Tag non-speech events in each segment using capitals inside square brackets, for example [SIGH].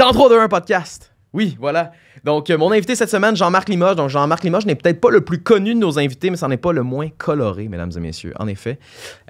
Dans 3, 2, 1 podcast. Oui, voilà. Donc, euh, mon invité cette semaine, Jean-Marc Limoges. Donc, Jean-Marc Limoges n'est peut-être pas le plus connu de nos invités, mais ça n'est pas le moins coloré, mesdames et messieurs, en effet.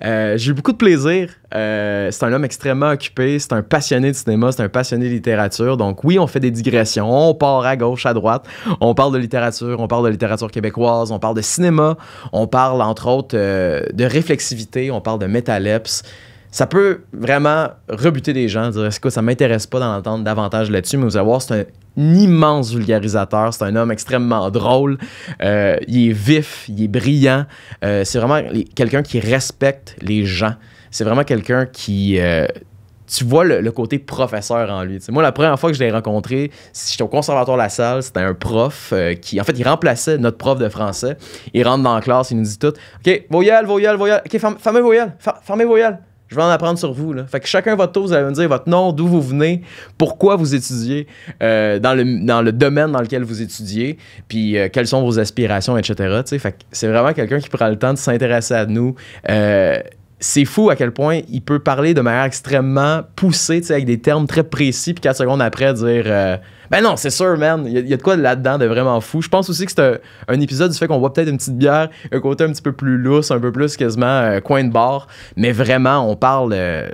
Euh, j'ai eu beaucoup de plaisir. Euh, c'est un homme extrêmement occupé. C'est un passionné de cinéma. C'est un passionné de littérature. Donc, oui, on fait des digressions. On part à gauche, à droite. On parle de littérature. On parle de littérature québécoise. On parle de cinéma. On parle, entre autres, de réflexivité. On parle de métalepse ça peut vraiment rebuter des gens, dire est-ce que ça m'intéresse pas d'en entendre davantage là-dessus, mais vous allez voir, c'est un immense vulgarisateur, c'est un homme extrêmement drôle, euh, il est vif, il est brillant, euh, c'est vraiment quelqu'un qui respecte les gens, c'est vraiment quelqu'un qui... Euh, tu vois le, côté professeur en lui. moi, la première fois que je l'ai rencontré, j'étais au conservatoire La Salle, c'était un prof qui, en fait, il remplaçait notre prof de français. Il rentre dans la classe, il nous dit tout OK, voyelle, voyelle, voyelle. OK, fermez voyelle, fermez voyelle. Je vais en apprendre sur vous. Là. Fait que chacun votre tour, vous allez me dire votre nom, d'où vous venez, pourquoi vous étudiez euh, dans, le, dans le domaine dans lequel vous étudiez, puis euh, quelles sont vos aspirations, etc. Fait que c'est vraiment quelqu'un qui prend le temps de s'intéresser à nous. Euh, c'est fou à quel point il peut parler de manière extrêmement poussée, avec des termes très précis, puis quatre secondes après dire euh, Ben non, c'est sûr, man, il y, a de quoi là-dedans de vraiment fou. Je pense aussi que c'est un, épisode du fait qu'on voit peut-être une petite bière, un côté un petit peu plus lousse, un peu plus quasiment euh, coin de bord, mais vraiment, on parle. Euh,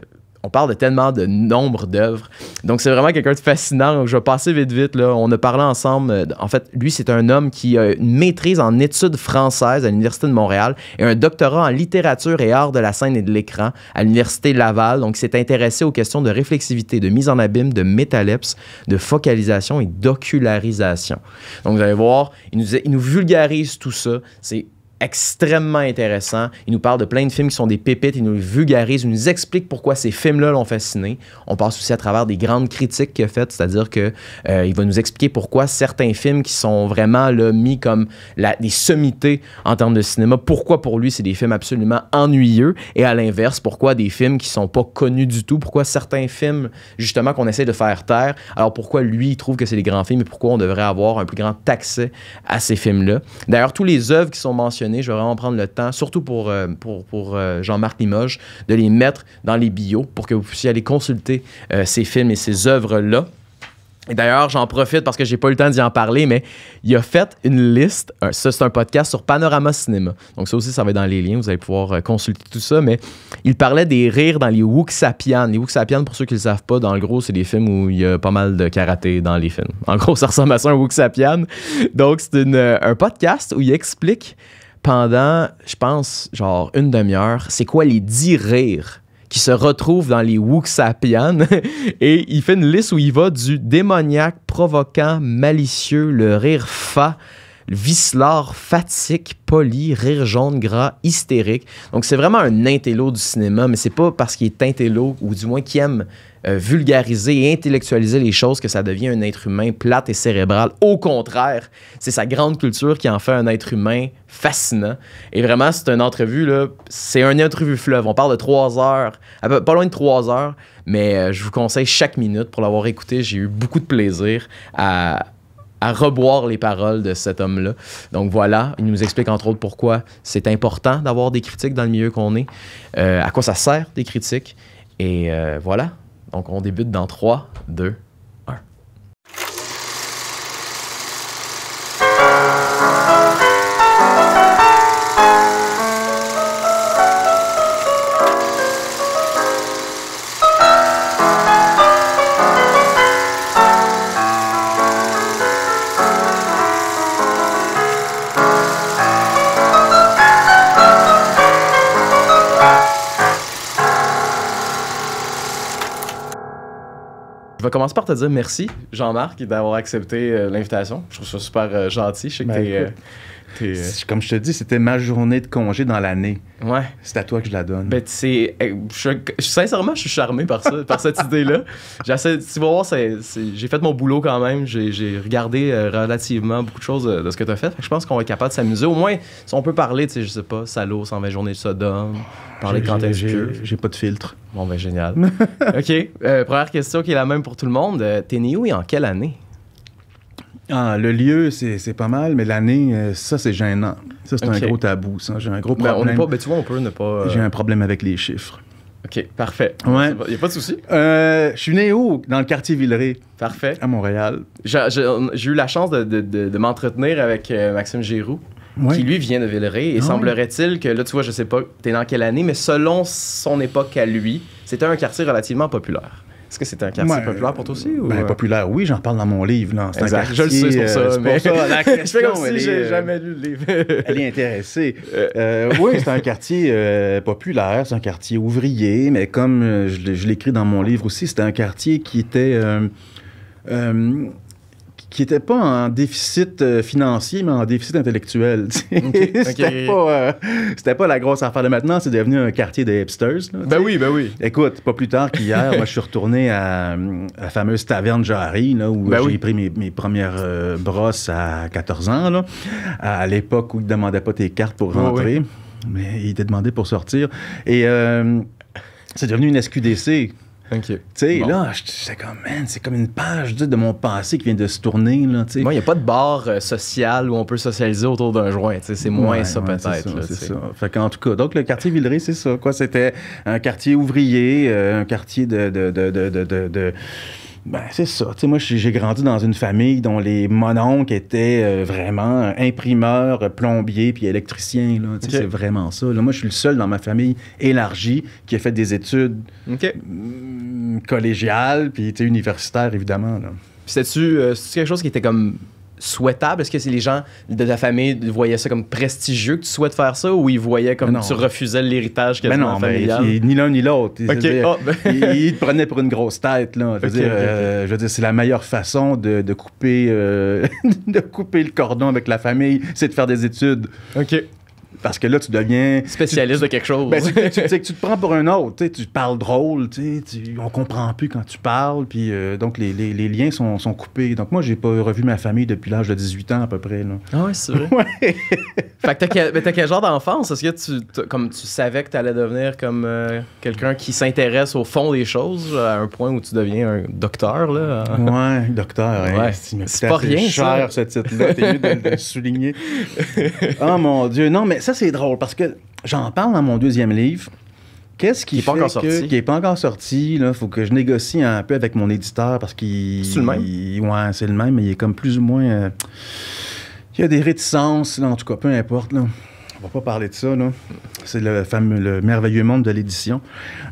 on parle de tellement de nombre d'œuvres. Donc, c'est vraiment quelqu'un de fascinant. je vais passer vite, vite. Là. On a parlé ensemble. Euh, en fait, lui, c'est un homme qui a une maîtrise en études françaises à l'Université de Montréal et un doctorat en littérature et art de la scène et de l'écran à l'Université Laval. Donc, il s'est intéressé aux questions de réflexivité, de mise en abîme, de métalepse, de focalisation et d'ocularisation. Donc, vous allez voir, il nous, il nous vulgarise tout ça. C'est extrêmement intéressant. Il nous parle de plein de films qui sont des pépites, il nous vulgarise, il nous explique pourquoi ces films-là l'ont fasciné. On passe aussi à travers des grandes critiques qu'il a faites, c'est-à-dire que euh, il va nous expliquer pourquoi certains films qui sont vraiment là, mis comme la, des sommités en termes de cinéma, pourquoi pour lui c'est des films absolument ennuyeux, et à l'inverse, pourquoi des films qui sont pas connus du tout, pourquoi certains films justement qu'on essaie de faire taire, alors pourquoi lui il trouve que c'est des grands films et pourquoi on devrait avoir un plus grand accès à ces films-là. D'ailleurs, tous les œuvres qui sont mentionnées je vais vraiment prendre le temps, surtout pour, euh, pour, euh, Jean-Marc Limoges, de les mettre dans les bios pour que vous puissiez aller consulter euh, ces films et ces œuvres-là. Et d'ailleurs, j'en profite parce que j'ai pas eu le temps d'y en parler, mais il a fait une liste. Ça, c'est un podcast sur Panorama Cinéma. Donc, ça aussi, ça va être dans les liens. Vous allez pouvoir consulter tout ça. Mais il parlait des rires dans les Wuxapian. Les Wuxapian, pour ceux qui le savent pas, dans le gros, c'est des films où il y a pas mal de karaté dans les films. En gros, [LAUGHS] ça ressemble à ça, un Wuxapian. Donc, c'est un podcast où il explique pendant, je pense, genre une demi-heure, c'est quoi les dix rires qui se retrouvent dans les Wuxapian. [LAUGHS] et il fait une liste où il va du démoniaque, provocant, malicieux, le rire fa vicelard, fatigue, poli, rire jaune, gras, hystérique. Donc c'est vraiment un intello du cinéma, mais c'est pas parce qu'il est intello ou du moins qu'il aime euh, vulgariser et intellectualiser les choses que ça devient un être humain plate et cérébral. Au contraire, c'est sa grande culture qui en fait un être humain fascinant. Et vraiment, c'est une entrevue, là, c'est une entrevue fleuve. On parle de trois heures, pas loin de trois heures, mais euh, je vous conseille chaque minute pour l'avoir écouté. J'ai eu beaucoup de plaisir à, à reboire les paroles de cet homme-là. Donc voilà, il nous explique entre autres pourquoi c'est important d'avoir des critiques dans le milieu qu'on est, euh, à quoi ça sert des critiques. Et euh, voilà, donc on débute dans 3, 2, va commencer par te dire merci, Jean-Marc, d'avoir accepté euh, l'invitation. Je trouve ça super euh, gentil. Je sais que ben, euh, comme je te dis, c'était ma journée de congé dans l'année. Ouais. C'est à toi que je la donne. Ben, eh, sincèrement, je suis charmé par ça, par cette idée-là. tu vas voir, j'ai fait mon boulot quand même. J'ai regardé euh, relativement beaucoup de choses euh, de ce que tu as fait. je pense qu'on va être capable de s'amuser. Au moins, si on peut parler, je je sais pas, salaud, 120 journée de Sodome, parler de J'ai pas de filtre. Bon, ben, génial. [LAUGHS] OK. première question qui est la même pour tout le monde. T'es né où et en quelle année? Ah, le lieu, c'est pas mal, mais l'année, euh, ça, c'est gênant. Ça, c'est un gros tabou, ça. J'ai un gros ben, problème. Ben, tu vois, on peut ne pas. Euh, j'ai un problème avec les chiffres. OK, parfait. Il n'y a pas de souci. Euh, je suis né où? Dans le quartier Villeray. Parfait. À Montréal. J'ai eu la chance de, m'entretenir avec Maxime Giroux. qui lui vient de Villeray. Et ah semblerait-il que, là, tu vois, je sais pas, t'es dans quelle année, mais selon son époque à lui, c'était un quartier relativement populaire. Est-ce que c'est un quartier populaire pour toi aussi? Ben, euh? populaire, oui, j'en parle dans mon livre. c'est un quartier, je le sais, c'est pour ça. Euh, pour ça la question, [LAUGHS] je fais comme si euh, jamais lu le livre. [LAUGHS] elle est intéressée. oui, c'est un quartier populaire, c'est un quartier ouvrier, mais comme je l'écris dans mon livre aussi, c'était un quartier qui était qui n'était pas en déficit euh, financier, mais en déficit intellectuel. [LAUGHS] Euh, c'était, Pas, la grosse affaire de maintenant, c'est devenu un quartier des hipsters. ben oui, ben oui. Écoute, pas plus tard qu'hier, moi, je suis retourné à, la fameuse taverne Jarry, là, où ben j'ai pris mes, premières euh, brosses à 14 ans, à l'époque où ils ne demandaient pas tes cartes pour rentrer, mais ils te demandé pour sortir. Et c'est devenu une SQDC. Okay. Tu sais, là, j'étais comme, c'est comme une page de mon passé qui vient de se tourner. Là, il n'y a pas de bar euh, social où on peut socialiser autour d'un joint. C'est moins ça, peut-être. C'est ça. en tout cas, donc le quartier Villeray, c'est ça. quoi C'était un quartier ouvrier, euh, un quartier de, de, de, de ben, c'est ça. moi, j'ai grandi dans une famille dont les mononcles étaient euh, vraiment imprimeurs, plombiers, puis électriciens. C'est vraiment ça. moi, je suis le seul dans ma famille élargie qui a fait des études mm, collégiales, puis universitaires, évidemment. Euh, cest tu quelque chose qui était comme souhaitable? Est-ce que c'est les gens de ta famille voyaient ça comme prestigieux que tu souhaites faire ça ou ils voyaient comme tu refusais l'héritage que ben non, ni l'un ni l'autre. ils, ah, ben. te prenaient pour une grosse tête. Euh, je veux dire, c'est la meilleure façon de, couper, euh, [LAUGHS] de couper le cordon avec la famille, c'est de faire des études. OK. Parce que là, tu deviens. Spécialiste de quelque chose. Ben, [LAUGHS] tu, te prends pour un autre. Tu parles drôle. Tu, on comprend plus quand tu parles. Puis euh, donc, les, liens sont, coupés. Donc, moi, j'ai pas revu ma famille depuis l'âge de 18 ans à peu près. Ah ouais, c'est vrai. [LAUGHS] Ouais. fait que t'as quel, genre d'enfance Est-ce que tu, comme tu savais que tu allais devenir comme euh, quelqu'un qui s'intéresse au fond des choses à un point où tu deviens un docteur là Ouais, docteur. Hein, ouais. c'est pas rien. cher ce titre-là. de souligner. [LAUGHS] oh mon Dieu. Non, mais ça, c'est drôle parce que j'en parle dans mon deuxième livre. Qu'est-ce qui, qui est pas encore sorti. qui n'est pas encore sorti? Il faut que je négocie un peu avec mon éditeur parce qu'il. C'est le même? c'est le même, mais il est comme plus ou moins. Euh, il y a des réticences, en tout cas, peu importe. Là. On va pas parler de ça. Là. C'est le fameux, le merveilleux monde de l'édition.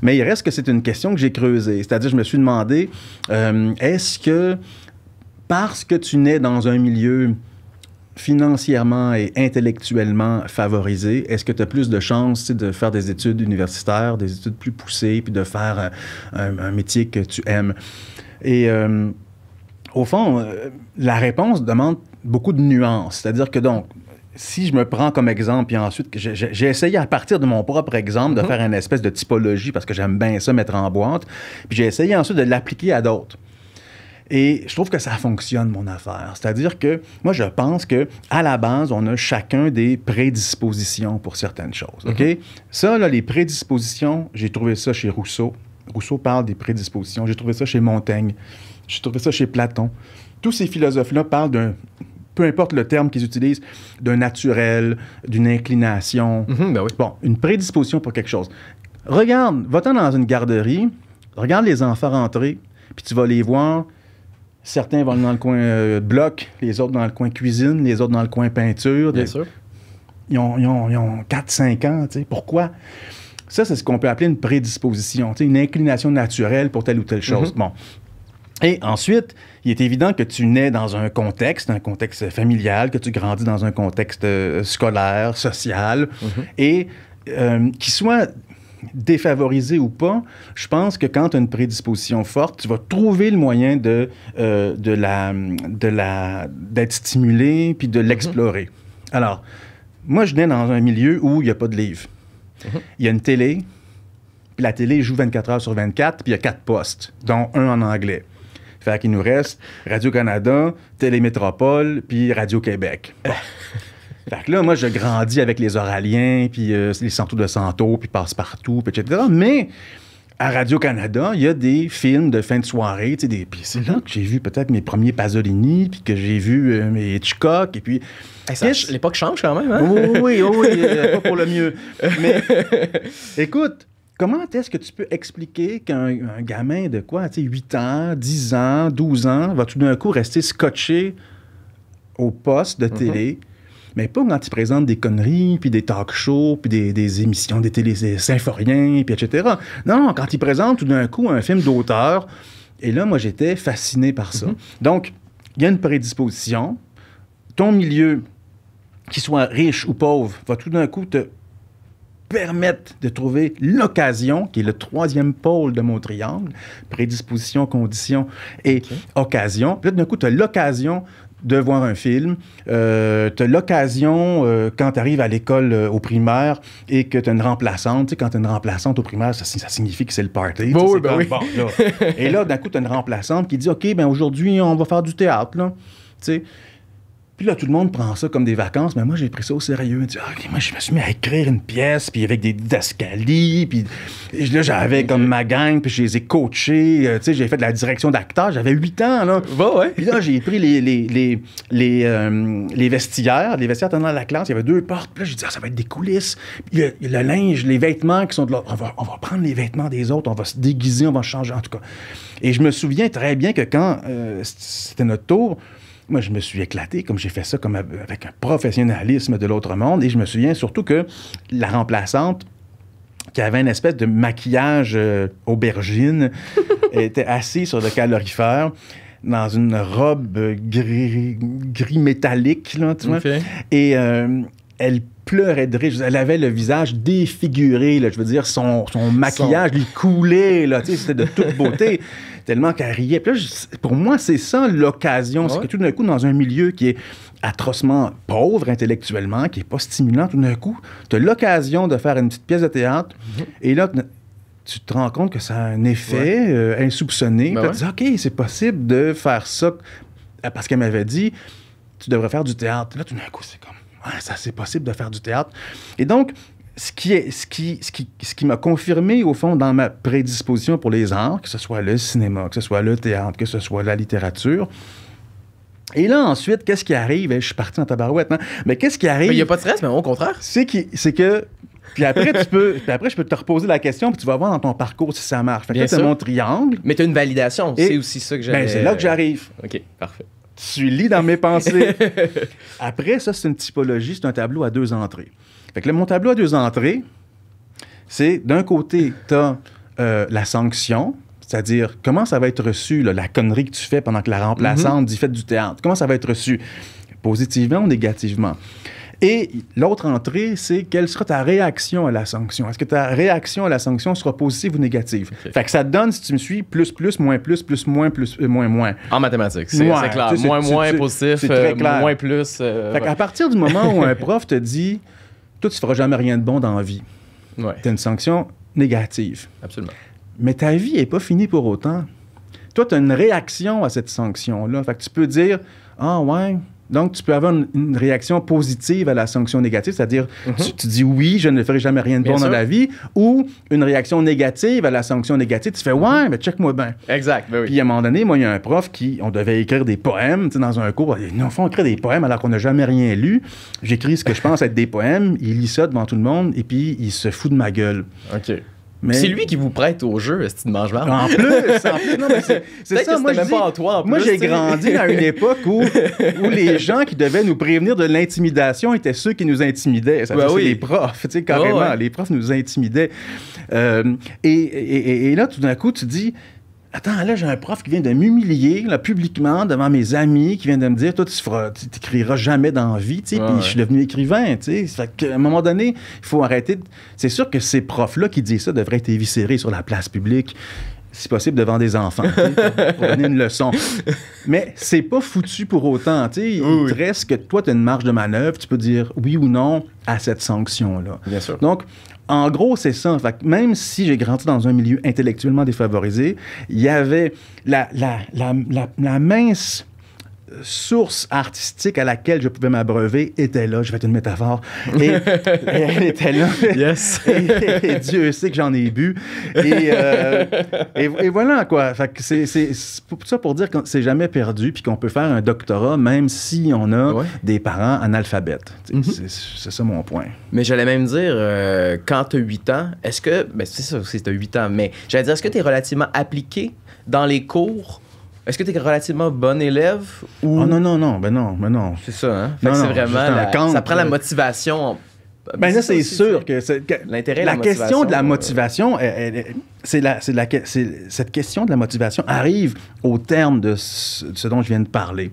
Mais il reste que c'est une question que j'ai creusée. C'est-à-dire, je me suis demandé euh, est-ce que parce que tu nais dans un milieu financièrement et intellectuellement favorisé, est-ce que tu as plus de chances de faire des études universitaires, des études plus poussées, puis de faire un, métier que tu aimes? Et euh, au fond, euh, la réponse demande beaucoup de nuances. C'est-à-dire que donc, si je me prends comme exemple, puis ensuite, j'ai essayé à partir de mon propre exemple de mm-hmm. faire une espèce de typologie parce que j'aime bien ça mettre en boîte, puis j'ai essayé ensuite de l'appliquer à d'autres. Et je trouve que ça fonctionne, mon affaire. C'est-à-dire que moi, je pense que à la base, on a chacun des prédispositions pour certaines choses. OK? Mhm. Ça, là, les prédispositions, j'ai trouvé ça chez Rousseau. Rousseau parle des prédispositions. J'ai trouvé ça chez Montaigne. J'ai trouvé ça chez Platon. Tous ces philosophes-là parlent d'un peu importe le terme qu'ils utilisent, d'un naturel, d'une inclination. Mhm, ben bon, une prédisposition pour quelque chose. Regarde, va-t'en dans une garderie, regarde les enfants rentrer, puis tu vas les voir, Certains vont dans le coin euh, bloc, les autres dans le coin cuisine, les autres dans le coin peinture. Bien sûr. Ils ont, ils ont, 4-5 ans. Tu sais. Pourquoi? Ça, c'est ce qu'on peut appeler une prédisposition, tu sais, une inclination naturelle pour telle ou telle chose. Mm-hmm. Bon. Et ensuite, il est évident que tu nais dans un contexte, un contexte familial, que tu grandis dans un contexte euh, scolaire, social, mm-hmm. et euh, qui soit défavorisé ou pas, je pense que quand tu as une prédisposition forte, tu vas trouver le moyen de, euh, de la, de la, d'être stimulé puis de mhm. l'explorer. Alors, moi, je n'ai dans un milieu où il n'y a pas de livre. Mhm. Il y a une télé, puis la télé joue 24 heures sur 24, puis il y a quatre postes, dont un en anglais. Fait qu'il nous reste Radio-Canada, Télémétropole, puis Radio-Québec. [LAUGHS] Fait là, moi, je grandis avec les Oraliens, puis euh, les Santos de Santo, puis Passe-Partout, etc. Mais à Radio-Canada, il y a des films de fin de soirée, tu sais, puis c'est là que j'ai vu peut-être mes premiers Pasolini, puis que j'ai vu euh, mes Hitchcock, et puis... L'époque change quand même, hein? Oui, oui, oui, euh, pas pour le mieux. [LAUGHS] Mais écoute, comment est-ce que tu peux expliquer qu'un gamin de quoi, tu sais, 8 ans, 10 ans, 12 ans, va tout d'un coup rester scotché au poste de télé mm-hmm. Mais pas quand ils présentent des conneries, puis des talk shows, puis des, émissions, des télé symphoriens, puis etc. Non, quand ils présentent tout d'un coup un film d'auteur, et là, moi, j'étais fasciné par ça. Mhm. Donc, il y a une prédisposition. Ton milieu, qu'il soit riche ou pauvre, va tout d'un coup te permettre de trouver l'occasion, qui est le troisième pôle de mon triangle, prédisposition, condition et occasion. Puis là, d'un coup, tu as l'occasion de voir un film. Euh, tu as l'occasion, euh, quand tu arrives à l'école euh, au primaire et que tu as une remplaçante, tu sais, quand tu as une remplaçante au primaire, ça, signifie que c'est le party. et là, d'un coup, tu as une remplaçante qui dit OK, ben aujourd'hui, on va faire du théâtre. Là. Tu sais. Puis là, tout le monde prend ça comme des vacances, mais moi, j'ai pris ça au sérieux. Je ah, moi, je me suis mis à écrire une pièce, puis avec des didascalies, puis là, j'avais comme ma gang, puis je les ai coachés. Euh, tu sais, j'ai fait de la direction d'acteur, j'avais huit ans, là. Bah ouais. Puis là, j'ai pris les, les, les, euh, les, vestiaires, les vestiaires tenant la classe, il y avait deux portes. Puis là, j'ai dit, ah, ça va être des coulisses. Puis le, linge, les vêtements qui sont de l'autre. On va, prendre les vêtements des autres, on va se déguiser, on va changer, en tout cas. Et je me souviens très bien que quand euh, c'était notre tour, moi, je me suis éclaté comme j'ai fait ça comme avec un professionnalisme de l'autre monde. Et je me souviens surtout que la remplaçante, qui avait une espèce de maquillage euh, aubergine, [LAUGHS] était assise sur le calorifère dans une robe euh, gris, gris métallique, là, tu vois. Et euh, elle pleurait de rire. Elle avait le visage défiguré, je veux dire, son, maquillage lui coulait, c'était de toute beauté. [LAUGHS] tellement qu'elle riait. pour moi, c'est ça l'occasion. C'est que tout d'un coup, dans un milieu qui est atrocement pauvre intellectuellement, qui n'est pas stimulant, tout d'un coup, tu as l'occasion de faire une petite pièce de théâtre. Mhm. Et là, tu te rends compte que ça a un effet euh, insoupçonné. Tu te dis, OK, c'est possible de faire ça euh, parce qu'elle m'avait dit, tu devrais faire du théâtre. Là, tout d'un coup, c'est comme, ça, c'est possible de faire du théâtre. Et donc, ce qui, est, ce qui, ce qui, ce qui m'a confirmé, au fond, dans ma prédisposition pour les arts, que ce soit le cinéma, que ce soit le théâtre, que ce soit la littérature. Et là, ensuite, qu'est-ce qui arrive? Eh, je suis parti en tabarouette, non? Hein. Mais qu'est-ce qui arrive? il n'y a pas de stress, mais au contraire. C'est que puis après, tu peux, après, je peux te reposer la question, puis tu vas voir dans ton parcours si ça marche. Fait que c'est mon triangle. Mais tu as une validation, c'est aussi ça que j'arrive. Ben, c'est là que j'arrive. OK, parfait. Tu lis dans mes pensées. [LAUGHS] après, ça, c'est une typologie, c'est un tableau à deux entrées. Fait que mon tableau a deux entrées. C'est d'un côté, tu as euh, la sanction, c'est-à-dire comment ça va être reçu, la connerie que tu fais pendant que la remplaçante mhm. dit fait du théâtre. Comment ça va être reçu Positivement ou négativement et l'autre entrée, c'est quelle sera ta réaction à la sanction. Est-ce que ta réaction à la sanction sera positive ou négative? ça Fait que ça donne, si tu me suis, plus, plus, moins, plus, plus, moins, plus, euh, moins, moins. En mathématiques, c'est clair. moins, moins, positif, moins, plus. Euh, fait à partir du moment où un [LAUGHS] prof te dit toi, tu feras jamais rien de bon dans la vie. Ouais. Tu as une sanction négative. Absolument. Mais ta vie n'est pas finie pour autant. Toi, tu as une réaction à cette sanction-là. Fait tu peux dire Ah, ouais, donc, tu peux avoir une, réaction positive à la sanction négative, c'est-à-dire mhm. tu, dis oui, je ne ferai jamais rien de bon dans la vie, ou une réaction négative à la sanction négative, tu fais mhm. ouais, mais check-moi bien. Exact. Ben puis à un moment donné, moi, il y a un prof qui, on devait écrire des poèmes tu sais, dans un cours. non on crée des poèmes alors qu'on n'a jamais rien lu. J'écris ce que je pense être des poèmes, il lit ça devant tout le monde, et puis il se fout de ma gueule. OK. C'est lui qui vous prête au jeu, ce petit mange En plus, en plus, [LAUGHS] non, mais c'est ça. Moi, même pas en toi, moi, j'ai grandi à une époque où, où les [LAUGHS] gens qui devaient nous prévenir de l'intimidation étaient ceux qui nous intimidaient. Ça ben oui. les profs, tu sais, carrément. Les profs nous intimidaient. Euh, et, et, là, tout d'un coup, tu dis, Attends, là, j'ai un prof qui vient de m'humilier là, publiquement devant mes amis, qui vient de me dire Toi, tu t'écriras jamais dans la vie, tu sais, puis je suis devenu écrivain, tu sais. Fait un moment donné, il faut arrêter. De... C'est sûr que ces profs-là qui disent ça devraient être éviscérés sur la place publique si possible devant des enfants, pour donner une leçon. Mais c'est pas foutu pour autant. sais. Il reste que toi, tu as une marge de manœuvre, tu peux dire oui ou non à cette sanction-là. Bien sûr. Donc, en gros, c'est ça. Fait même si j'ai grandi dans un milieu intellectuellement défavorisé, il y avait la, la, la, la mince source artistique à laquelle je pouvais m'abreuver était là. Je vais être une métaphore. Et [LAUGHS] elle était là. Yes. [LAUGHS] et, Dieu sait que j'en ai bu. Et, euh, et, voilà, quoi. c'est, ça pour dire que c'est jamais perdu puis qu'on peut faire un doctorat même si on a des parents analphabètes. Mm-hmm. C'est, ça mon point. Mais j'allais même dire, euh, quand tu as 8 ans, est-ce que. Ben c'est ça, c'est tu as ans, mais j'allais dire, est-ce que tu es relativement appliqué dans les cours est-ce que tu es relativement bon élève ou. Ah, non, non, non, ben non, ben non. C'est ça, hein? c'est vraiment. La, ça prend la euh. motivation. Ben là, c'est sûr que, l'intérêt, la, question de la motivation, euh, c'est la, la, cette question de la motivation arrive au terme de ce, de ce dont je viens de parler.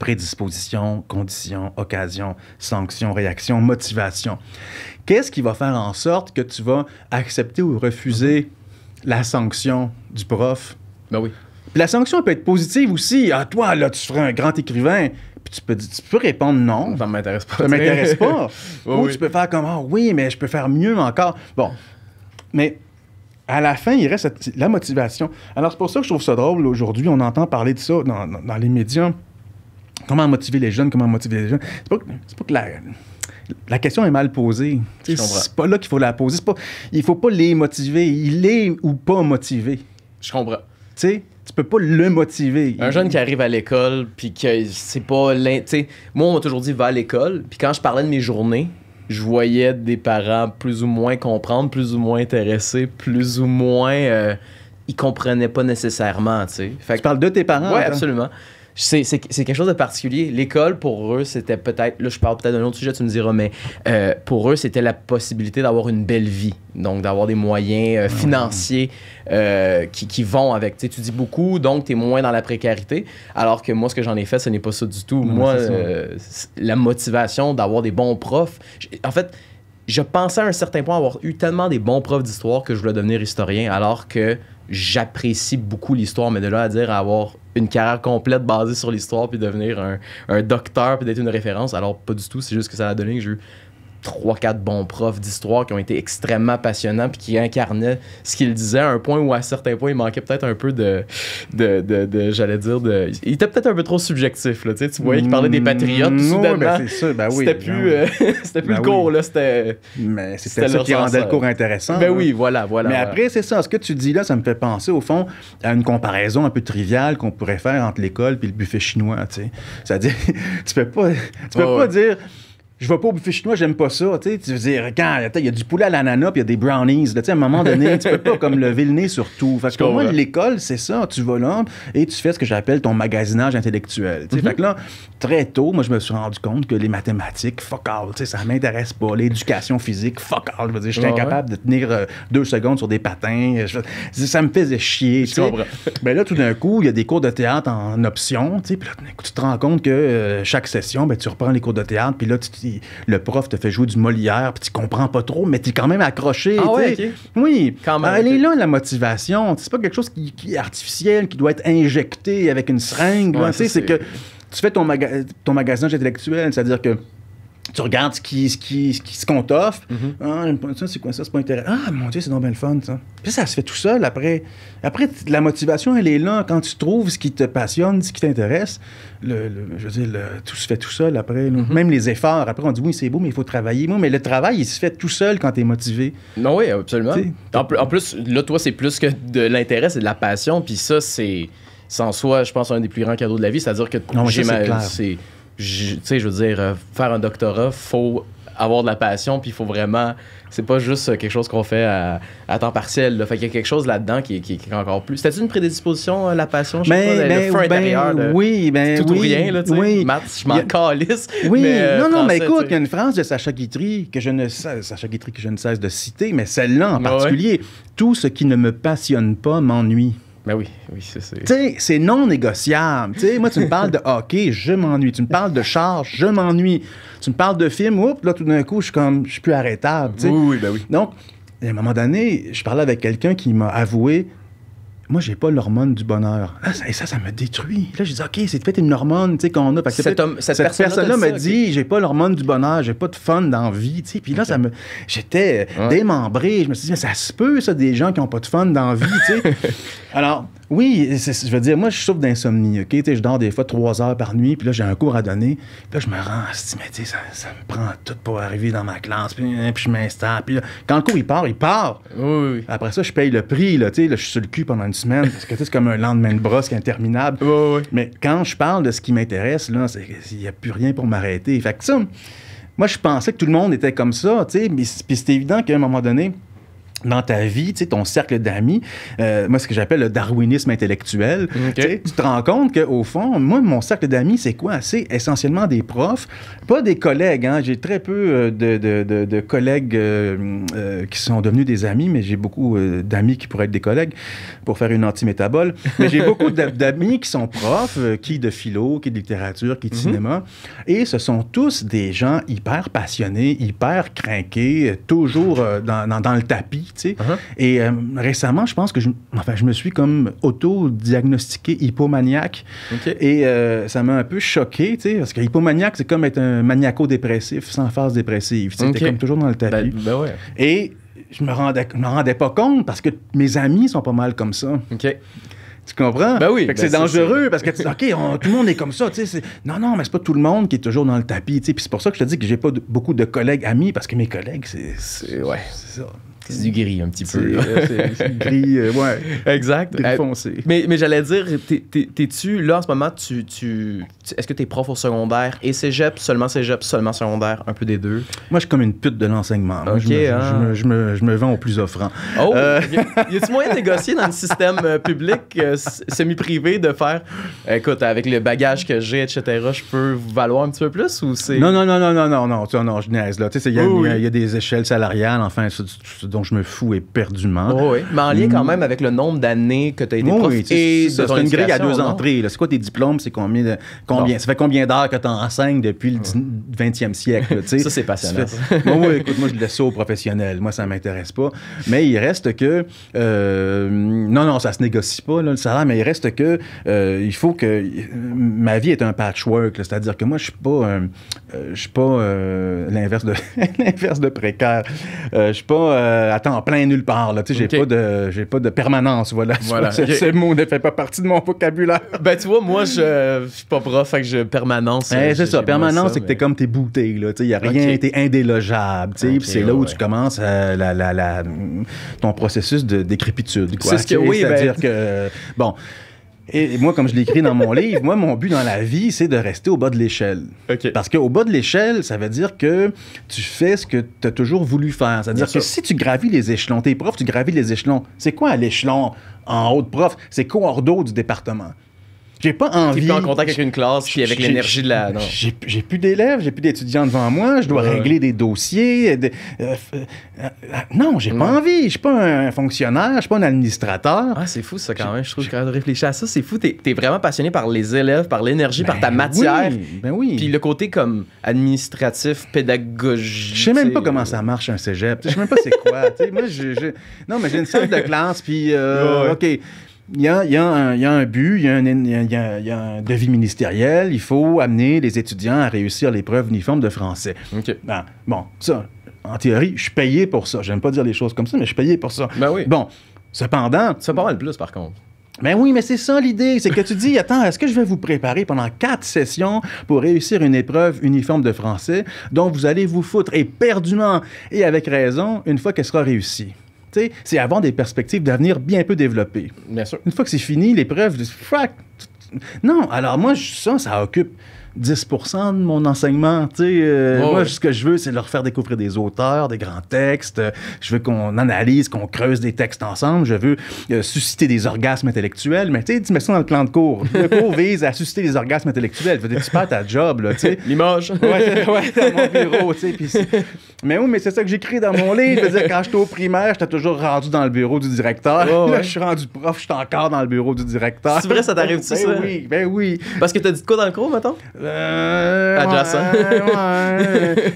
Prédisposition, condition, occasion, sanction, réaction, motivation. Qu'est-ce qui va faire en sorte que tu vas accepter ou refuser la sanction du prof? Ben oui la sanction peut être positive aussi. Ah, toi, là, tu serais un grand écrivain. Puis tu peux, tu peux répondre non. Ça m'intéresse pas. Ça m'intéresse pas. [LAUGHS] Ou tu peux faire comme, ah oui, mais je peux faire mieux encore. Bon. Mais à la fin, il reste la motivation. Alors, c'est pour ça que je trouve ça drôle. Aujourd'hui, on entend parler de ça dans, les médias. Comment motiver les jeunes, comment motiver les jeunes. C'est pas, que la, question est mal posée. C'est pas là qu'il faut la poser. Pas, il faut pas les motiver. Il est ou pas motivé. Je comprends. Tu sais, tu peux pas le motiver. Un jeune qui arrive à l'école, puis que c'est pas. Moi, on m'a toujours dit va à l'école, puis quand je parlais de mes journées, je voyais des parents plus ou moins comprendre, plus ou moins intéressés, plus ou moins. Euh, ils comprenaient pas nécessairement, tu sais. Tu parles de tes parents? Oui, hein, absolument c'est quelque chose de particulier. L'école, pour eux, c'était peut-être, là je parle peut-être d'un autre sujet, tu me diras, mais euh, pour eux, c'était la possibilité d'avoir une belle vie, donc d'avoir des moyens euh, ah financiers euh, qui, qui, vont avec. Tu dis beaucoup, donc tu es moins dans la précarité, alors que moi, ce que j'en ai fait, ce n'est pas ça du tout. moi, la motivation d'avoir des bons profs, en fait, je pensais à un certain point avoir eu tellement des bons profs d'histoire que je voulais devenir historien, alors que j'apprécie beaucoup l'histoire, mais de là à dire avoir une carrière complète basée sur l'histoire, puis devenir un, docteur, puis d'être une référence. Alors, pas du tout, c'est juste que ça a donné que je trois, quatre bons profs d'histoire qui ont été extrêmement passionnants puis qui incarnaient ce qu'ils disaient à un point où à certains points il manquait peut-être un peu de, de, de, j'allais dire, de, il était peut-être un peu trop subjectif. Là, tu voyais qu'il parlait des mm, patriotes. Mmh, soudainement, ben c'était plus, euh, [LAUGHS] ben le cours. Là, c'était, mais c'était, ça qui rendait le cours euh, intéressant. Ben oui, voilà, voilà. Mais après, c'est ça. Ce que tu dis là, ça me fait penser au fond à une comparaison un peu triviale qu'on pourrait faire entre l'école et le buffet chinois. C'est-à-dire, [LAUGHS] tu peux pas, tu peux pas dire je vais pas au buffet chinois, j'aime pas ça. Tu veux dire, quand il y a du poulet à l'ananas, puis il y a des brownies, à un moment donné, tu peux pas comme lever le nez sur tout. que pour moi, l'école, c'est ça. Tu vas là et tu fais ce que j'appelle ton magasinage intellectuel. Mm-hmm. là, très tôt, moi, je me suis rendu compte que les mathématiques, fuck all, ça m'intéresse pas. L'éducation physique, fuck all. Je veux dire, j'étais incapable de tenir euh, deux secondes sur des patins. ça me faisait chier. Je [LAUGHS] ben là, tout d'un coup, il y a des cours de théâtre en option. Puis là, tu te rends compte que euh, chaque session, ben, tu reprends les cours de théâtre, puis là, tu le prof te fait jouer du Molière, puis tu comprends pas trop, mais tu es quand même accroché. Ah oui, quand ah, elle est là, la motivation. C'est pas quelque chose qui, est artificiel, qui doit être injecté avec une seringue. c'est que tu fais ton, ton magasinage intellectuel, c'est-à-dire que tu regardes ce qui, qui, ce qui qu'on t'offre. Mhm. Ah, ça, c'est quoi ça, c'est pas intéressant. Ah, mon Dieu, c'est donc le fun, ça. Puis ça se fait tout seul après. Après, la motivation, elle est là quand tu trouves ce qui te passionne, ce qui t'intéresse. Le, je veux dire, tout se fait tout seul après. Mhm. Même les efforts. Après, on dit oui, c'est beau, mais il faut travailler. Moi, mais le travail, il se fait tout seul quand tu es motivé. Non, oui, absolument. En, plus, là, toi, c'est plus que de l'intérêt, c'est de la passion. Puis ça, c'est sans soi, je pense, un des plus grands cadeaux de la vie. C'est-à-dire que non, j'ai tu sais, je veux dire, euh, faire un doctorat, faut avoir de la passion, puis il faut vraiment. C'est pas juste euh, quelque chose qu'on fait à, temps partiel. il Fait qu'il y a quelque chose là-dedans qui, qui, est encore plus. C'était-tu une prédisposition, euh, la passion, je sais ben, pas, ben, le feu ben oui, ben Tout ou rien, là, tu sais. je m'en calisse. [LAUGHS] Oui, mais, non, non, mais écoute, il y a une phrase de Sacha Guitry que je ne cesse, Sacha Guitry que je ne cesse de citer, mais celle-là en particulier. Tout ce qui ne me passionne pas m'ennuie. Ben oui, oui, c'est ça. Tu sais, c'est non négociable. moi, tu me parles de hockey, je m'ennuie. Tu me parles de charge, je m'ennuie. Tu me parles de film, oups, là, tout d'un coup, je suis comme, je suis plus arrêtable. sais Oui, oui, ben oui. Donc, à un moment donné, je parlais avec quelqu'un qui m'a avoué moi, j'ai pas l'hormone du bonheur. Ah, et ça, ça, me détruit. Là, je dis, OK, c'est peut-être une hormone qu'on a. Parce que cette, personne-là me dit, j'ai pas l'hormone du bonheur, j'ai pas de fun dans la vie. Puis là, ça me, j'étais démembré. Je me suis dit, mais ça se peut, ça, des gens qui ont pas de fun dans la vie. [LAUGHS] Alors, oui, je veux dire, moi, je souffre d'insomnie, OK? je dors des fois trois heures par nuit, puis là, j'ai un cours à donner. Puis là, je me rends, mais tu sais, ça, me prend tout pour arriver dans ma classe, hein, puis, je m'installe. Puis là, quand le cours, il part, il part. Oui, Après ça, je paye le prix, là, tu sais, je suis sur le cul pendant une semaine, parce que c'est comme un lendemain de brosse interminable. Oui, oui. Mais quand je parle de ce qui m'intéresse, là, il n'y a plus rien pour m'arrêter. Fait que ça, moi, je pensais que tout le monde était comme ça, tu sais, mais c'était évident qu'à un moment donné, dans ta vie, tu sais, ton cercle d'amis, euh, moi, ce que j'appelle le darwinisme intellectuel, tu, te rends compte qu'au fond, moi, mon cercle d'amis, c'est quoi? C'est essentiellement des profs, pas des collègues. Hein. J'ai très peu euh, de, de, de, collègues euh, qui sont devenus des amis, mais j'ai beaucoup d'amis qui pourraient être des collègues pour faire une anti-métabole. Mais j'ai beaucoup [LAUGHS] d'amis qui sont profs, qui de philo, qui de littérature, qui de mhm. cinéma. Et ce sont tous des gens hyper passionnés, hyper craqués, toujours dans, dans, dans le tapis. Uh-huh. Et euh, récemment, je pense que je, enfin, je me suis comme auto-diagnostiqué hypomaniaque. Et euh, ça m'a un peu choqué, parce que hypomaniaque, c'est comme être un maniaco-dépressif sans phase dépressive. Tu comme toujours dans le tapis. Ben, ben Et je me rendais, me rendais pas compte parce que mes amis sont pas mal comme ça. Tu comprends? Ben oui. c'est dangereux parce que, tout le monde est comme ça. non, non, mais c'est pas tout le monde qui est toujours dans le tapis. c'est pour ça que je te dis que j'ai pas beaucoup de collègues amis parce que mes collègues, c'est. Ouais. C'est ça. C'est du gris un petit peu. C'est euh, [LAUGHS] gris, euh, ouais. Exact. foncé. mais, j'allais dire, t'es-tu, là en ce moment, tu, tu est-ce que t'es prof au secondaire et cégep, seulement cégep, seulement secondaire, un peu des deux? Moi, je suis comme une pute de l'enseignement. Ah. je, me, vends au plus offrant. Oh! Euh, [LAUGHS] y a-tu moyen de négocier dans le système public, semi-privé, de faire, écoute, avec le bagage que j'ai, etc., je peux vous valoir un petit peu plus ou c'est. Non, non, non, non, non, non, non, non, je niaise là. Tu sais, il y, a des échelles salariales, enfin, dont je me fous éperdument. Oh oui, mais en lien quand mm. même avec le nombre d'années que tu as été oui, C'est une grille à deux entrées. C'est quoi tes diplômes? C'est combien, combien ça fait combien d'heures que tu enseignes depuis le 20e siècle? ça, c'est passionnant. [LAUGHS] moi, écoute, moi, je laisse ça aux professionnels. Moi, ça m'intéresse pas. Mais il reste que... Euh, non, non, ça se négocie pas, le salaire, mais il reste que... Euh, il faut que... Ma vie est un patchwork, c'est-à-dire que moi, je suis pas... Euh, je suis pas l'inverse de, [LAUGHS] de précaire. je suis pas Attends, euh, plein nulle part. Là. Tu sais, j'ai pas de j'ai pas de permanence. Voilà. [LAUGHS] Ce, mot ne fait pas partie de mon vocabulaire. [LAUGHS] Ben tu vois, moi je, je suis pas prof, fait que je permanence. Eh, c'est ça, permanence, c'est que es comme t'es bouteilles. Là. Tu a rien, okay. t'es indélogeable. Tu sais, c'est là où tu commences euh, la, ton processus de décrépitude. C'est ce que oui, ben, dire que bon. Et moi, comme je l'écris dans mon livre, moi, mon but dans la vie, c'est de rester au bas de l'échelle. Parce qu'au bas de l'échelle, ça veut dire que tu fais ce que tu as toujours voulu faire. C'est-à-dire que si tu gravis les échelons, t'es profs, tu gravis les échelons. C'est quoi l'échelon en haut de prof? C'est dos du département. J'ai pas envie. Tu es en contact avec une classe puis avec l'énergie de la. J'ai plus d'élèves, j'ai plus d'étudiants devant moi, je dois régler des dossiers. Euh, euh, euh, ah, non, j'ai pas envie. Je suis pas un fonctionnaire, je suis pas un administrateur. Ah, c'est fou ça quand même. Je trouve quand de réfléchir à ça, c'est fou. T'es es vraiment passionné par les élèves, par l'énergie, par ta ben matière. Oui, ben oui. Puis le côté comme administratif, pédagogique. Je sais même pas comment ça marche un cégep. Je sais même pas c'est quoi. moi, Non, mais j'ai une salle de classe, puis OK il y, a, un, but, il y a un, devis ministériel, il faut amener les étudiants à réussir l'épreuve uniforme de français. OK. Ben, bon, ça, en théorie, je suis payé pour ça. J'aime pas dire les choses comme ça, mais je suis payé pour ça. Ben oui. Bon, cependant... Ça pas mal plus, par contre. Ben oui, mais c'est ça l'idée, c'est que tu dis, attends, est-ce que je vais vous préparer pendant quatre sessions pour réussir une épreuve uniforme de français dont vous allez vous foutre éperdument et avec raison une fois qu'elle sera réussie? c'est avoir des perspectives d'avenir bien peu développées. Bien sûr. Une fois que c'est fini, l'épreuve, non, alors moi, ça, ça occupe 10 de mon enseignement. Euh, moi, ce que je veux, c'est leur faire découvrir des auteurs, des grands textes. Euh, je veux qu'on analyse, qu'on creuse des textes ensemble. Je veux euh, susciter des orgasmes intellectuels. Mais tu mets ça dans le plan de cours. Le [LAUGHS] cours vise à susciter des orgasmes intellectuels. tu perds ta job. L'image. ouais, ouais, mon [LAUGHS] bureau. Mais oui, mais c'est ça que j'écris dans mon livre. Je veux dire, quand j'étais au primaire, j'étais toujours rendu dans le bureau du directeur. Là, je suis rendu prof, je suis encore dans le bureau du directeur. C'est vrai, ça t'arrive-tu, ben ça? oui, ben oui. Parce que t'as dit quoi dans le cours, mettons? Euh, Adjacent.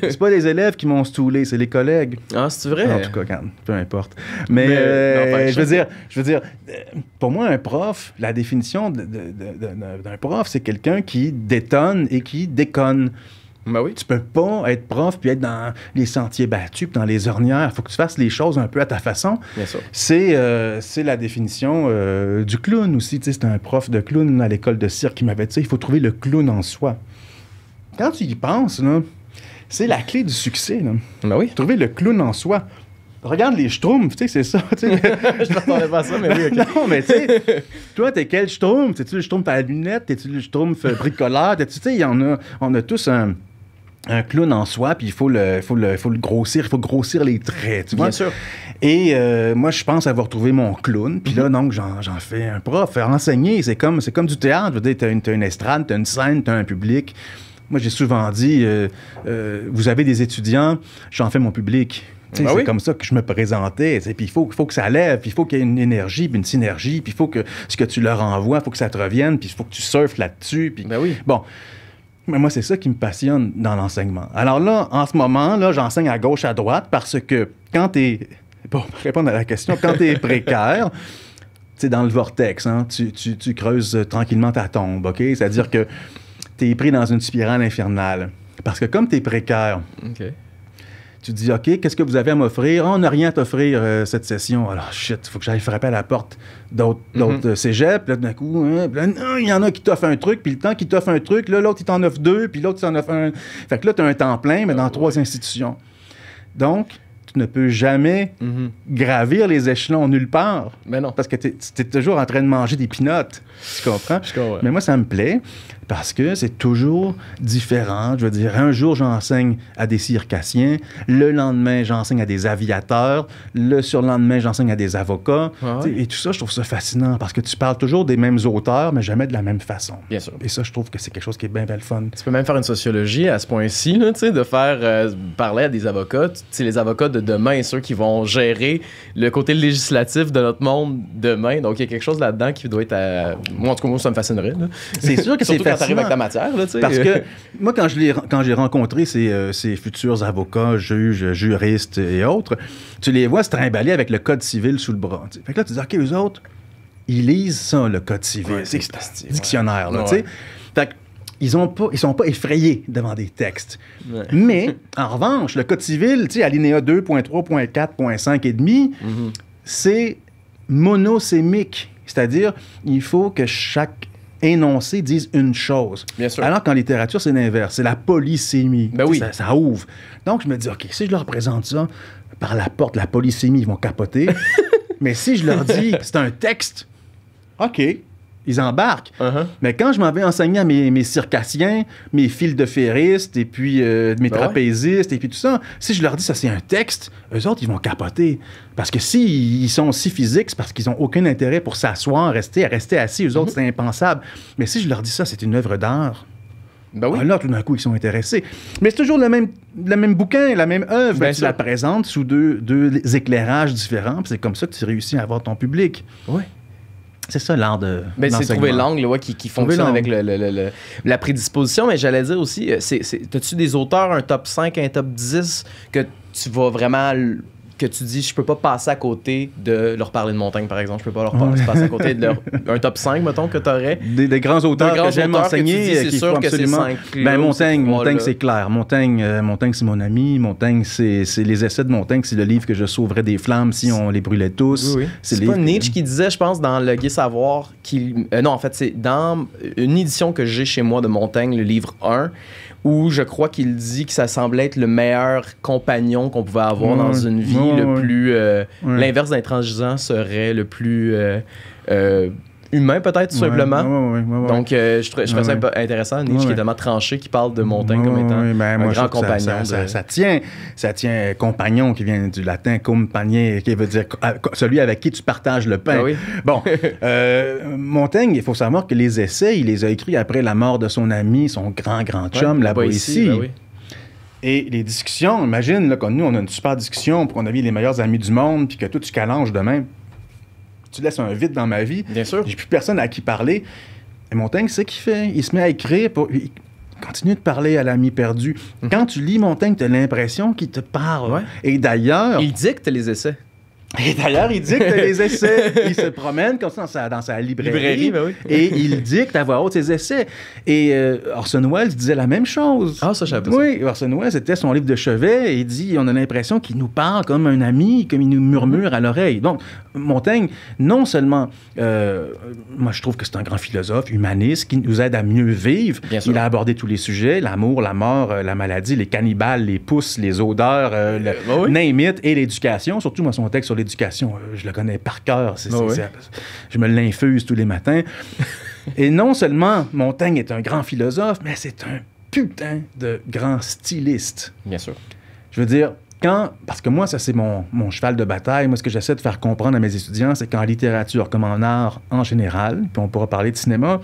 [LAUGHS] c'est pas les élèves qui m'ont stoulé, c'est les collègues. Ah, c'est vrai? En tout cas, quand, peu importe. Mais, euh, je veux dire, je veux dire, euh, pour moi, un prof, la définition d'un prof, c'est quelqu'un qui détonne et qui déconne. Ben tu peux pas être prof puis être dans les sentiers battus puis dans les ornières. Il faut que tu fasses les choses un peu à ta façon. Euh, c'est la définition euh, du clown aussi. C'était un prof de clown à l'école de cirque qui m'avait dit il faut trouver le clown en soi. Quand tu y penses, c'est la clé du succès. Là. Ben oui. Trouver le clown en soi. Regarde les schtroumpfs, tu sais, c'est ça. [LAUGHS] je pas ça, mais oui, [LAUGHS] mais tu sais, toi, t'es quel schtroumpf? T'es-tu le schtroumpf à la lunette? T'es-tu le schtroumpf bricoleur? tu sais, en a, on a tous un un clown en soi, puis il faut le, le, faut grossir, il faut grossir les traits, tu vois. sûr. Et euh, moi, je pense avoir trouvé mon clown, puis là, mhm. donc, j'en fais un prof. Enseigner, c'est comme, comme du théâtre, tu t'as as une estrade, t'as une scène, t'as un public. Moi, j'ai souvent dit, euh, euh, vous avez des étudiants, j'en fais mon public. Ah c'est comme ça que je me présentais. Puis il faut, que ça lève, puis il faut qu'il y ait une énergie, puis une synergie, puis il faut que ce que tu leur envoies, il faut que ça te revienne, puis il faut que tu surfes là-dessus. Ben oui. Bon. Mais moi, c'est ça qui me passionne dans l'enseignement. Alors là, en ce moment, là, j'enseigne à gauche, à droite, parce que quand tu es. Pour répondre à la question, quand tu es [LAUGHS] précaire, tu es dans le vortex, hein, tu, creuses tranquillement ta tombe, OK? C'est-à-dire que tu es pris dans une spirale infernale. Parce que comme tu es précaire, tu dis, OK, qu'est-ce que vous avez à m'offrir? on n'a rien à t'offrir euh, cette session. Alors, shit, il faut que j'aille frapper à la porte d'autres mm Puis euh, là, d'un coup, hein, il y en a qui t'offrent un truc, puis le temps qui t'offre un truc, là, l'autre, il t'en offre deux, puis l'autre, il t'en offre un. Fait que là, tu as un temps plein, mais dans ah trois institutions. Donc, tu ne peux jamais mhm. gravir les échelons nulle part. Mais non. Parce que tu es, toujours en train de manger des pinottes. Tu comprends? Mais moi, ça me plaît parce que c'est toujours différent. Je veux dire, un jour, j'enseigne à des circassiens, le lendemain, j'enseigne à des aviateurs, le surlendemain, j'enseigne à des avocats. Et tout ça, je trouve ça fascinant parce que tu parles toujours des mêmes auteurs, mais jamais de la même façon. Bien sûr. Et ça, je trouve que c'est quelque chose qui est bien, belle fun. Tu peux même faire une sociologie à ce point-ci, de faire euh, parler à des avocats. les avocats de demain, ceux qui vont gérer le côté législatif de notre monde demain. Donc, il y a quelque chose là-dedans qui doit être à... Moi, en tout cas, moi, ça me fascinerait. C'est sûr que [LAUGHS] c'est arrive avec la matière. Parce que moi, quand j'ai rencontré ces, euh, futurs avocats, juges, juristes et autres, tu les vois se trimballer avec le code civil sous le bras. Fait que là, tu dis, OK, eux autres, ils lisent ça, le code civil. dictionnaire, là, là, Fait que, ils ont sont pas effrayés devant des textes. [LAUGHS] Mais, en revanche, le code civil, tu sais, alinéa 2.3.4.5 et demi, mm-hmm. c'est monosémique. C'est-à-dire, il faut que chaque énoncés disent une chose. Bien sûr. Alors qu'en littérature, c'est l'inverse. C'est la polysémie. Ben oui. ça, ça, ouvre. Donc, je me dis, OK, si je leur présente ça par la porte, la polysémie, ils vont capoter. [LAUGHS] Mais si je leur dis, c'est un texte, OK, ils embarquent. Uh-huh. Mais quand je m'en vais enseigner à mes, mes, circassiens, mes fils de ferristes, et puis euh, mes ben trapézistes, et puis tout ça, si je leur dis ça c'est un texte, eux autres, ils vont capoter. Parce que s'ils sont si physiques, c'est parce qu'ils n'ont aucun intérêt pour s'asseoir, rester, rester assis. Eux autres, mm-hmm. c'est impensable. Mais si je leur dis ça, c'est une œuvre d'art. Ben Alors, ah, tout d'un coup, ils sont intéressés. Mais c'est toujours le même, le même bouquin, la même œuvre. Ben tu la présentes sous deux, deux éclairages différents. C'est comme ça que tu réussis à avoir ton public. Oui. C'est ça l'art de. Ben, c'est trouver l'angle qui, fonctionne avec le, la prédisposition, mais j'allais dire aussi, euh, c'est, as-tu des auteurs, un top 5, un top 10 que tu vas vraiment que tu dis, je peux pas passer à côté de leur parler de montagne, par exemple. Je peux pas leur passer à côté de leur, [LAUGHS] un top 5, mettons, que tu aurais. Des, grands auteurs des que j'aime enseigner. Euh, c'est sûr que c'est ben, Montaigne, Montaigne c'est clair. Euh, Montaigne, c'est mon ami. Montaigne, c'est les essais de Montaigne. C'est le livre que je sauverais des flammes si on les brûlait tous. C'est pas Nietzsche qui disait, je pense, dans Le Gué Savoir, qu'il euh, non, en fait, c'est dans une édition que j'ai chez moi de Montaigne, le livre 1 où je crois qu'il dit que ça semblait être le meilleur compagnon qu'on pouvait avoir dans une vie, le plus... Euh, l'inverse d'intransigeant serait le plus... Euh, euh, humain, peut-être, simplement. Donc, euh, je, trouve ça intéressant, Nietzsche qui est tellement tranché, qui parle de Montaigne comme étant ben, un grand compagnon. Ça, tient, ça tient euh, compagnon qui vient du latin compagnier, qui veut dire euh, celui avec qui tu partages le pain. Ah bon, [LAUGHS] Montaigne, il faut savoir que les essais, il les a écrits après la mort de son ami, son grand, grand chum, la poésie. Ben Et les discussions, imagine, comme nous, on a une super discussion, pour qu'on a les meilleurs amis du monde, puis que tout se calange demain tu laisses un vide dans ma vie. Bien sûr. J'ai plus personne à qui parler. Et Montaigne, c'est qu'il fait. Il se met à écrire pour. Il continue de parler à l'ami perdu. Mhm. Quand tu lis Montaigne, tu as l'impression qu'il te parle. Et d'ailleurs. Il dicte les essais. Et d'ailleurs, il dicte les essais. Il se promène comme ça dans sa, librairie. Ben et il dicte à voix haute ses essais. Et euh, Orson Welles disait la même chose. Ah, ça, j'avais Oui, Orson Welles, c'était son livre de chevet. Et il dit on a l'impression qu'il nous parle comme un ami, comme il nous murmure à l'oreille. Donc, Montaigne, non seulement, euh, moi, je trouve que c'est un grand philosophe, humaniste, qui nous aide à mieux vivre. il a abordé tous les sujets l'amour, la mort, euh, la maladie, les cannibales, les pousses, les odeurs, le ben et l'éducation. Surtout, moi, son texte sur l'éducation. Euh, je le connais par cœur. c'est ah Je me l'infuse tous les matins. [LAUGHS] Et non seulement Montaigne est un grand philosophe, mais c'est un putain de grand styliste. Bien sûr. Je veux dire, quand, parce que moi, ça c'est mon, mon, cheval de bataille, moi ce que j'essaie de faire comprendre à mes étudiants, c'est qu'en littérature, comme en art en général, puis on pourra parler de cinéma,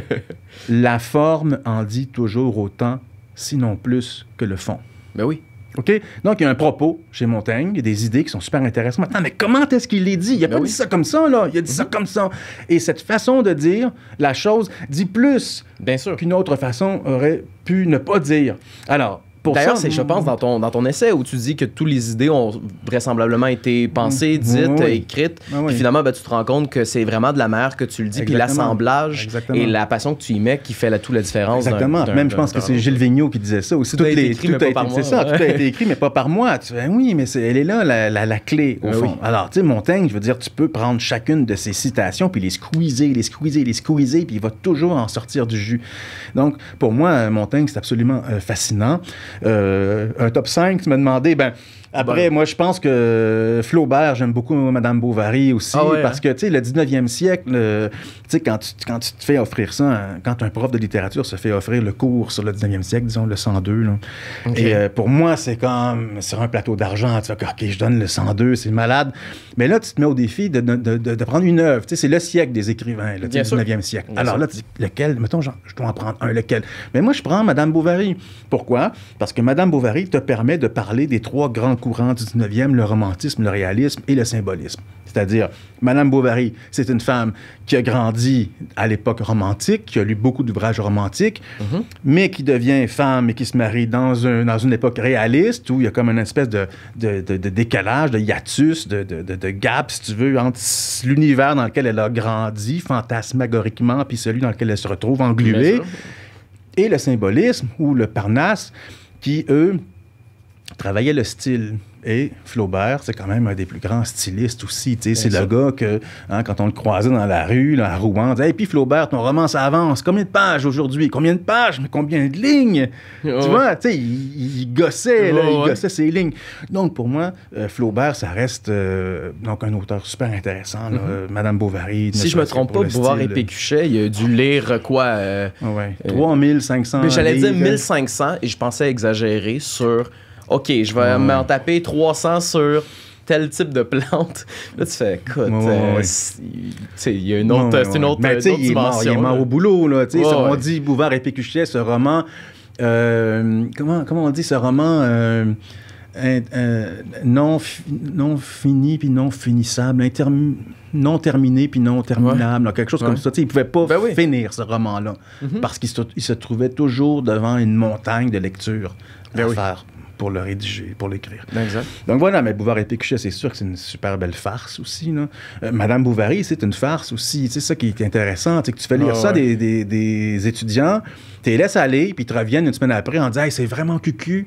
[LAUGHS] la forme en dit toujours autant, sinon plus, que le fond. Ben oui. Donc, il y a un propos chez Montaigne, il y a des idées qui sont super intéressantes. mais comment est-ce qu'il les dit? Il n'a ben pas dit ça comme ça, là. Il a dit ça mhm. comme ça. Et cette façon de dire la chose dit plus qu'une autre façon aurait pu ne pas dire. Alors, D'ailleurs, c'est, je pense, dans ton, dans ton essai où tu dis que toutes les idées ont vraisemblablement été pensées, mmh. dites, écrites. Puis finalement, ben, tu te rends compte que c'est vraiment de la manière que tu le dis, puis l'assemblage et la passion que tu y mets qui fait la, toute la différence. Exactement. Même, je pense que c'est Gilles Vigneault qui disait ça aussi. Tout, a été écrit, mais pas par moi. oui, mais elle est là, la, la, clé, au ben fond. Alors, tu sais, Montaigne, je veux dire, tu peux prendre chacune de ces citations, puis les squeezer, les squeezer, les squeezer, puis il va toujours en sortir du jus. Donc, pour moi, Montaigne, c'est absolument euh, fascinant. Euh, un top 5, tu m'as demandé... ben, après, moi, je pense que Flaubert, j'aime beaucoup Madame Bovary aussi, ah hein? parce que, tu sais, le 19e siècle, euh, quand tu quand tu te fais offrir ça, hein, quand un prof de littérature se fait offrir le cours sur le 19e siècle, disons le 102, là, et euh, pour moi, c'est comme sur un plateau d'argent, tu OK, je donne le 102, c'est malade. Mais là, tu te mets au défi de, de, de, prendre une œuvre. Tu sais, C'est le siècle des écrivains, le 19e siècle. Alors là, tu dis, lequel, mettons, je dois en prendre un, lequel. Mais moi, je prends Madame Bovary. Pourquoi? Parce que Madame Bovary te permet de parler des trois grands courant du 19e, le romantisme, le réalisme et le symbolisme. C'est-à-dire, Madame Bovary, c'est une femme qui a grandi à l'époque romantique, qui a lu beaucoup d'ouvrages romantiques, mhm. mais qui devient femme et qui se marie dans, un, dans une époque réaliste où il y a comme une espèce de, de décalage, de hiatus, de, gap, si tu veux, entre l'univers dans lequel elle a grandi fantasmagoriquement, puis celui dans lequel elle se retrouve engluée, et le symbolisme ou le Parnasse, qui, eux, travaillait le style. Et Flaubert, c'est quand même un des plus grands stylistes aussi. C'est le gars que, hein, quand on le croisait dans la rue, là, à Rouen, on disait puis Flaubert, ton roman, ça avance. Combien de pages aujourd'hui Combien de pages Mais combien de lignes Tu vois, tu il, gossait, là, il gossait ses lignes. Donc, pour moi, euh, Flaubert, ça reste euh, donc un auteur super intéressant. Mm-hmm. Euh, Madame Bovary. Si je me trompe pas, Bovary et Pécuchet, il a dû lire quoi 3500. Mais j'allais dire 1500, et je pensais exagérer sur OK, je vais m'en taper 300 sur tel type de plante. [LAUGHS] Là, tu fais, écoute, euh, c'est il y a une autre, c'est une autre, Mais euh, autre il dimension. mort, il est au boulot, là. on dit Bouvard et Pécuchet, ce roman, euh, comment, comment on dit ce roman non, non fini puis non finissable, non terminé puis non terminable, quelque chose comme ça. sais, il pouvait pas ben finir ce roman-là mhm. parce qu'il se, trouvait toujours devant une montagne de lecture ben à faire pour le rédiger, pour l'écrire. Donc voilà, mais Bouvard et Pécuchet, c'est sûr que c'est une super belle farce aussi. Euh, Madame Bouvary, c'est une farce aussi. C'est ça qui est intéressant, que tu fais lire ah ça des, des, étudiants, tu les laisses aller, puis ils te reviennent une semaine après en disant hey, c'est vraiment cucu.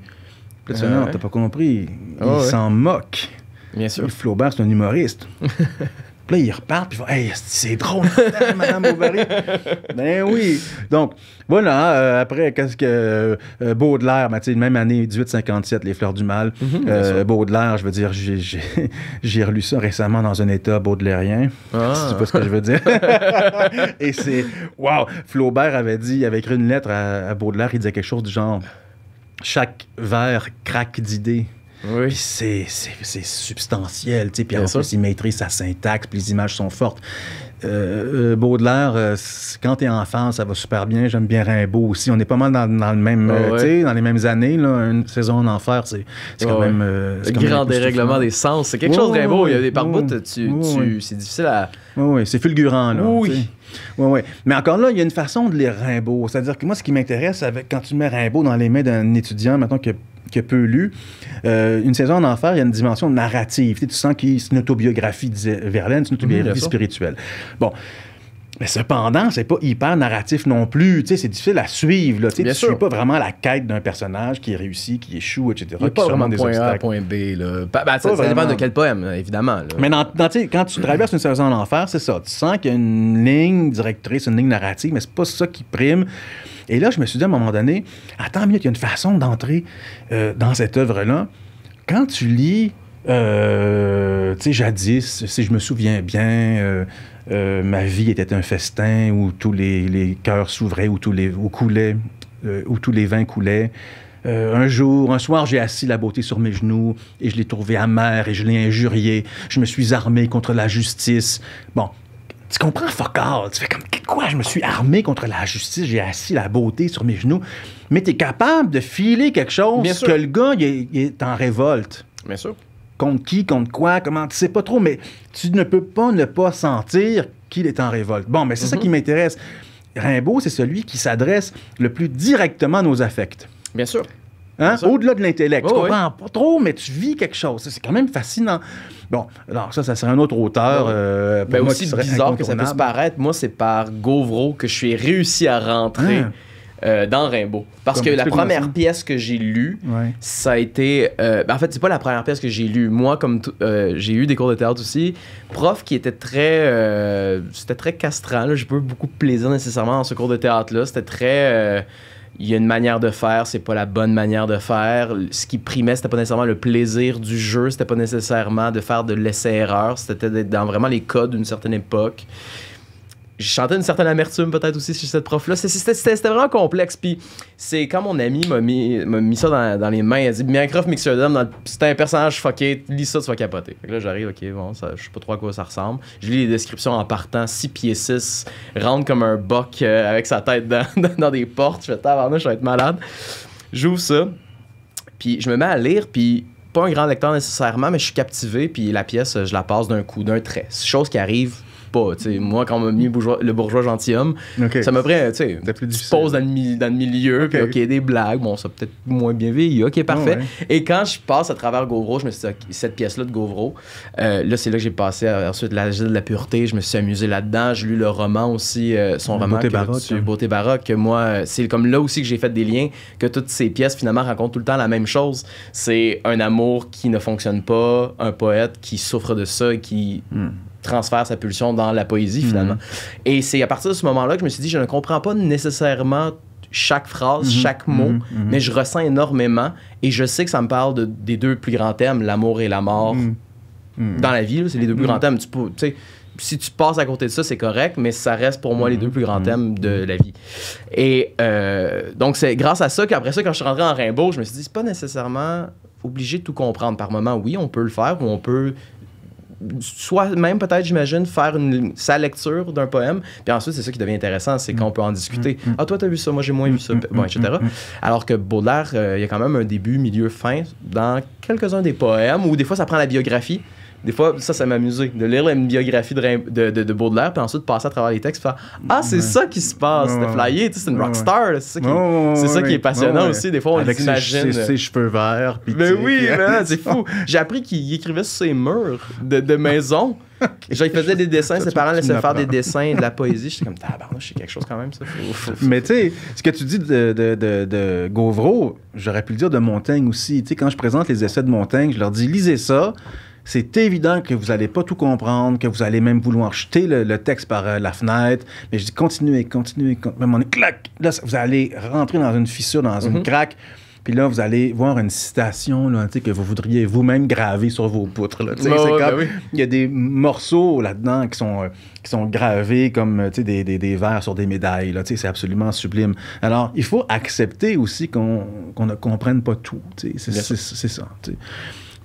Puis ah non, t'as pas compris. ils ah s'en moquent. Bien sûr. Flaubert, c'est un humoriste. [LAUGHS] Puis là, ils repartent, puis ils font Hey, c'est drôle, Madame Bovary. [LAUGHS] ben oui. Donc, voilà, euh, après, qu'est-ce que euh, Baudelaire, ben, même année 1857, Les Fleurs du Mal. Mhm, euh, Baudelaire, je veux dire, [LAUGHS] j'ai relu ça récemment dans un état baudelairien. Ah. Si tu pas ce que je veux dire. [LAUGHS] Et c'est Wow! Flaubert avait dit, il écrit une lettre à, Baudelaire, il disait quelque chose du genre Chaque vers craque d'idées. Oui. C'est substantiel. Puis Bien en plus, il maîtrise sa syntaxe, puis les images sont fortes. Euh, euh Baudelaire, euh, tu quand t'es enfant, ça va super bien. J'aime bien Rimbaud aussi. On est pas mal dans, dans le même, euh, dans les mêmes années. Là, une saison en enfer, c'est quand même. le grand dérèglement des sens. C'est quelque chose, Rimbaud. Il y a des bouts, tu, tu, c'est difficile à. Oui, c'est fulgurant. Là, oui. ouais Oui, Mais encore là, il y a une façon de lire Rimbaud. C'est-à-dire que moi, ce qui m'intéresse, avec, quand tu mets Rimbaud dans les mains d'un étudiant, maintenant que que peu lu. Euh, une saison en enfer, il y a une dimension narrative. Tu, sens que c'est une autobiographie, disait Verlaine, c'est une autobiographie spirituelle. Bon. Mais cependant, c'est pas hyper narratif non plus. Tu sais, c'est difficile à suivre. Là. Tu ne suis pas vraiment la quête d'un personnage qui réussit, qui échoue, etc. Il n'y a pas vraiment des point A, point B. Là. Ben, ça, dépend de quel poème, évidemment. Mais quand tu traverses une saison en enfer, c'est ça. Tu sens qu'il y a une ligne directrice, une ligne narrative, mais c'est pas ça qui prime. Et là, je me suis dit à un moment donné, attends une minute, il y a une façon d'entrer euh, dans cette œuvre-là. Quand tu lis, euh, tu sais, jadis, si je me souviens bien, euh, ma vie était un festin où tous les, cœurs s'ouvraient, où tous les, coulaient, où tous les vins coulaient. un jour, un soir, j'ai assis la beauté sur mes genoux et je l'ai trouvée amère et je l'ai injuriée. Je me suis armé contre la justice. Bon, tu comprends, fuck Tu fais comme quoi je me suis armé contre la justice, j'ai assis la beauté sur mes genoux. Mais tu es capable de filer quelque chose que le gars, est, en révolte. Bien sûr. Contre qui, contre quoi, comment, tu sais pas trop, mais tu ne peux pas ne pas sentir qu'il est en révolte. Bon, mais c'est ça mhm. qui m'intéresse. Rimbaud, c'est celui qui s'adresse le plus directement à nos affects. Bien sûr. Hein? Au-delà de l'intellect. Oh, tu comprends pas trop, mais tu vis quelque chose. C'est quand même fascinant. Bon, alors ça, ça serait un autre auteur. Euh, ben, mais aussi bizarre que ça puisse paraître, moi, c'est par Gauvreau que je suis réussi à rentrer. Hein? Euh, dans Rimbaud. Parce que la première pièce que j'ai lue, ça a été. Euh, ben, en fait, c'est pas la première pièce que j'ai lue. Moi, comme j'ai eu des cours de théâtre aussi, prof qui était très. C'était très castrant. J'ai pas eu beaucoup de plaisir nécessairement dans ce cours de théâtre-là. C'était très il y a une manière de faire, c'est pas la bonne manière de faire. Ce qui primait, c'était pas nécessairement le plaisir du jeu, c'était pas nécessairement de faire de l'essai-erreur, c'était d'être dans vraiment les codes d'une certaine époque. J'ai chantais une certaine amertume peut-être aussi chez cette prof-là. C'était vraiment complexe. Puis c'est quand mon ami m'a mis, mis, ça dans, les mains, elle a dit Minecraft c'était un personnage fucké, lis ça, tu vas capoter. là, j'arrive, ok, bon, je sais pas trop à quoi ça ressemble. Je lis les descriptions en partant, 6 pieds 6, rentre comme un buck euh, avec sa tête [LAUGHS] dans, des portes. Je fais tabarnouche, je vais être malade. J'ouvre ça, puis je me mets à lire, puis pas un grand lecteur nécessairement, mais je suis captivé, puis la pièce, je la passe d'un coup, d'un trait. Chose qui arrive moi, quand on m'a mis le bourgeois gentilhomme, ça me pris. Tu poses dans le, dans le milieu, OK, des blagues, bon, ça peut-être moins bien vieilli, OK, ah parfait. Et quand je passe à travers Gauvreau, je me suis dit, cette pièce-là de Gauvreau, euh, là, c'est là que j'ai passé ensuite la de la pureté, je me suis amusé là-dedans. J'ai lu le roman aussi, euh, son roman Beauté baroque, hein. Beauté baroque, moi, euh, c'est comme là aussi que j'ai fait des liens, que toutes ces pièces, finalement, racontent tout le temps la même chose. C'est un amour qui ne fonctionne pas, un poète qui souffre de ça et qui. Hmm transfère sa pulsion dans la poésie mhm. finalement. Et c'est à partir de ce moment-là que je me suis dit, je ne comprends pas nécessairement chaque phrase, mhm. chaque mot, mhm. mais je ressens énormément et je sais que ça me parle des deux plus grands thèmes, l'amour et la mort. Dans la vie, c'est les deux plus grands thèmes. si tu passes à côté de ça, c'est correct, mais ça reste pour moi les deux plus grands thèmes de la vie. Et euh, donc, c'est grâce à ça qu'après ça, quand je suis rentré en Rimbaud, je me suis dit, c'est pas nécessairement obligé de tout comprendre par moment. Oui, on peut le faire ou on peut soit même peut-être, j'imagine, faire sa lecture d'un poème. Puis ensuite, c'est ça qui devient intéressant, c'est qu'on mm. peut en discuter. Mm, mm. Ah, toi, t'as vu ça, moi, j'ai moins vu ça, ben, etc. Alors que Baudelaire, euh, il y a quand même un début, milieu, fin dans quelques-uns des poèmes, ou des fois, ça prend la biographie. Des fois, ça, ça m'amusait de lire une biographie de, de, Baudelaire, puis ensuite passer à travers les textes, faire Ah, c'est ça qui se passe, c'est tu flyer, c'est une rockstar, c'est ça qui, est, c'est ça qui est passionnant aussi. Des fois, on Avec imagine. Euh, ses, cheveux verts. mais ben oui, [LAUGHS] c'est fou. J'ai appris qu'il écrivait sur ses murs de, de maison. [LAUGHS] Genre, il faisait des dessins, ses parents laissaient faire des dessins, de la [LAUGHS] poésie. J'étais comme, tabarnouche, c'est quelque chose quand même, ça. fou Mais tu sais, ce que tu dis de, de, de, de Gauvreau, j'aurais pu le dire de Montaigne aussi. Tu sais, quand je présente les essais de Montaigne, je leur dis, lisez ça c'est évident que vous n'allez pas tout comprendre, que vous allez même vouloir jeter le, texte par euh, la fenêtre. Mais je dis continuez, continuez, continuez. Même clac, là, vous allez rentrer dans une fissure, dans une mm-hmm. craque. Puis là, vous allez voir une citation là, que vous voudriez vous-même graver sur vos poutres. Oh, ben il y a des morceaux là-dedans qui sont, euh, qui sont gravés comme des, des, des vers sur des médailles. C'est absolument sublime. Alors, il faut accepter aussi qu'on ne comprenne pas tout. C'est ça.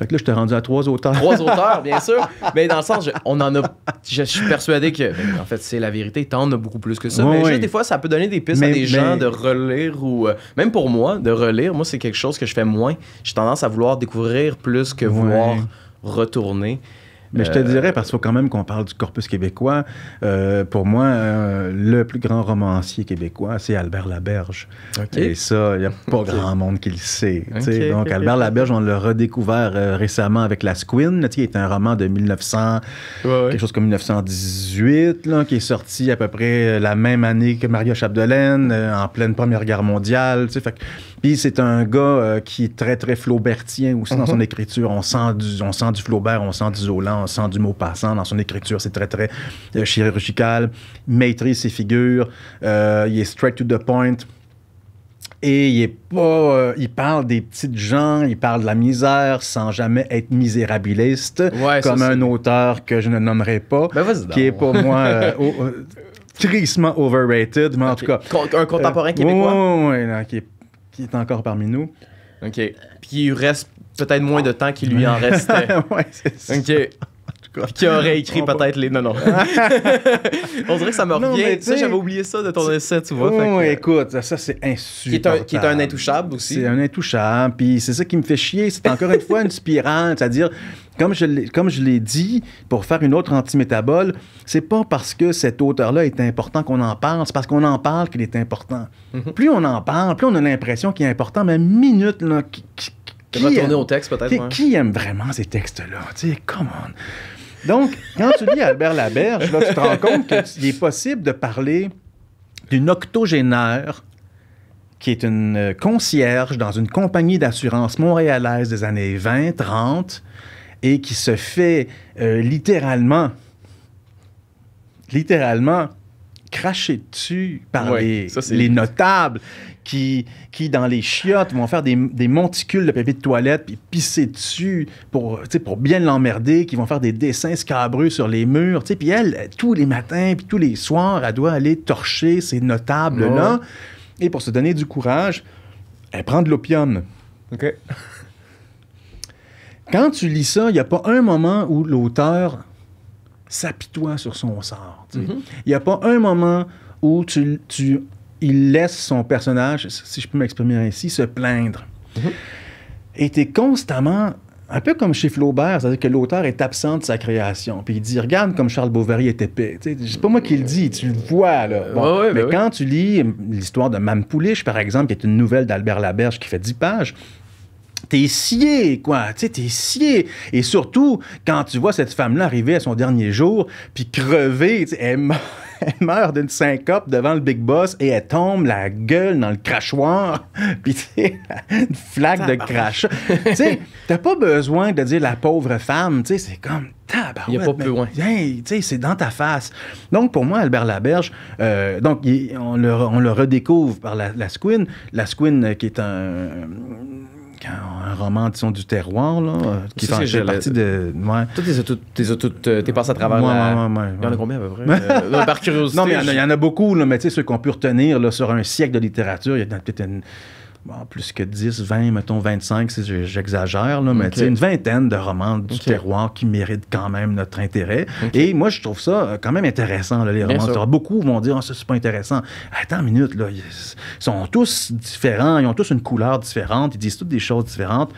Fait que là, je t'ai rendu à trois auteurs. Trois [LAUGHS] auteurs, bien sûr. mais dans le sens, on en a. Je, suis persuadé que, ben, en fait, c'est la vérité. T'en as beaucoup plus que ça. mais Juste, des fois, ça peut donner des pistes à des gens de relire ou. Euh, même pour moi, de relire, moi, c'est quelque chose que je fais moins. J'ai tendance à vouloir découvrir plus que vouloir retourner. Mais je te euh, dirais, parce qu'il faut quand même qu'on parle du corpus québécois. Euh, pour moi, euh, le plus grand romancier québécois, c'est Albert Laberge. Et ça, il n'y a pas grand monde qui le sait. donc, Albert Laberge, on l'a redécouvert récemment avec La Squin, qui est un roman de 1900, quelque chose comme 1918, là, qui est sorti à peu près la même année que Maria Chapdelaine, en pleine Première Guerre mondiale. Fait puis c'est un gars euh, qui est très, très flaubertien aussi dans mhm. son écriture. On sent, du, on sent du Flaubert, on sent du Zola, on sent du mot passant dans son écriture. C'est très, très euh, chirurgical, maîtrise ses figures, euh, il est straight to the point et il est pas il parle des petites gens il parle de la misère sans jamais être misérabiliste comme un auteur que je ne nommerai pas ben, qui est pour moi [LAUGHS] tristement overrated mais en tout cas un contemporain québécois Oui, qui est qui est encore parmi nous. OK. Puis il reste peut-être moins de temps qu'il lui en restait. [LAUGHS] ouais, c'est ça. OK qui aurait écrit peut-être les. Non, non. [LAUGHS] On dirait que ça me revient. Ça, j'avais oublié ça de ton essai, tu vois. écoute, ça, c'est insupportable. Qui est, un, intouchable aussi. C'est un intouchable. Puis c'est ça qui me fait chier. C'est encore une fois une spirale. C'est-à-dire, comme je l'ai dit, pour faire une autre antimétabole, c'est pas parce que cet auteur-là est important qu'on en parle, c'est parce qu'on en parle qu'il est important. Mhm. Plus on en parle, plus on a l'impression qu'il est important, mais minute, là, qui, qui, tourner au texte, peut-être, qui, qui aime vraiment ces textes-là? Tu sais, come on! Donc, quand tu lis Albert Laberge, tu te rends compte qu'il est possible de parler d'une octogénaire qui est une euh, concierge dans une compagnie d'assurance montréalaise des années 20, 30, et qui se fait euh, littéralement, littéralement cracher dessus par les notables qui, dans les chiottes, vont faire des, monticules de papier de toilette, puis pisser dessus pour, pour bien l'emmerder, qui vont faire des dessins scabreux sur les murs. Puis elle, tous les matins, puis tous les soirs, elle doit aller torcher ces notables-là. Et pour se donner du courage, elle prend de l'opium. OK. [LAUGHS] Quand tu lis ça, il n'y a pas un moment où l'auteur s'apitoie sur son sort. Mm-hmm. Il n'y a pas un moment où tu il laisse son personnage, si je peux m'exprimer ainsi, se plaindre. Était mhm. Et tu constamment, un peu comme chez Flaubert, c'est-à-dire que l'auteur est absent de sa création. Puis il dit Regarde comme Charles Bovary est épais. C'est pas moi qui le dis, tu le vois. Là. mais ben quand tu lis l'histoire de Mame Pouliche, par exemple, qui est une nouvelle d'Albert Laberge qui fait 10 pages, T'es scié, quoi. Tu t'es scié. Et surtout, quand tu vois cette femme-là arriver à son dernier jour, puis crever, elle est elle meurt d'une syncope devant le Big Boss et elle tombe la gueule dans le crachoir. [LAUGHS] Puis, tu une flaque de crash. tu sais, t'as pas besoin de dire la pauvre femme. Tu c'est comme il n'y a pas plus loin. c'est dans ta face. Donc, pour moi, Albert Laberge, euh, donc, on, le, redécouvre par la, la Squin. La Squin, euh, qui est un, un roman, disons, du terroir, là, euh, qui fait partie de. Ouais. Toi, t'es toutes, t'es passé à travers. il y en a combien à peu près [LAUGHS] euh, Par curiosité. Non, mais il y, en a beaucoup, mais tu sais, ceux qu'on peut retenir là, sur un siècle de littérature, il y a peut-être une plus que 10, 20, mettons 25, j'exagère, là, tu sais, une vingtaine de romans du terroir qui méritent quand même notre intérêt. Et moi, je trouve ça euh, quand même intéressant, les romans Beaucoup vont dire, oh, ça, c'est pas intéressant. Attends une minute, là, ils sont tous différents, ils ont tous une couleur différente, ils disent toutes des choses différentes.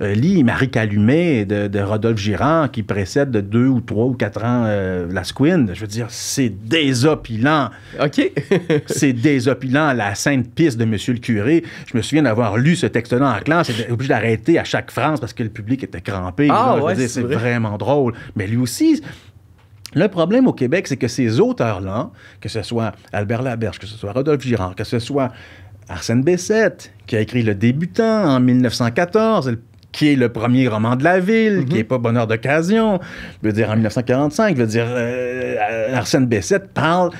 Euh, lis Marie Calumet de, de, Rodolphe Girard qui précède de deux ou trois ou quatre ans euh, La Je veux dire, c'est désopilant. OK. [LAUGHS] c'est désopilant. La sainte piste de Monsieur le curé. Je me souviens d'avoir lu ce texte-là en classe, j'étais obligé d'arrêter à chaque phrase parce que le public était crampé. Ah, ouais, c'est vraiment drôle. Mais lui aussi, le problème au Québec, c'est que ces auteurs-là, que ce soit Albert Laberge, que ce soit Rodolphe Girard, que ce soit Arsène Bessette, qui a écrit Le Débutant en 1914, qui est le premier roman de la ville, qui n'est mhm. pas Bonheur d'occasion, je dire en 1945, je dire euh, Arsène Bessette parle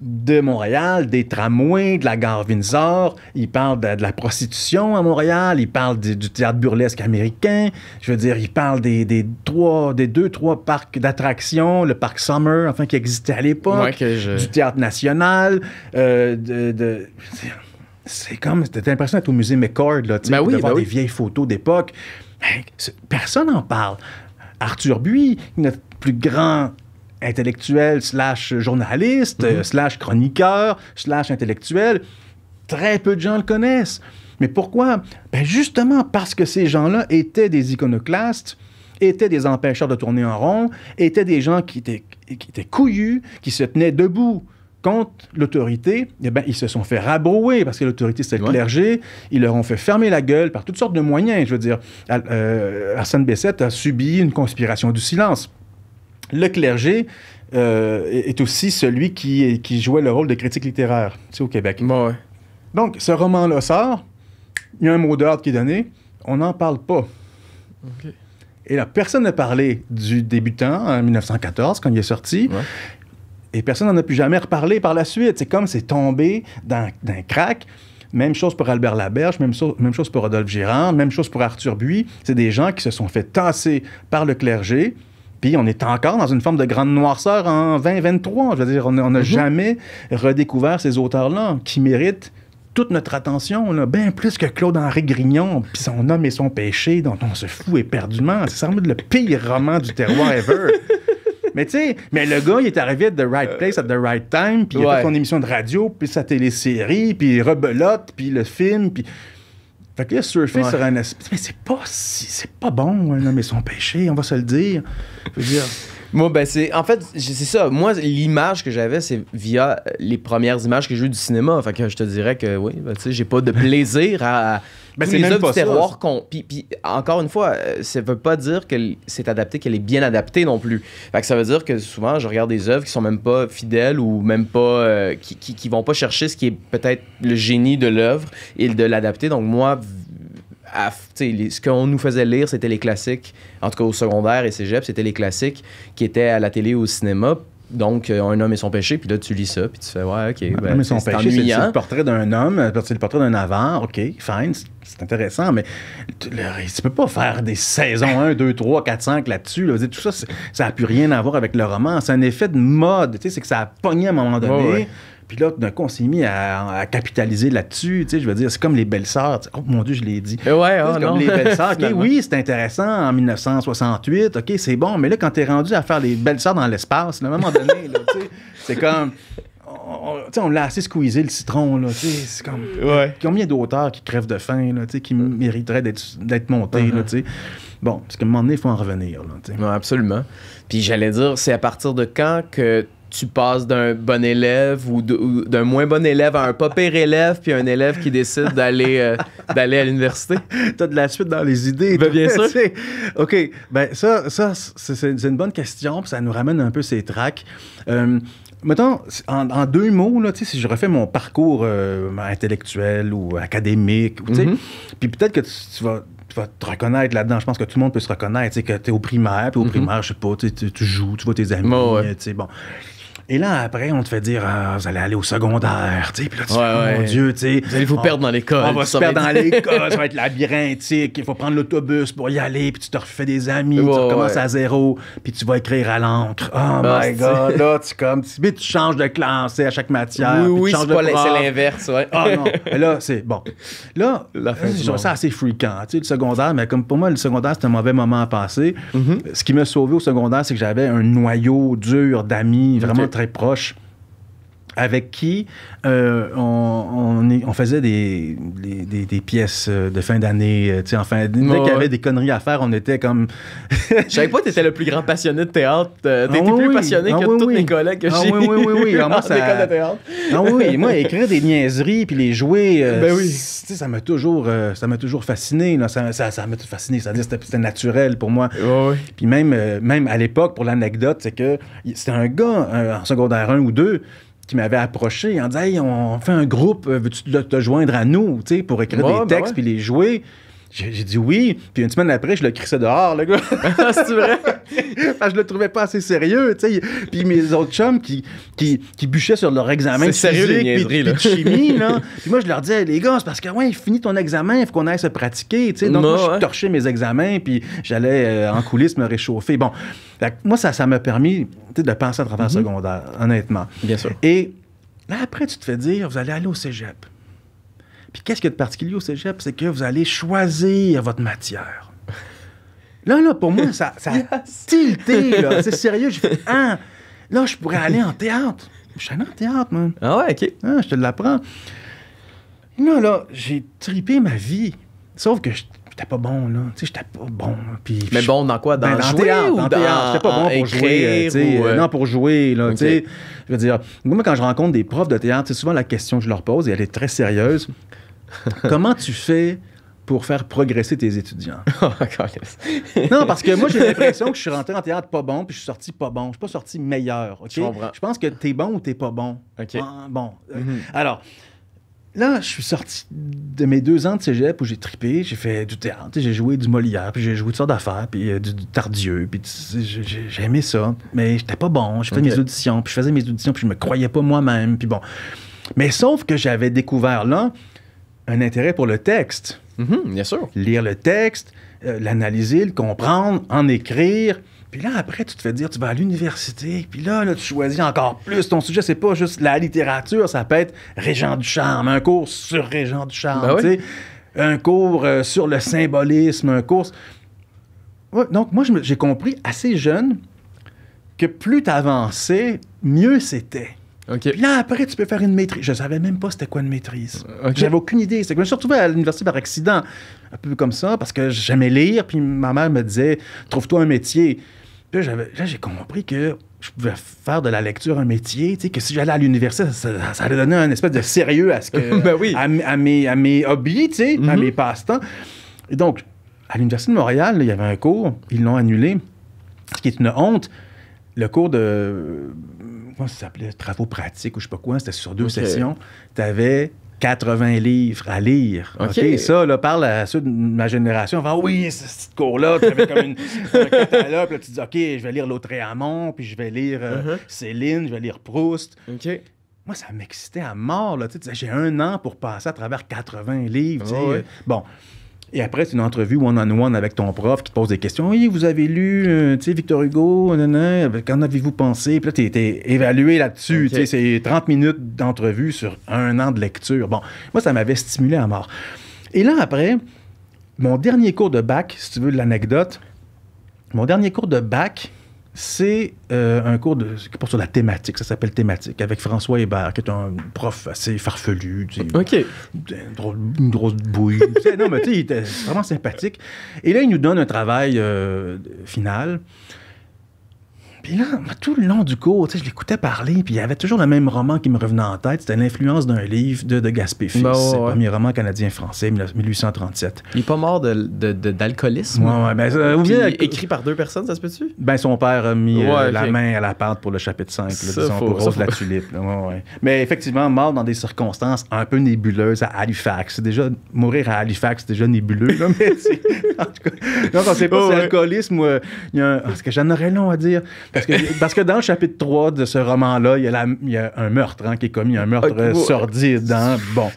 de Montréal, des tramways, de la gare Windsor. Il parle de, la prostitution à Montréal. Il parle du, théâtre burlesque américain. Je veux dire, il parle des, des des deux, trois parcs d'attractions, le parc Summer, enfin, qui existait à l'époque, du théâtre national, euh, de, de c'est comme, t'as l'impression d'être au musée McCord, là, tu sais, ben de voir ben des vieilles photos d'époque. Personne n'en parle. Arthur Buis, notre plus grand intellectuel slash journaliste, mhm. slash chroniqueur, slash intellectuel. Très peu de gens le connaissent. Mais pourquoi? Ben, justement parce que ces gens-là étaient des iconoclastes, étaient des empêcheurs de tourner en rond, étaient des gens qui étaient, qui étaient couillus, qui se tenaient debout contre l'autorité, eh ben, ils se sont fait rabrouer parce que l'autorité, c'est le clergé. Ils leur ont fait fermer la gueule par toutes sortes de moyens. Je veux dire, euh, Arsène Bessette a subi une conspiration du silence le clergé euh, est aussi celui qui, jouait le rôle de critique littéraire tu sais, au Québec. Bah Donc, ce roman-là sort, il y a un mot d'ordre qui est donné, on n'en parle pas. Et là, personne n'a parlé du débutant en 1914, quand il est sorti. Et personne n'en a plus jamais reparler par la suite. C'est comme c'est tombé d'un crack. Même chose pour Albert Laberge, même, chose pour Rodolphe Girard, même chose pour Arthur Buis. C'est des gens qui se sont fait tasser par le clergé, puis on est encore dans une forme de grande noirceur en 2023. Je veux dire, on n'a mhm. jamais redécouvert ces auteurs-là qui méritent toute notre attention, là, bien plus que Claude-Henri Grignon, puis son homme et son péché, dont on se fout éperdument. C'est sans le pire roman du terroir ever. [LAUGHS] Mais tu sais, mais le gars, il est arrivé at the right place at the right time, puis il a fait son émission de radio, puis sa télésérie, puis Rebelote, puis le film, puis fait que là, surfer ouais. sur un aspect. Mais c'est pas si. C'est pas bon, un hein, homme mais son péché, on va se le dire. Je veux dire. Moi, ben, c'est. En fait, c'est ça. Moi, l'image que j'avais, c'est via euh, les premières images que j'ai eues du cinéma. Fait que je te dirais que oui, ben, tu sais, j'ai pas de plaisir à. mais [LAUGHS] ben, c'est même terroir qu'on. Puis, puis, encore une fois, euh, ça veut pas dire que c'est adapté, qu'elle est bien adaptée non plus. Fait que ça veut dire que souvent, je regarde des œuvres qui sont même pas fidèles ou même pas. Euh, qui, qui, qui vont pas chercher ce qui est peut-être le génie de l'œuvre et de l'adapter. Donc, moi, ce qu'on nous faisait lire, c'était les classiques. En tout cas, au secondaire et cégep, c'était les classiques qui étaient à la télé ou au cinéma. Donc, euh, un homme et son péché, puis là, tu lis ça, puis tu fais, ouais, OK. Ben, son péché, c'est le portrait d'un homme, euh, c'est le portrait d'un avare, OK, fine, c'est intéressant, mais tu, peux pas faire des saisons 1, 2, 3, 4, 5 là-dessus. Tout ça, ça a plus rien à voir avec le roman. C'est un effet de mode, tu sais, c'est que ça a pogné à un moment donné. Puis là, d'un coup, on s'est mis à, capitaliser là-dessus. Tu sais, je veux dire, c'est comme les belles-sœurs. Oh mon Dieu, je l'ai dit. Euh, ah, comme les belles-sœurs. [LAUGHS] OK, oui, c'est intéressant en 1968. OK, c'est bon. Mais là, quand t'es rendu à faire les belles-sœurs dans l'espace, à un moment donné, c'est comme on, sais, on l'a assez squeezé le citron. Là, c'est comme, Combien d'auteurs qui crèvent de faim, là, qui mm. mériteraient d'être, montés? Mm-hmm. bon, parce que un moment donné, il faut en revenir. Là, absolument. Puis j'allais dire, c'est à partir de quand que tu passes d'un bon élève ou d'un moins bon élève à un pas pire élève, puis un élève qui décide d'aller euh, d'aller à l'université. T'as de la suite dans les idées. Ben, bien sûr. OK. Ben, ça, ça c'est une bonne question, puis ça nous ramène un peu ces tracks. Euh, mettons, en, deux mots, là, si je refais mon parcours euh, intellectuel ou académique, mm-hmm. puis peut-être que tu, vas te reconnaître là-dedans. Je pense que tout le monde peut se reconnaître. Tu que es au primaire, puis au mm-hmm. primaire, je sais pas, tu, joues, tu vois tes amis. bon. Et là, après, on te fait dire, ah, vous allez aller au secondaire, tu sais. Puis là, tu mon Dieu, tu sais. Vous allez vous ah, perdre dans l'école. On va se perdre dans l'école, ça va être [LAUGHS] labyrinthique. Il faut prendre l'autobus pour y aller, puis tu te refais des amis, tu recommences à zéro, puis tu vas écrire à l'encre. Oh ah, my God, là, tu comme. Tu, tu changes de classe à chaque matière. Oui, oui, c'est l'inverse, ouais. non. [LAUGHS] là, c'est bon. Là, La ça assez fréquent, tu sais, le secondaire, mais comme pour moi, le secondaire, c'est un mauvais moment à passer. Mhm. Ce qui m'a sauvé au secondaire, c'est que j'avais un noyau dur d'amis vraiment très très avec qui euh, on, faisait des, pièces euh, de fin d'année. Euh, tu sais, enfin, dès qu'il y avait des conneries à faire, on était comme. Je savais pas que tu étais le plus grand passionné de théâtre. T'étais étais ah plus passionné ah que tous mes collègues que ah, j'ai oui, oui, oui, oui. en ah, [LAUGHS] moi, ça... école de théâtre. ah oui, moi, écrire des niaiseries puis les jouer, euh, ben ça m'a toujours, ça m'a toujours fasciné. Là. Ça m'a ça, ça toujours fasciné. Ça c'était naturel pour moi. puis même, même à l'époque, pour l'anecdote, c'est que c'était un gars en secondaire 1 ou 2 qui m'avait approché en disant Hey, on fait un groupe, veux-tu te, joindre à nous pour écrire des ben textes et les jouer j'ai dit oui. Puis une semaine après, je le crissais dehors, le gars. [LAUGHS] Ah, c'est vrai? [LAUGHS] je le trouvais pas assez sérieux, tu Puis mes autres chums qui, qui, qui bûchaient sur leur examen de physique, de chimie, là. [LAUGHS] Puis moi, je leur disais, les gars, c'est parce que, ouais, finis ton examen, il faut qu'on aille se pratiquer, Donc, bah, moi, je torchais mes examens, puis j'allais euh, en coulisses me réchauffer. Bon, moi, ça, ça m'a permis de penser à travers mm-hmm. secondaire, honnêtement. Bien sûr. Et là, après, tu te fais dire, vous allez aller au cégep. Puis qu'est-ce qu'il y a de particulier au cégep? C'est que vous allez choisir votre matière. Là, là, pour moi, ça, a [LAUGHS] tilté, là. C'est sérieux, j'ai fait, ah, là, je pourrais aller en théâtre. Je suis allé en théâtre, man. Ah ouais, OK. Ah, je te l'apprends. Là, là, j'ai tripé ma vie. Sauf que je j'étais pas bon, là. Tu sais, j'étais pas bon. mais bon, dans quoi? Dans, le ben, théâtre, ou dans, J'étais pas bon pour jouer. Euh, euh? Non, pour jouer, là. Tu je veux dire, moi, quand je rencontre des profs de théâtre, c'est souvent la question que je leur pose, et elle est très sérieuse. [LAUGHS] Comment tu fais pour faire progresser tes étudiants. [LAUGHS] Oh, non, parce que moi, j'ai l'impression que je suis rentré en théâtre pas bon, puis je suis sorti pas bon. Je suis pas sorti meilleur. ok Je, pense que t'es bon ou t'es pas bon. Ah, bon. Mhm. Alors, là, je suis sorti de mes deux ans de cégep où j'ai tripé, j'ai fait du théâtre, j'ai joué du Molière, puis j'ai joué toutes sortes d'affaires, puis euh, du, Tardieu, puis j'ai aimé ça, mais j'étais pas bon. J'ai fait mes auditions, puis je faisais mes auditions, puis je me croyais pas moi-même, puis bon. Mais sauf que j'avais découvert là un intérêt pour le texte. Mm-hmm, bien sûr. Lire le texte, euh, l'analyser, le comprendre, en écrire. Puis là, après, tu te fais dire, tu vas à l'université, puis là, là, tu choisis encore plus. Ton sujet, c'est pas juste la littérature, ça peut être Régent du Charme, un cours sur Régent du Charme, ben un cours euh, sur le symbolisme, un cours. donc, moi, j'ai compris assez jeune que plus tu t'avançais, mieux c'était. Puis là, après, tu peux faire une maîtrise. Je savais même pas c'était quoi une maîtrise. J'avais aucune idée. C'est que je me suis retrouvé à l'université par accident, un peu comme ça, parce que j'aimais lire, puis ma mère me disait Trouve-toi un métier. Là, j'ai compris que je pouvais faire de la lecture un métier, tu que si j'allais à l'université, ça, allait donner un espèce de sérieux à, ce que, [LAUGHS] ben oui. à, mes, à mes hobbies, à mhm. mes passe-temps. Et donc, à l'Université de Montréal, il y avait un cours, ils l'ont annulé, ce qui est une honte. Le cours de. Euh, comment ça s'appelait Travaux pratiques ou je sais pas quoi, c'était sur deux sessions. Tu avais 80 livres à lire. OK. Ça, là, parle à ceux de ma génération. Enfin, oui, ce petit cours-là, tu avais comme une, [LAUGHS] catalogue. tu dis, OK, je vais lire l'autre Lautréamont, puis je vais lire euh, uh-huh. Céline, je vais lire Proust. Moi, ça m'excitait à mort. J'ai un an pour passer à travers 80 livres. Ah euh, bon. Et après, c'est une entrevue one-on-one avec ton prof qui te pose des questions. Oui, vous avez lu, euh, Victor Hugo, qu'en avez-vous pensé? Puis là, tu évalué là-dessus. C'est 30 minutes d'entrevue sur un an de lecture. Bon, moi, ça m'avait stimulé à mort. Et là, après, mon dernier cours de bac, si tu veux l'anecdote, mon dernier cours de bac, c'est euh, un cours de, qui porte sur la thématique, ça s'appelle Thématique, avec François Hébert, qui est un prof assez farfelu, OK. – une, drôle, grosse bouille. non, mais tu sais, il était vraiment sympathique. Et là, il nous donne un travail euh, final puis là, tout le long du cours, je l'écoutais parler, puis il y avait toujours le même roman qui me revenait en tête. C'était l'influence d'un livre de, Gaspé Fils, C'est premier roman canadien-français, 1837. Il est pas mort d'alcoolisme. De, de, écrit par deux personnes, ça se peut-tu? Ben, son père a mis euh, la main à la pâte pour le chapitre 5, là, son la tulipe. Mais effectivement, mort dans des circonstances un peu nébuleuses à Halifax. Déjà, mourir à Halifax, c'est déjà nébuleux. Là, [LAUGHS] mais en tout cas, on sait pas oh, si c'est alcoolisme Parce euh, que j'en aurais long à dire. Parce que, dans le chapitre 3 de ce roman-là, il, y, a un meurtre hein, qui est commis, un meurtre sordide. Hein. Bon.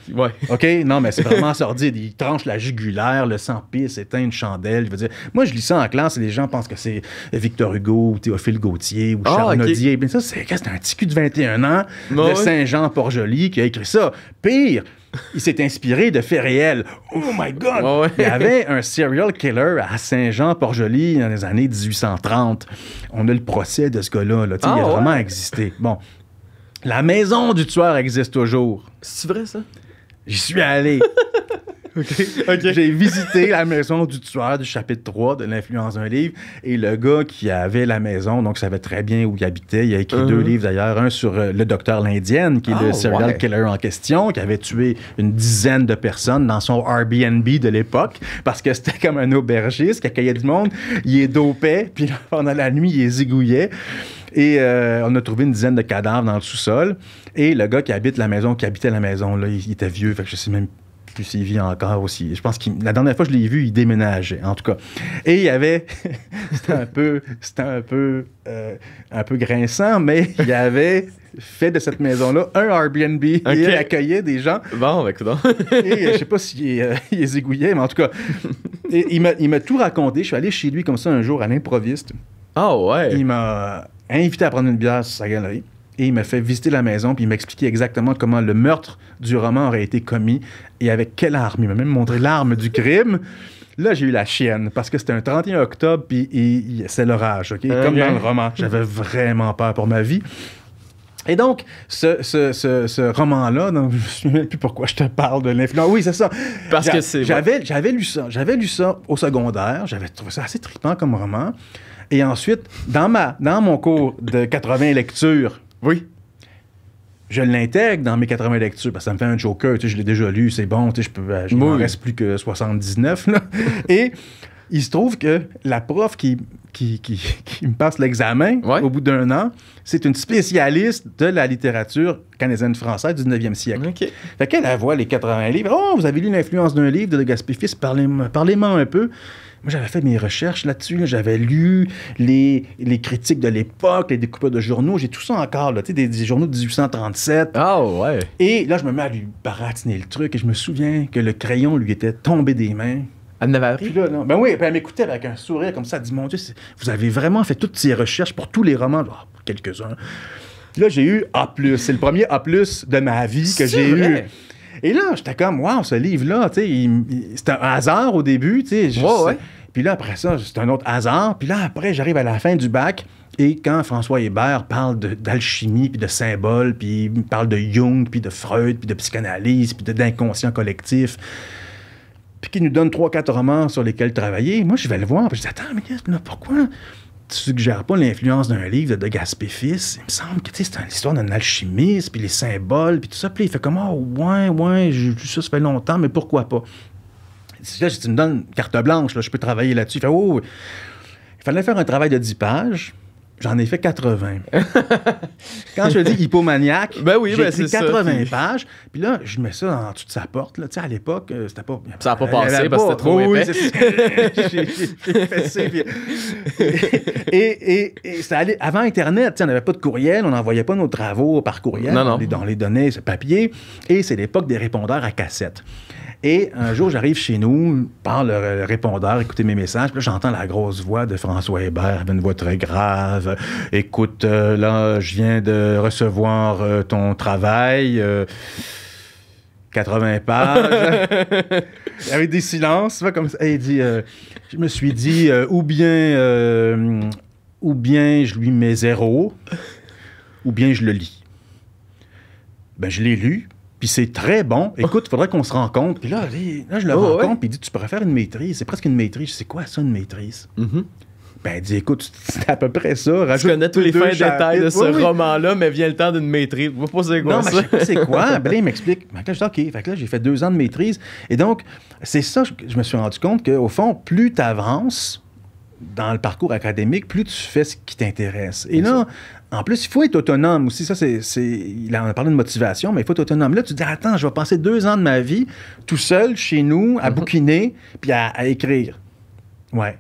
OK? Non, mais c'est vraiment sordide. Il tranche la jugulaire, le sang pisse, éteint une chandelle. Je dire, moi, je lis ça en classe et les gens pensent que c'est Victor Hugo ou Théophile Gautier ou ah, Charles ça, c'est un petit cul de 21 ans bah de Saint-Jean-Port-Joli qui a écrit ça. Pire, il s'est inspiré de faits réels. Oh my God! Il y avait un serial killer à Saint-Jean-Port-Joli dans les années 1830. On a le procès de ce gars-là. il a ah, vraiment existé. Bon. La maison du tueur existe toujours. C'est vrai, ça? J'y suis allé. [LAUGHS] [LAUGHS] J'ai visité la maison du tueur du chapitre 3 de l'influence d'un livre et le gars qui avait la maison, donc savait très bien où il habitait. Il a écrit deux livres d'ailleurs, un sur euh, le docteur l'indienne, qui est le ah, serial killer en question, qui avait tué une dizaine de personnes dans son Airbnb de l'époque parce que c'était comme un aubergiste qui accueillait du monde. Il est dopé, [LAUGHS] puis pendant la nuit, il les zigouillait. Et euh, on a trouvé une dizaine de cadavres dans le sous-sol. Et le gars qui habite la maison, qui habitait la maison, là, il, était vieux, fait que je sais même je il vit encore aussi. Je pense que la dernière fois que je l'ai vu, il déménageait, en tout cas. Et il y avait, [LAUGHS] c'était un peu, c'était un peu, euh, un peu grinçant, mais il avait fait de cette maison-là un Airbnb il accueillait des gens. Bon, ben, c'est et euh, je sais pas s'il les aiguillait, euh, mais en tout cas, et, il m'a tout raconté. Je suis allé chez lui comme ça un jour à l'improviste. Ah ouais. Il m'a invité à prendre une bière sur sa galerie et il m'a fait visiter la maison, puis il m'a expliqué exactement comment le meurtre du roman aurait été commis et avec quelle arme. Il m'a même montré l'arme du crime. Là, j'ai eu la chienne parce que c'était un 31 octobre, puis c'est l'orage, OK? Comme dans le roman. J'avais vraiment peur pour ma vie. Et donc, ce, roman-là, je ne sais plus pourquoi je te parle de l'influence. Oui, c'est ça. Parce que c'est. J'avais, j'avais lu ça. J'avais lu ça au secondaire. J'avais trouvé ça assez trippant comme roman. Et ensuite, dans, ma, dans mon cours de 80 lectures, oui. Je l'intègre dans mes 80 lectures parce que ça me fait un joker. Tu sais, je l'ai déjà lu, c'est bon. Tu sais, je peux, reste plus que 79. [LAUGHS] Et il se trouve que la prof qui, qui, me passe l'examen au bout d'un an, c'est une spécialiste de la littérature canadienne-française du 19e siècle. Okay. Fait qu'elle voit les 80 livres. Oh, vous avez lu l'influence d'un livre de Gaspé Fils, parlez-moi parlez un peu. Moi, j'avais fait mes recherches là-dessus. J'avais lu les, critiques de l'époque, les découpeurs de journaux. J'ai tout ça encore, là, des, des journaux de 1837. Ah ouais. Et là, je me mets à lui baratiner le truc. Et je me souviens que le crayon lui était tombé des mains. Elle n'avait appris? Puis là, non. Ben oui, elle m'écoutait avec un sourire comme ça. Elle dit Mon Dieu, vous avez vraiment fait toutes ces recherches pour tous les romans. Ah, quelques-uns. Là, j'ai eu A. C'est le premier A de ma vie que j'ai eu. Et là, j'étais comme, waouh, ce livre-là, c'était un hasard au début, tu sais. Puis là, après ça, c'est un autre hasard. Puis là, après, j'arrive à la fin du bac. Et quand François Hébert parle d'alchimie, puis de symboles, puis il parle de Jung, puis de Freud, puis de psychanalyse, puis d'inconscient collectif, puis qu'il nous donne trois, quatre romans sur lesquels travailler, moi, je vais le voir. Puis je dis, attends, mais pourquoi suggères pas l'influence d'un livre de Gaspé-Fils. Il me semble que c'est histoire d'un alchimiste, puis les symboles, puis tout ça. Puis il fait comme, oh, ouais, ouais, j'ai vu ça, ça fait longtemps, mais pourquoi pas? Là, tu me donnes carte blanche, là, je peux travailler là-dessus. Il oh, fallait faire un travail de 10 pages J'en ai fait 80. [LAUGHS] Quand je dis hypomaniaque, ben j'ai 80 ben pages. Puis là, je mets ça en dessous sa porte. Là. à l'époque, euh, c'était pas... Ça n'a pas passé parce que c'était trop oui, et, ça allait... avant Internet, on n'avait pas de courriel. On n'envoyait pas nos travaux par courriel. Non, non. On les, données c'est papier. Et c'est l'époque des répondeurs à cassettes. Et un jour, j'arrive chez nous, par le répondeur, écouter mes messages. là, j'entends la grosse voix de François Hébert, une voix très grave. Écoute, euh, là, je viens de recevoir euh, ton travail. 80 euh, pages, [LAUGHS] avec des silences, comme ça. il dit, je me suis dit, ou bien, ou bien je lui mets zéro, ou bien je le lis. Ben, je l'ai lu, puis c'est très bon. Oh. Écoute, il faudrait qu'on se rencontre. Puis là, oh, là, je le oh, rencontre, puis il dit Tu pourrais faire une maîtrise. C'est presque une maîtrise. C'est quoi, ça, une maîtrise mm mm-hmm. il Ben, écoute, c'est à peu près ça. je connais tous les fins détails de ce roman-là, mais vient le temps d'une maîtrise. Je posez c'est quoi. sais pas c'est quoi. [LAUGHS] ben, il m'explique. Ben, là, je dis, OK. Fait là, j'ai fait deux ans de maîtrise. Et donc, c'est ça, je, je, me suis rendu compte qu'au fond, plus tu avances dans le parcours académique, plus tu fais ce qui t'intéresse. Et là, en plus, il faut être autonome aussi. Ça, c'est, il en a parlé de motivation, mais il faut être autonome. Là, tu te dis, attends, je vais passer deux ans de ma vie tout seul chez nous à mhm. bouquiner puis à, écrire. Ouais.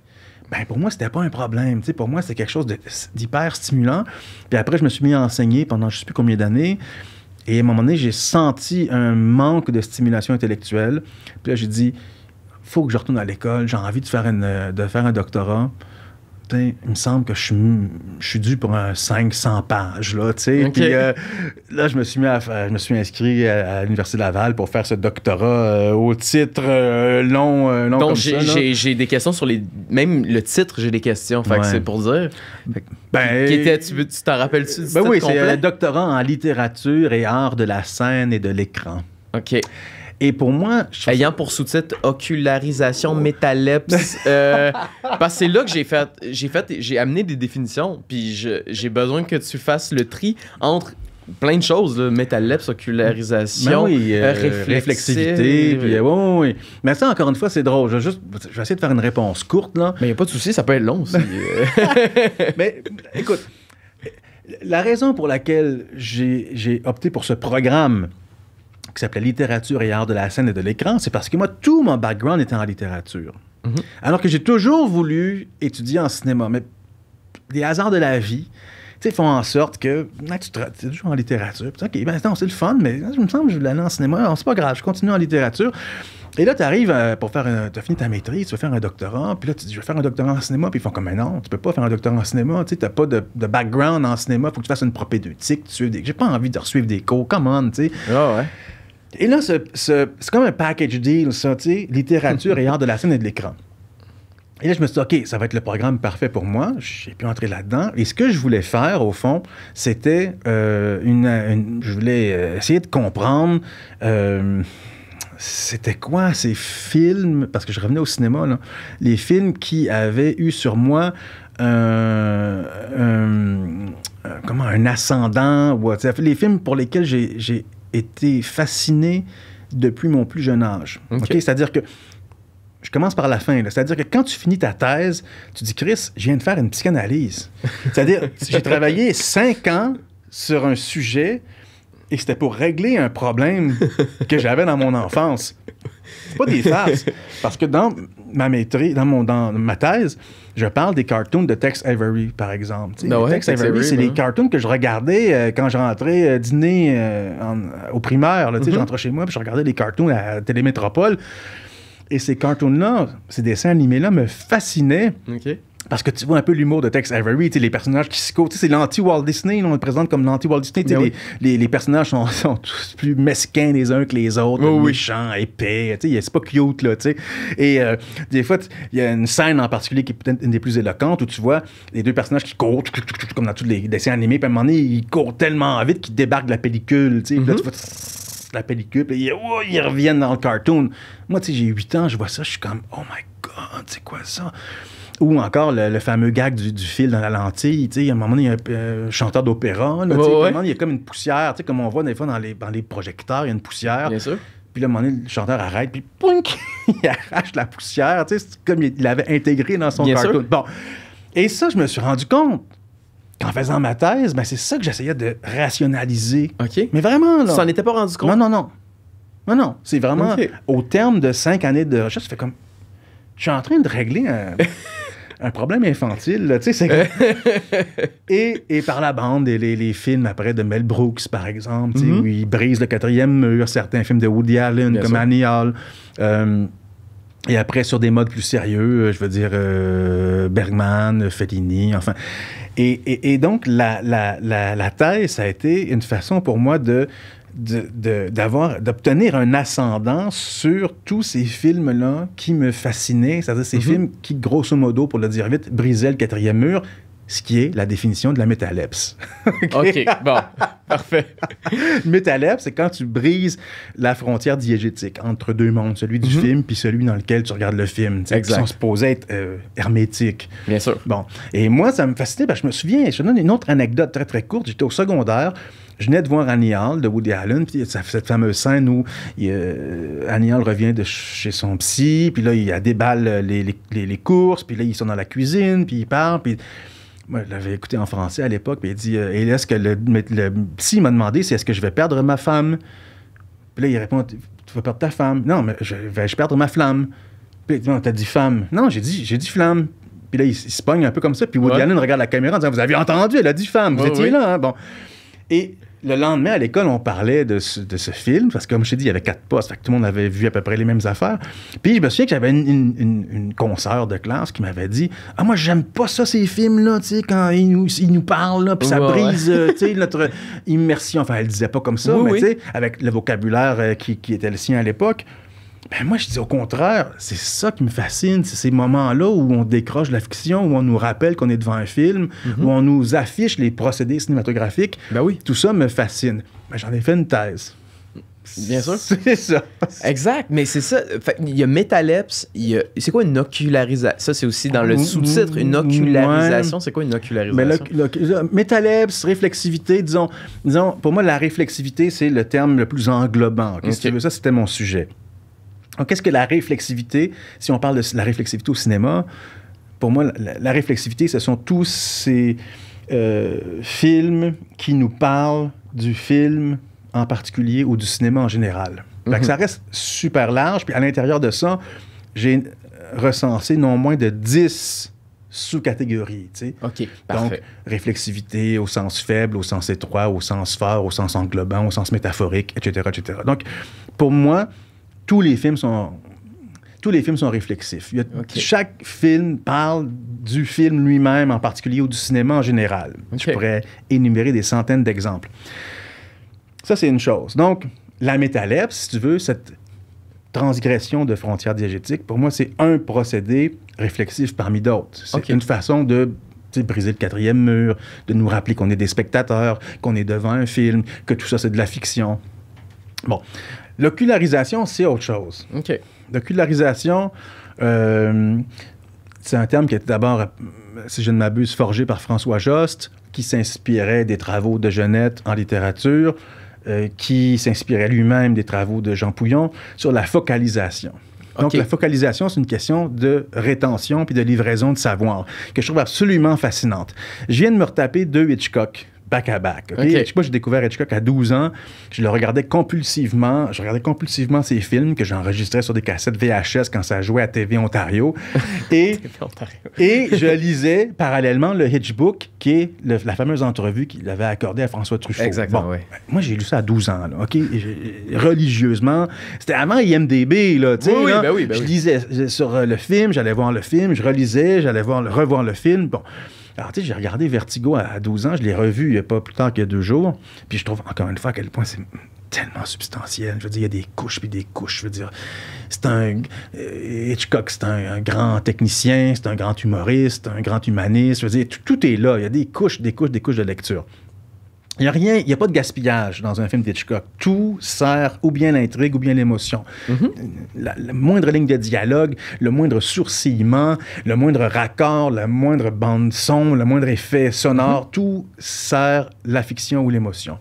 Ben, pour moi, c'était pas un problème. pour moi, c'était quelque chose d'hyper stimulant. Puis après, je me suis mis à enseigner pendant je sais plus combien d'années. Et à un moment donné, j'ai senti un manque de stimulation intellectuelle. Puis là, j'ai dit, faut que je retourne à l'école. J'ai envie de faire, de faire un doctorat il me semble que je, suis dû pour un 500 pages, là, Puis euh, là, je me suis mis à, je me suis inscrit à, l'université l'Université Laval pour faire ce doctorat euh, au titre euh, long, long Donc, j'ai des questions sur les... Même le titre, j'ai des questions, c'est pour dire. ben, tu t'en rappelles-tu Ben titre oui, c'est doctorat en littérature et art de la scène et de l'écran. OK. Et pour moi, ayant pour sous-titre ocularisation métaleps [LAUGHS] », euh, parce que c'est là que j'ai fait, j'ai fait, j'ai amené des définitions, puis j'ai besoin que tu fasses le tri entre plein de choses, là, ocularisation, ben oui, euh, euh, réflexivité. oui, oui, Mais ça, encore une fois, c'est drôle. Je vais, juste, je vais essayer de faire une réponse courte. Là. Mais il n'y a pas de souci, ça peut être long aussi. Ben, [LAUGHS] mais écoute, la raison pour laquelle j'ai opté pour ce programme, qui s'appelait Littérature et art de la scène et de l'écran, c'est parce que moi, tout mon background était en littérature. Mhm. Alors que j'ai toujours voulu étudier en cinéma, mais les hasards de la vie font en sorte que ben, tu es toujours en littérature. Ben, c'est le fun, mais je me sens que je voulais aller en cinéma. C'est pas grave, je continue en littérature. Et là, tu arrives euh, pour faire. Un, as fini ta maîtrise, tu vas faire un doctorat, puis là, tu dis, je vais faire un doctorat en cinéma, puis ils font comme, mais non, tu peux pas faire un doctorat en cinéma, tu n'as pas de, background en cinéma, faut que tu fasses une propédeutique, tu suives J'ai pas envie de suivre des cours, come tu sais. Ah, et là, c'est comme un package deal, ça, tu sais, littérature et [LAUGHS] art de la scène et de l'écran. Et là, je me suis dit, OK, ça va être le programme parfait pour moi. J'ai pu entrer là-dedans. Et ce que je voulais faire, au fond, c'était euh, une, Je voulais euh, essayer de comprendre. Euh, c'était quoi ces films, parce que je revenais au cinéma, là, les films qui avaient eu sur moi un, comment, un ascendant, ou les films pour lesquels j'ai été fasciné depuis mon plus jeune âge. C'est-à-dire que je commence par la fin. C'est-à-dire que quand tu finis ta thèse, tu dis, Chris, je viens de faire une psychanalyse. C'est-à-dire, [LAUGHS] j'ai travaillé cinq ans sur un sujet et c'était pour régler un problème [LAUGHS] que j'avais dans mon enfance. C'est pas des farces. Parce que dans ma maîtrise, dans, mon, dans ma thèse, je parle des cartoons de Tex Avery, par exemple. Ah Tex, Avery, c'est des cartoons que je regardais euh, quand je rentrais euh, dîner euh, au primaire. Mhm. Je chez moi et je regardais des cartoons à Télémétropole. Et ces cartoons-là, ces dessins animés-là me fascinaient parce que tu vois un peu l'humour de Tex Avery, les personnages qui se c'est l'anti-Walt Disney, on le présente comme l'anti-Walt Disney. Ben les, les, personnages [LAUGHS] sont, tous plus mesquins les uns que les autres, oui, méchants, épais, c'est pas cute. Là, et euh, des fois, il y a une scène en particulier qui est peut-être une des plus éloquentes où tu vois les deux personnages qui courent, comme dans tous les dessins animés, puis à un moment donné, ils courent tellement vite qu'ils débarquent de la pellicule. là, tu mhm. vois, la pellicule, puis ils, reviennent dans le cartoon. Moi, tu sais j'ai 8 ans, je vois ça, je suis comme, oh my god, c'est quoi ça? Ou encore le, fameux gag du, fil dans la lentille. À un moment donné, il y a un euh, chanteur d'opéra. il y a comme une poussière. Comme on voit des fois dans les, dans les projecteurs, il y a une poussière. Bien Puis là, un moment donné, le chanteur arrête, puis [LAUGHS] il arrache la poussière. C'est comme il l'avait intégré dans son Bien Bon. Et ça, je me suis rendu compte qu'en faisant ma thèse, ben, c'est ça que j'essayais de rationaliser. Mais vraiment, là. Tu pas rendu compte? Non, non, non. Non, non. C'est vraiment au terme de cinq années de recherche, ça fait comme. Je suis en train de régler un. [LAUGHS] un problème infantile. Tu sais, [LAUGHS] et, et, par la bande, et les, films après de Mel Brooks, par exemple, où mhm. il brise le quatrième mur, certains films de Woody Allen, comme Annie Hall. Euh, et après, sur des modes plus sérieux, euh, je veux dire euh, Bergman, Fellini, enfin. Et, donc, la, la, la, la, thèse, ça a été une façon pour moi de d'avoir d'obtenir un ascendant sur tous ces films là qui me fascinaient c'est-à-dire ces mhm. films qui grosso modo pour le dire vite brisaient le quatrième mur ce qui est la définition de la métalepse. [LAUGHS] OK, bon, [LAUGHS] parfait. métalepse, c'est quand tu brises la frontière diégétique entre deux mondes, celui du mhm. film puis celui dans lequel tu regardes le film. Exact. Qui sont supposés être euh, hermétiques. Bien sûr. Bon, et moi, ça me fascinait parce que je me souviens, je te donne une autre anecdote très, très courte. J'étais au secondaire, je venais de voir Annie Hall de Woody Allen, puis cette fameuse scène où euh, Hall revient de chez son psy, puis là, il déballe euh, les, les, les, courses, puis là, ils sont dans la cuisine, puis ils parlent, puis... Moi, je l'avais écouté en français à l'époque, puis il dit euh, ce que le, psy m'a demandé, c'est est-ce que je vais perdre ma femme Puis là, il répond Tu vas perdre ta femme Non, mais je vais je perdre ma flamme. Puis non, t'as dit femme. Non, j'ai dit, j'ai dit flamme. Puis là, il, se pogne un peu comme ça. Puis Woody Allen regarde la caméra en disant Vous avez entendu, elle a dit femme, vous étiez là. Hein? Bon. Et le lendemain, à l'école, on parlait de ce, film, parce que comme je t'ai dit, il y avait quatre postes, fait tout le monde avait vu à peu près les mêmes affaires. Puis je me souviens que j'avais une, consoeur de classe qui m'avait dit « Ah, moi, j'aime pas ça, ces films-là, tu sais, quand ils nous, nous parlent, puis ça brise, euh, tu sais, notre immersion. » Enfin, elle disait pas comme ça, mais tu sais, avec le vocabulaire euh, qui, qui était le sien à l'époque – ben moi, je dis au contraire, c'est ça qui me fascine, c'est ces moments-là où on décroche la fiction, où on nous rappelle qu'on est devant un film, mhm. où on nous affiche les procédés cinématographiques. Ben oui. Tout ça me fascine. Ben, J'en ai fait une thèse. Bien sûr. [LAUGHS] C'est ça. Exact, mais c'est ça. il y a métalepse, C'est quoi une ocularisation? Ça, c'est aussi dans le sous-titre, une ocularisation. C'est quoi une ocularisation? Ben, euh, métaleps réflexivité, disons, disons, pour moi, la réflexivité, c'est le terme le plus englobant. Qu'est-ce Ça, c'était mon sujet qu'est-ce que la réflexivité Si on parle de la réflexivité au cinéma, pour moi, la, réflexivité, ce sont tous ces euh, films qui nous parlent du film en particulier ou du cinéma en général. Mhm. ça reste super large. Puis à l'intérieur de ça, j'ai recensé non moins de 10 sous-catégories. OK. Parfait. Donc, réflexivité au sens faible, au sens étroit, au sens fort, au sens englobant, au sens métaphorique, etc. etc. Donc, pour moi, tous les films sont tous les films sont réflexifs. Chaque film parle du film lui-même en particulier ou du cinéma en général. Je pourrais énumérer des centaines d'exemples. Ça, c'est une chose. Donc, la métalepse, si tu veux, cette transgression de frontières diégétiques, pour moi, c'est un procédé réflexif parmi d'autres. C'est une façon de briser le quatrième mur, de nous rappeler qu'on est des spectateurs, qu'on est devant un film, que tout ça, c'est de la fiction. Bon, L'ocularisation, c'est autre chose. OK. L'ocularisation, euh, c'est un terme qui été d'abord, si je ne m'abuse, forgé par François Jost, qui s'inspirait des travaux de Genette en littérature, euh, qui s'inspirait lui-même des travaux de Jean Pouillon sur la focalisation. Donc, la focalisation, c'est une question de rétention puis de livraison de savoir, que je trouve absolument fascinante. Je viens de me retaper deux Hitchcock back-à-back. Moi, j'ai découvert Hitchcock à 12 ans. Je le regardais compulsivement. Je regardais compulsivement ses films que j'enregistrais sur des cassettes VHS quand ça jouait à TV Ontario. [LAUGHS] et, [LAUGHS] et je lisais parallèlement le Hitchbook, qui est la fameuse entrevue qu'il avait accordée à François Truffaut. Exactement, oui. Moi, j'ai lu ça à 12 ans, OK? Religieusement. C'était avant IMDB, là, tu sais. Oui, ben ben je lisais euh, sur euh, le film, j'allais voir le film, je relisais, j'allais voir, revoir le film. Bon... Alors, tu sais, j'ai regardé Vertigo à 12 ans, je l'ai revu il n'y a pas plus tard que deux jours. Puis je trouve encore une fois à quel point c'est tellement substantiel. Je veux dire, il y a des couches puis des couches. Je veux dire, c'est un. Euh, Hitchcock, c'est un, grand technicien, c'est un grand humoriste, un grand humaniste. Je veux dire, tout est là. Il y a des couches, des couches, des couches de lecture. Il n'y a rien, il n'y a pas de gaspillage dans un film d'Hitchcock. Tout sert ou bien l'intrigue ou bien l'émotion. Mm-hmm. la, moindre ligne de dialogue, le moindre sourcillement, le moindre raccord, la moindre bande-son, le moindre effet sonore, mm-hmm. tout sert la fiction ou l'émotion.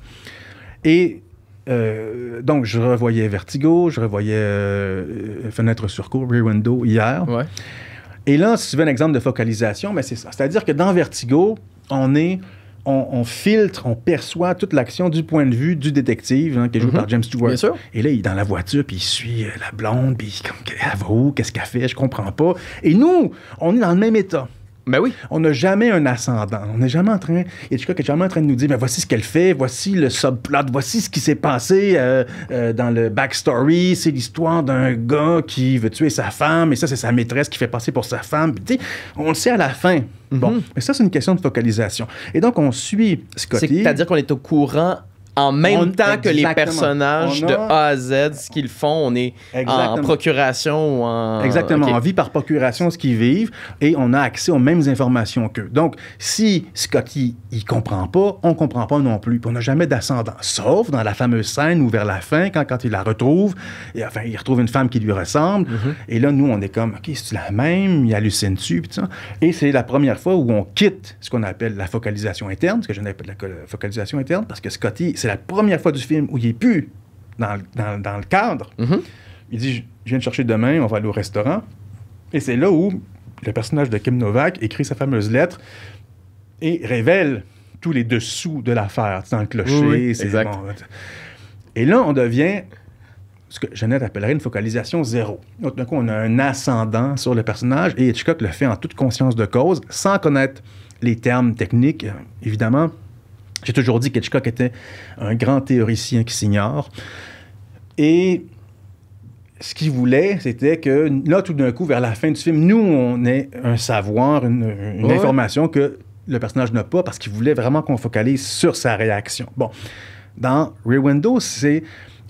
Et euh, donc, je revoyais Vertigo, je revoyais euh, Fenêtre sur cour, Rear Window hier. Et là, si tu veux un exemple de focalisation, mais ben, c'est ça. C'est-à-dire que dans Vertigo, on est on, filtre, on perçoit toute l'action du point de vue du détective, hein, qui est joué mhm. par James Stewart. Et là, il est dans la voiture, puis il suit euh, la blonde, puis comme, elle va où, qu'est-ce qu'elle fait, je comprends pas. Et nous, on est dans le même état. Ben oui. On n'a jamais un ascendant. On n'est jamais en train. Hitchcock est jamais en train de nous dire ben voici ce qu'elle fait, voici le subplot, voici ce qui s'est passé euh, euh, dans le backstory. C'est l'histoire d'un gars qui veut tuer sa femme et ça, c'est sa maîtresse qui fait passer pour sa femme. on le sait à la fin. Bon, mhm. mais ça, c'est une question de focalisation. Et donc, on suit Scotty. C'est-à-dire qu'on est au courant en même temps que les personnages de A à Z, ce qu'ils font, on est en procuration ou en... Exactement, on vit par procuration ce qu'ils vivent et on a accès aux mêmes informations qu'eux. Donc, si Scotty, il comprend pas, on comprend pas non plus. on n'a jamais d'ascendant, sauf dans la fameuse scène où vers la fin, quand, quand il la retrouve, et, enfin, il retrouve une femme qui lui ressemble. Mhm. Et là, nous, on est comme, OK, c'est la même, il hallucine tu Et c'est la première fois où on quitte ce qu'on appelle la focalisation interne, ce que je n'appelle la focalisation interne, parce que Scotty c'est la première fois du film où il est plus dans, le cadre. Mhm. Il dit Je viens de chercher demain, on va aller au restaurant. Et c'est là où le personnage de Kim Novak écrit sa fameuse lettre et révèle tous les dessous de l'affaire, dans le clocher. Oui, exact. Et là, on devient ce que Jeannette appellerait une focalisation zéro. D'un coup, on a un ascendant sur le personnage et Hitchcock le fait en toute conscience de cause, sans connaître les termes techniques, euh, évidemment. J'ai toujours dit qu'Hitchcock était un grand théoricien qui s'ignore. Et ce qu'il voulait, c'était que là, tout d'un coup, vers la fin du film, nous, on ait un savoir, une, information que le personnage n'a pas parce qu'il voulait vraiment qu'on focalise sur sa réaction. Bon, dans Rear c'est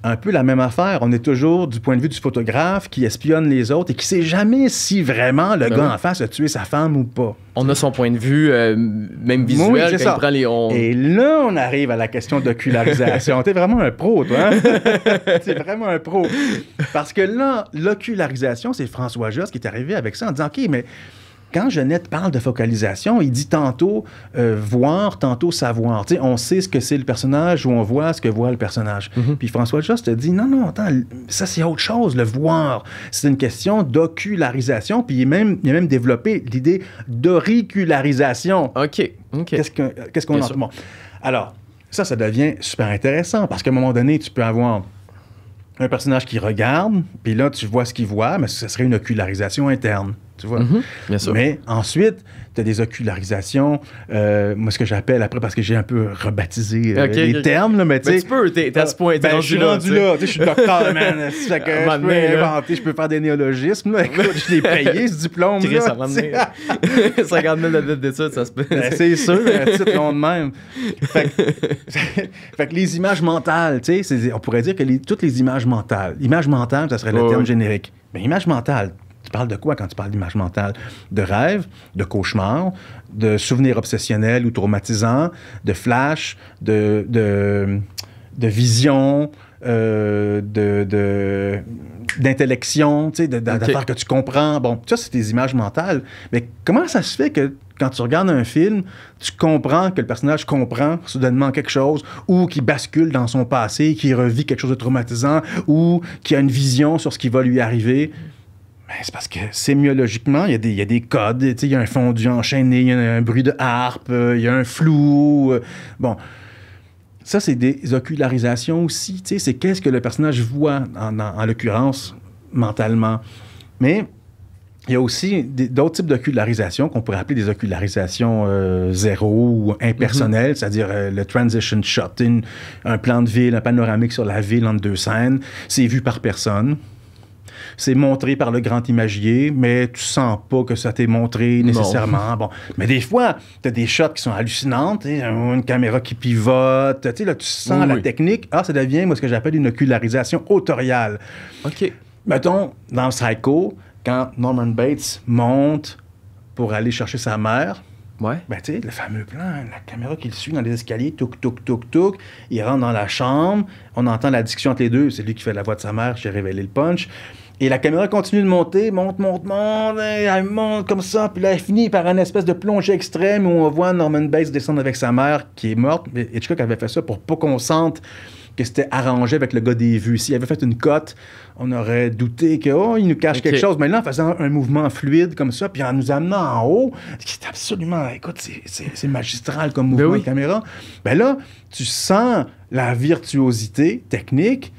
un peu la même affaire. On est toujours du point de vue du photographe qui espionne les autres et qui sait jamais si vraiment le ben gars en face a tué sa femme ou pas. On a son point de vue, euh, même visuel, oui, quand prend les Et là, on arrive à la question d'ocularisation. [LAUGHS] T'es vraiment un pro, toi. Hein? [LAUGHS] T'es vraiment un pro. Parce que là, l'ocularisation, c'est François Joss qui est arrivé avec ça en disant, OK, mais quand Jeannette parle de focalisation, il dit tantôt euh, voir, tantôt savoir. on sait ce que c'est le personnage ou on voit ce que voit le personnage. Mhm. Puis François Jost te dit non, non, attends, ça c'est autre chose, le voir. C'est une question d'ocularisation. Puis il, même, a même développé l'idée d'auricularisation. OK. Qu'est-ce qu'on qu entend? Alors, ça, ça devient super intéressant parce qu'à un moment donné, tu peux avoir un personnage qui regarde, puis là, tu vois ce qu'il voit, mais ce serait une ocularisation interne. Mhm, mais ensuite, tu as des ocularisations, euh, moi, ce que j'appelle après, parce que j'ai un peu rebaptisé euh, les termes, là, mais, ben, tu peux, à ce euh, point, ben, Je suis rendu là. je suis docteur, [LAUGHS] man. je peux inventer, je peux faire des néologismes. Écoute, je l'ai payé, ce [LAUGHS] diplôme. [LAUGHS] ça là, ça 50 000 de d'études, ça se peut. Ben, c'est sûr, un titre long de même. Fait que, les images mentales, tu sais, on pourrait dire que toutes les images mentales, images mentales, ça serait le terme générique. Mais image mentale, parles de quoi quand tu parles d'image mentale? De rêve, de cauchemar, de souvenirs obsessionnels ou traumatisants, de flash, de, de, de vision, euh, de, d'intellection, d'affaires que tu comprends. Bon, ça, c'est tes images mentales. Mais comment ça se fait que quand tu regardes un film, tu comprends que le personnage comprend soudainement quelque chose ou qui bascule dans son passé, qui revit quelque chose de traumatisant ou qui a une vision sur ce qui va lui arriver? Ben, c'est parce que sémiologiquement, il y, a des, a des codes. Il y a un fondu enchaîné, il y a un, bruit de harpe, euh, il y a un flou. Euh. bon. Ça, c'est des ocularisations aussi. C'est qu'est-ce que le personnage voit, en, l'occurrence, mentalement. Mais il y a aussi d'autres types d'ocularisations qu'on pourrait appeler des ocularisations euh, zéro ou impersonnelles, mhm. c'est-à-dire le transition shot, un plan de ville, un panoramique sur la ville entre deux scènes. C'est vu par personne c'est montré par le grand imagier, mais tu sens pas que ça t'est montré nécessairement. Bon, mais des fois, tu as des shots qui sont hallucinantes, hein, une caméra qui pivote, tu tu sens la technique. Ah, ça devient, moi, ce que j'appelle une ocularisation autoriale. OK. Mettons, dans Psycho, quand Norman Bates monte pour aller chercher sa mère, Ouais. Ben, le fameux plan, la caméra qui le suit dans les escaliers, touc, touc, touc, touc. Il rentre dans la chambre. On entend la discussion entre les deux. C'est lui qui fait la voix de sa mère. J'ai révélé le punch. Et la caméra continue de monter, monte, monte, monte, elle monte comme ça, puis là, elle finit par une espèce de plongée extrême où on voit Norman Bates descendre avec sa mère qui est morte. Et Mais qu'elle avait fait ça pour pas qu'on sente que c'était arrangé avec le gars des vues. S'il avait fait une cote, on aurait douté que oh, il nous cache quelque chose. Mais là, en faisant un mouvement fluide comme ça, puis en nous amenant en haut, c'est absolument, écoute, c'est magistral comme ben mouvement de caméra. Ben là, tu sens la virtuosité technique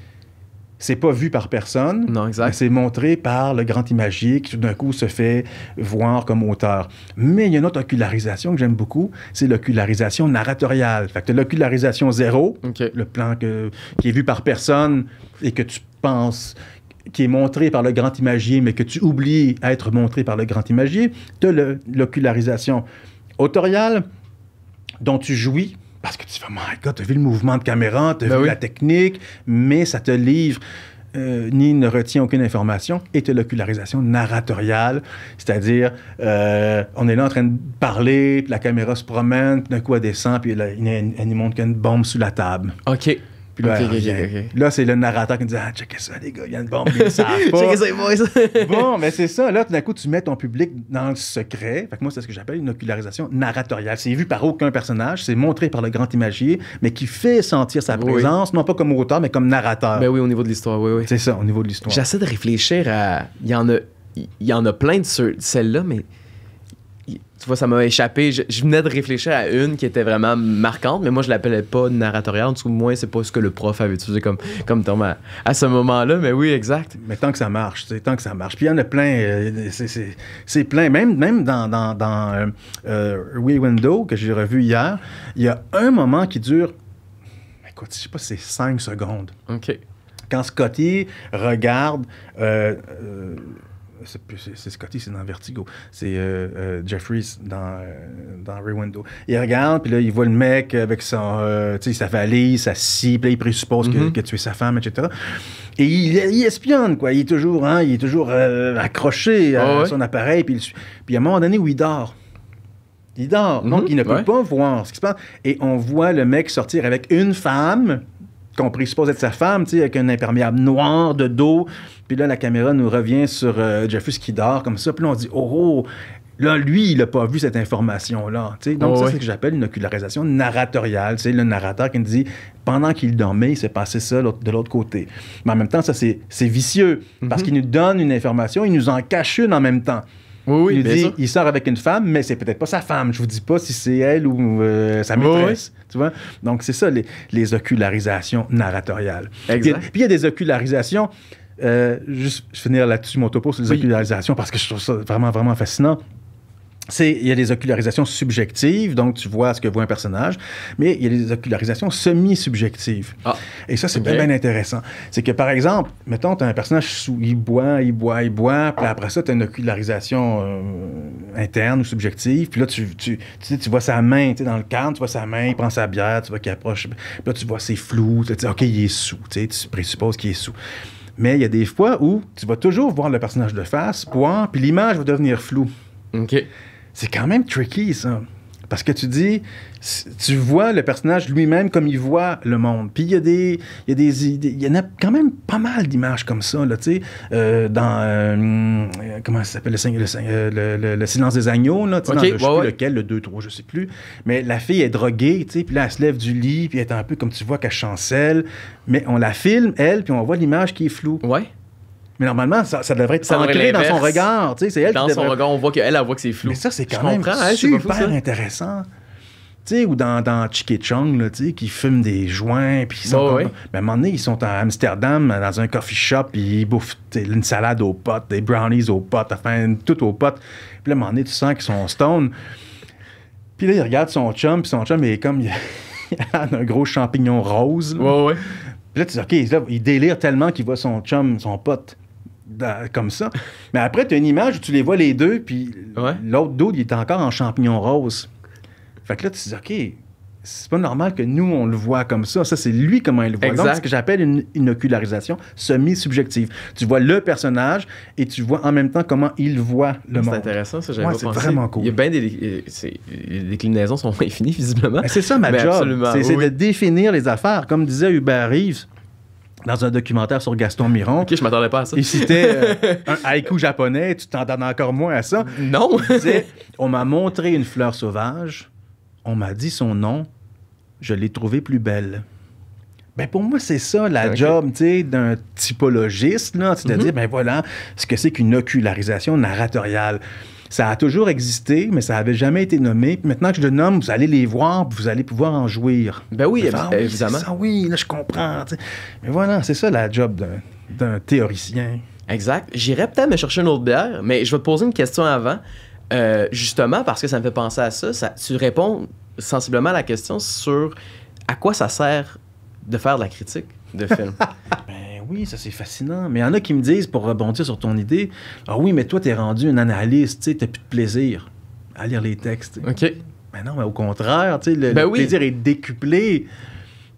c'est pas vu par personne. Non, C'est montré par le grand imagier qui tout d'un coup se fait voir comme auteur. Mais il y a une autre ocularisation que j'aime beaucoup, c'est l'ocularisation narratoriale. Fait que l'ocularisation zéro, le plan que, qui est vu par personne et que tu penses qui est montré par le grand imagier, mais que tu oublies être montré par le grand imagier, de l'ocularisation autoriale dont tu jouis parce que tu dis « my God, t'as vu le mouvement de caméra, t'as ben vu la technique, mais ça te livre. Euh, ni ne retient aucune information, et t'as l'ocularisation narratoriale, c'est-à-dire euh, on est là en train de parler, puis la caméra se promène, puis d'un coup elle descend, puis elle, ne montre qu'une bombe sous la table. OK là, c'est le narrateur qui nous dit Ah, checkez ça, les gars, il y a une bombe, ils savent [LAUGHS] pas. [LAUGHS] bon, mais c'est ça. Là, tout d'un coup, tu mets ton public dans le secret. Fait que moi, c'est ce que j'appelle une ocularisation narratoriale. C'est vu par aucun personnage, c'est montré par le grand imagier, mais qui fait sentir sa présence, non pas comme auteur, mais comme narrateur. Ben oui, au niveau de l'histoire, oui, oui. C'est ça, au niveau de l'histoire. J'essaie de réfléchir à. Il y il y en a plein de celles-là, mais tu ça m'a échappé. Je, venais de réfléchir à une qui était vraiment marquante, mais moi, je l'appelais pas narratoriale. En tout moins, c'est pas ce que le prof avait utilisé comme, comme à, ce moment-là, mais oui, exact. Mais tant que ça marche, tant que ça marche. Puis il y en a plein, euh, c'est plein. Même, même dans, dans, We euh, euh, Window, que j'ai revu hier, il y a un moment qui dure, écoute, je sais pas, c'est cinq secondes. OK quand Scotty regarde c'est Scotty, c'est dans Vertigo. C'est euh, euh, Jeffrey dans, euh, dans Il regarde, puis là, il voit le mec avec son, sa valise, sa cible. il présuppose qu'il mm-hmm. que, tu es sa femme, etc. Et il, espionne, quoi. Il est toujours, hein, il est toujours accroché à ah son appareil, puis il, à un moment donné où il dort. Il dort. Donc, mm-hmm. il ne peut pas voir ce qui se passe. Et on voit le mec sortir avec une femme qu'on présuppose être sa femme, avec un imperméable noir de dos. Puis là, la caméra nous revient sur Jeffus euh, qui dort comme ça. Puis là, on dit Oh, oh Là, lui, il n'a pas vu cette information-là. Donc, oh, ça, c'est ce que j'appelle une ocularisation narratoriale. C'est le narrateur qui nous dit pendant qu'il dormait, il s'est passé ça de l'autre côté. Mais en même temps, ça, c'est vicieux parce mhm. qu'il nous donne une information, il nous en cache une en même temps. Oui, oui, il, dit, il sort avec une femme, mais c'est peut-être pas sa femme. Je vous dis pas si c'est elle ou euh, sa maîtresse. Tu vois? Donc, c'est ça, les, les, ocularisations narratoriales. Puis il y a des ocularisations. Euh, juste finir là-dessus mon topo sur les ocularisations parce que je trouve ça vraiment, vraiment fascinant il y a des ocularisations subjectives, donc tu vois ce que voit un personnage, mais il y a des ocularisations semi-subjectives. Ah. Et ça, c'est bien, intéressant. C'est que, par exemple, mettons, tu as un personnage, sous, il boit, il boit, il boit, puis après ça, tu as une ocularisation euh, interne ou subjective, puis là, tu, tu, tu, vois sa main, tu dans le cadre, tu vois sa main, il prend sa bière, tu vois qu'il approche, puis là, tu vois c'est flou, tu dis, OK, il est sous, tu présupposes qu'il est sous. Mais il y a des fois où tu vas toujours voir le personnage de face, point, puis l'image va devenir floue. OK. C'est quand même tricky, ça. Parce que tu dis, tu vois le personnage lui-même comme il voit le monde. Puis il y a des, il y a il y en a quand même pas mal d'images comme ça là, tu sais, euh, dans euh, euh, comment ça s'appelle le, silence des agneaux là, je sais plus lequel, le 2 3, je sais plus. Mais la fille est droguée, tu sais, puis là elle se lève du lit, puis elle est un peu comme tu vois qu'elle chancelle, mais on la filme elle, puis on voit l'image qui est floue. Ouais. Mais normalement, ça, devrait être ancré dans son regard. elle dans qui son regard, on voit qu'elle, elle, voit que c'est flou. Mais ça, c'est quand même hein, super intéressant. Tu sais, ou dans, dans Chicky Chung, qui fume des joints, puis ils sont... Mais à un moment donné, ils sont à Amsterdam, dans un coffee shop, puis ils bouffent une salade aux potes, des brownies aux potes, enfin, tout aux potes. Puis là, à un moment donné, tu sens qu'ils sont stone. Puis là, il regarde son chum, puis son chum, il est comme... [LAUGHS] Il a un gros champignon rose. Là. Puis là, tu dis, OK, il délire tellement qu'il voit son chum, son pote comme ça. Mais après, tu as une image où tu les vois les deux, puis l'autre d'autre, il est encore en champignon rose. Fait que là, tu te dis, OK, c'est pas normal que nous, on le voit comme ça. Ça, c'est lui comment il le voit. ce que j'appelle une inocularisation semi-subjective. Tu vois le personnage et tu vois en même temps comment il voit le monde. C'est intéressant, ça, j'avais ouais, C'est vraiment cool. Il y a bien des... Les déclinaisons sont [LAUGHS] infinies, visiblement. Ben, c'est ça, ma job. C'est de définir les affaires. Comme disait Hubert Reeves, dans un documentaire sur Gaston Miron. Ok, je m'attendais pas à ça. Il citait [LAUGHS] euh, un haïku japonais, tu t'en donnes encore moins à ça. Non! On m'a montré une fleur sauvage, on m'a dit son nom, je l'ai trouvée plus belle. Ben pour moi, c'est ça la tu job d'un typologiste, là, de mhm. dire ben voilà ce que c'est qu'une ocularisation narratoriale. Ça a toujours existé, mais ça n'avait jamais été nommé. maintenant que je le nomme, vous allez les voir, vous allez pouvoir en jouir. Ben oui, ah évidemment. Oui, là, je comprends. Mais voilà, c'est ça la job d'un théoricien. Exact. J'irai peut-être me chercher une autre bière, mais je vais te poser une question avant. Euh, justement, parce que ça me fait penser à ça, tu réponds sensiblement à la question sur à quoi ça sert de faire de la critique de film. [LAUGHS] Ben, ah oui, ça c'est fascinant. Mais il y en a qui me disent, pour rebondir sur ton idée, ah oui, mais toi, tu es rendu un analyste, tu t'as plus de plaisir à lire les textes. OK. Mais ben non, mais au contraire, le, ben plaisir est décuplé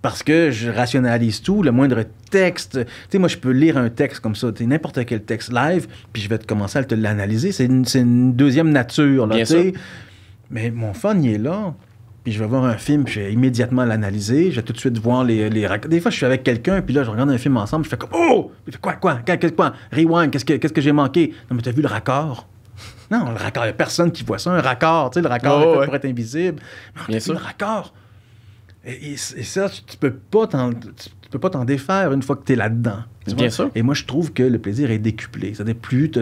parce que je rationalise tout, le moindre texte. Tu sais, moi, je peux lire un texte comme ça, n'importe quel texte live, puis je vais te commencer à te l'analyser. C'est une, deuxième nature, là, Mais mon fun, il est là puis je vais voir un film, puis je vais immédiatement l'analyser, je vais tout de suite voir les, les Des fois, je suis avec quelqu'un, puis là, je regarde un film ensemble, je fais comme Oh quoi, quoi, quoi, Rewind, qu'est-ce que, qu'est-ce que j'ai manqué Non, mais t'as vu le raccord Non, le raccord, il personne qui voit ça, un raccord, tu sais, le raccord oh, pour être invisible. Mais Bien le raccord. Et, ça, tu, peux pas t'en pas t'en défaire une fois que tu es là-dedans. Bien sûr. Et moi, je trouve que le plaisir est décuplé. C'est-à-dire, plus tu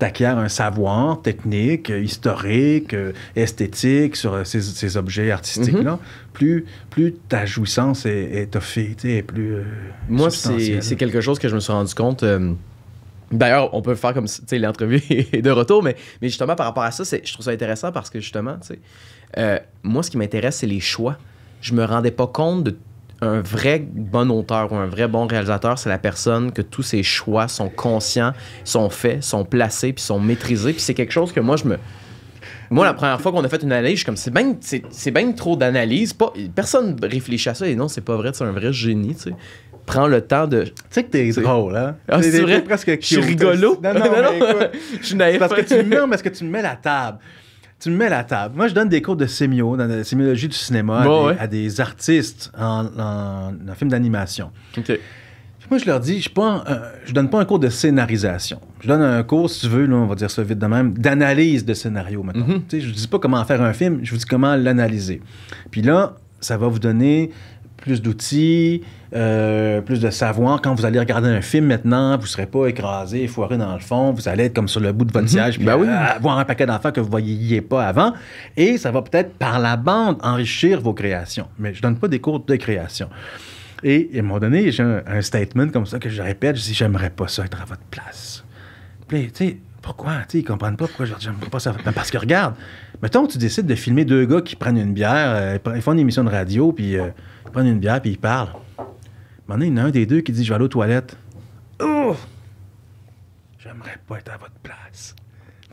acquiers un savoir technique, euh, historique, euh, esthétique sur euh, ces, objets artistiques-là, mhm. plus, plus ta jouissance est, est offée, et plus. moi, c'est quelque chose que je me suis rendu compte. D'ailleurs, on peut faire comme tu l'entrevue [LAUGHS] est de retour, mais, mais justement, par rapport à ça, je trouve ça intéressant parce que justement, moi, ce qui m'intéresse, c'est les choix. Je me rendais pas compte de un vrai bon auteur ou un vrai bon réalisateur, c'est la personne que tous ses choix sont conscients, sont faits, sont placés, puis sont maîtrisés. Puis c'est quelque chose que moi, je me... Moi, la première fois qu'on a fait une analyse, je suis comme, c'est bien trop d'analyse. Pas... Personne réfléchit à ça. Et non, c'est pas vrai, c'est un vrai génie, tu sais prends le temps de. Tu sais que t'es drôle, hein? Ah, c'est Je suis rigolo. Non, non, [LAUGHS] non, je suis naïf. Parce que tu parce que tu me mets la table tu me mets la table. Moi, je donne des cours de sémio, dans la sémiologie du cinéma, à, des, artistes en, un film d'animation. Moi, je leur dis, je ne donne pas un cours de scénarisation. Je donne un cours, si tu veux, là, on va dire ça vite de même, d'analyse de scénario maintenant. Mhm. Je ne dis pas comment faire un film, je vous dis comment l'analyser. Puis là, ça va vous donner plus d'outils, euh, plus de savoir. Quand vous allez regarder un film maintenant, vous ne serez pas écrasé, foiré dans le fond. Vous allez être comme sur le bout de votre mhm. siège, puis ben oui. avoir un paquet d'enfants que vous ne voyiez pas avant. Et ça va peut-être par la bande enrichir vos créations. Mais je ne donne pas des cours de création. Et, à un moment donné, j'ai un, statement comme ça que je répète. Je dis, j'aimerais pas ça être à votre place. Puis, tu sais, pourquoi? Ils ils comprennent pas pourquoi j'aimerais pas ça. Ben, parce que regarde, mettons, tu décides de filmer deux gars qui prennent une bière, euh, ils font une émission de radio, puis... Euh, prennent une bière, puis ils parlent. il y en a un des deux qui dit Je vais aller aux toilettes. Oh J'aimerais pas être à votre place.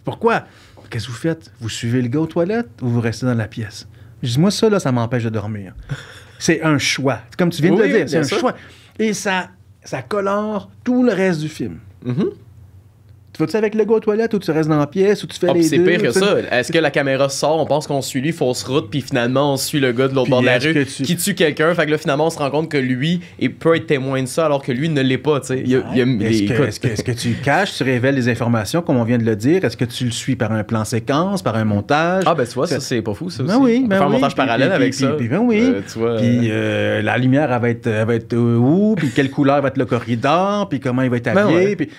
Pourquoi Qu'est-ce que vous faites Vous suivez le gars aux toilettes ou vous restez dans la pièce Je dis Moi, ça, là, ça m'empêche de dormir. C'est un choix. Comme tu viens de le dire, c'est un choix. Et ça, ça colore tout le reste du film. Mm-hmm. Tu vas-tu avec le gars aux toilettes ou tu restes dans la pièce ou tu fais ah, les deux? C'est pire que ça. Est-ce que la caméra sort, on pense qu'on suit lui, fausse route, puis finalement on suit le gars de l'autre bord de la rue qui tue quelqu'un. Fait que là, finalement, on se rend compte que lui il peut être témoin de ça alors que lui ne l'est pas. Est-ce que, tu caches, tu révèles les informations, comme on vient de le dire? Est-ce que tu le suis par un plan séquence, par un montage? Ah, ben tu vois, ça, c'est pas fou, ça. Ben oui, ben faire un montage parallèle avec ça. oui. puis la lumière, elle va être, va où? Puis quelle couleur va être le corridor? Puis comment il va être ben habillé? tu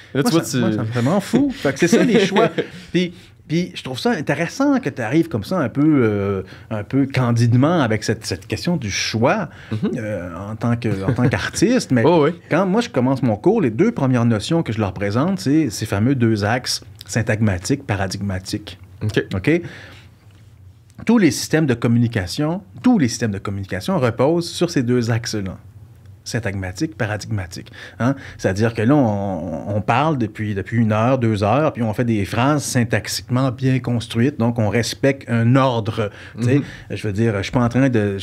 vois, fous. [LAUGHS] c'est ça les [LAUGHS] choix. Puis, puis je trouve ça intéressant que tu arrives comme ça un peu, euh, un peu candidement avec cette, question du choix mhm. euh, en tant que tant qu'artiste. Mais [LAUGHS] oh quand moi je commence mon cours, les deux premières notions que je leur présente, c'est ces fameux deux axes syntagmatique paradigmatique. OK. Tous les systèmes de communication, tous les systèmes de communication reposent sur ces deux axes-là syntagmatique, paradigmatique. Hein? C'est-à-dire que là, on, parle depuis, depuis une heure, deux heures, puis on fait des phrases syntaxiquement bien construites, donc on respecte un ordre. Mm-hmm. Je veux dire, je suis pas en train de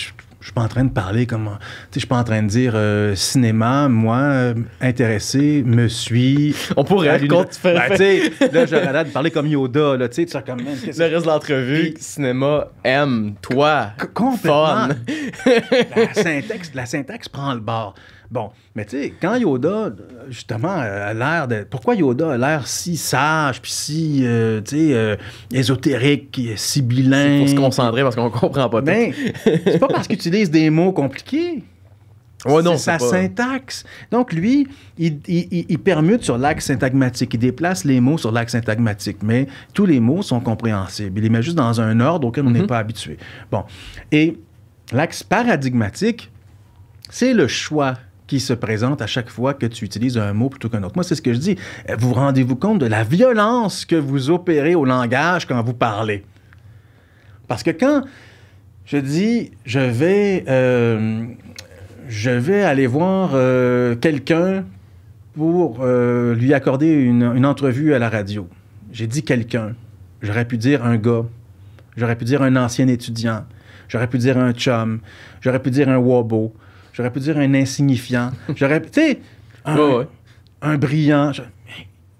je suis pas en train de parler comme. Tu sais, je suis pas en train de dire euh, cinéma, moi, euh, intéressé, me suis. On pourrait raconter. Ben, tu sais, là, je regarde de parler comme Yoda, là, tu sais, comme. le reste de l'entrevue, cinéma, aime, toi. complètement. Fun. la, syntaxe, la syntaxe prend le bord. Bon, mais tu sais, quand Yoda, justement, euh, a l'air de. Pourquoi Yoda a l'air si sage, puis si, euh, tu sais, euh, ésotérique, si bilingue? Pour se concentrer parce qu'on comprend pas ben, [LAUGHS] c'est pas parce qu'il utilise des mots compliqués. Ouais, non, c'est sa syntaxe. Donc, lui, il, il, il permute sur l'axe syntagmatique. Il déplace les mots sur l'axe syntagmatique, mais tous les mots sont compréhensibles. Il les met juste dans un ordre auquel on n'est mhm. pas habitué. Bon. Et l'axe paradigmatique, c'est le choix qui se présente à chaque fois que tu utilises un mot plutôt qu'un autre. Moi, c'est ce que je dis. Euh, vous rendez-vous compte de la violence que vous opérez au langage quand vous parlez? Parce que quand je dis je vais, euh, je vais aller voir euh, quelqu'un pour lui accorder une, une entrevue à la radio, j'ai dit quelqu'un. J'aurais pu dire un gars. J'aurais pu dire un ancien étudiant. J'aurais pu dire un chum. J'aurais pu dire un wobo. J'aurais pu dire un insignifiant. J'aurais, tu sais, un, brillant.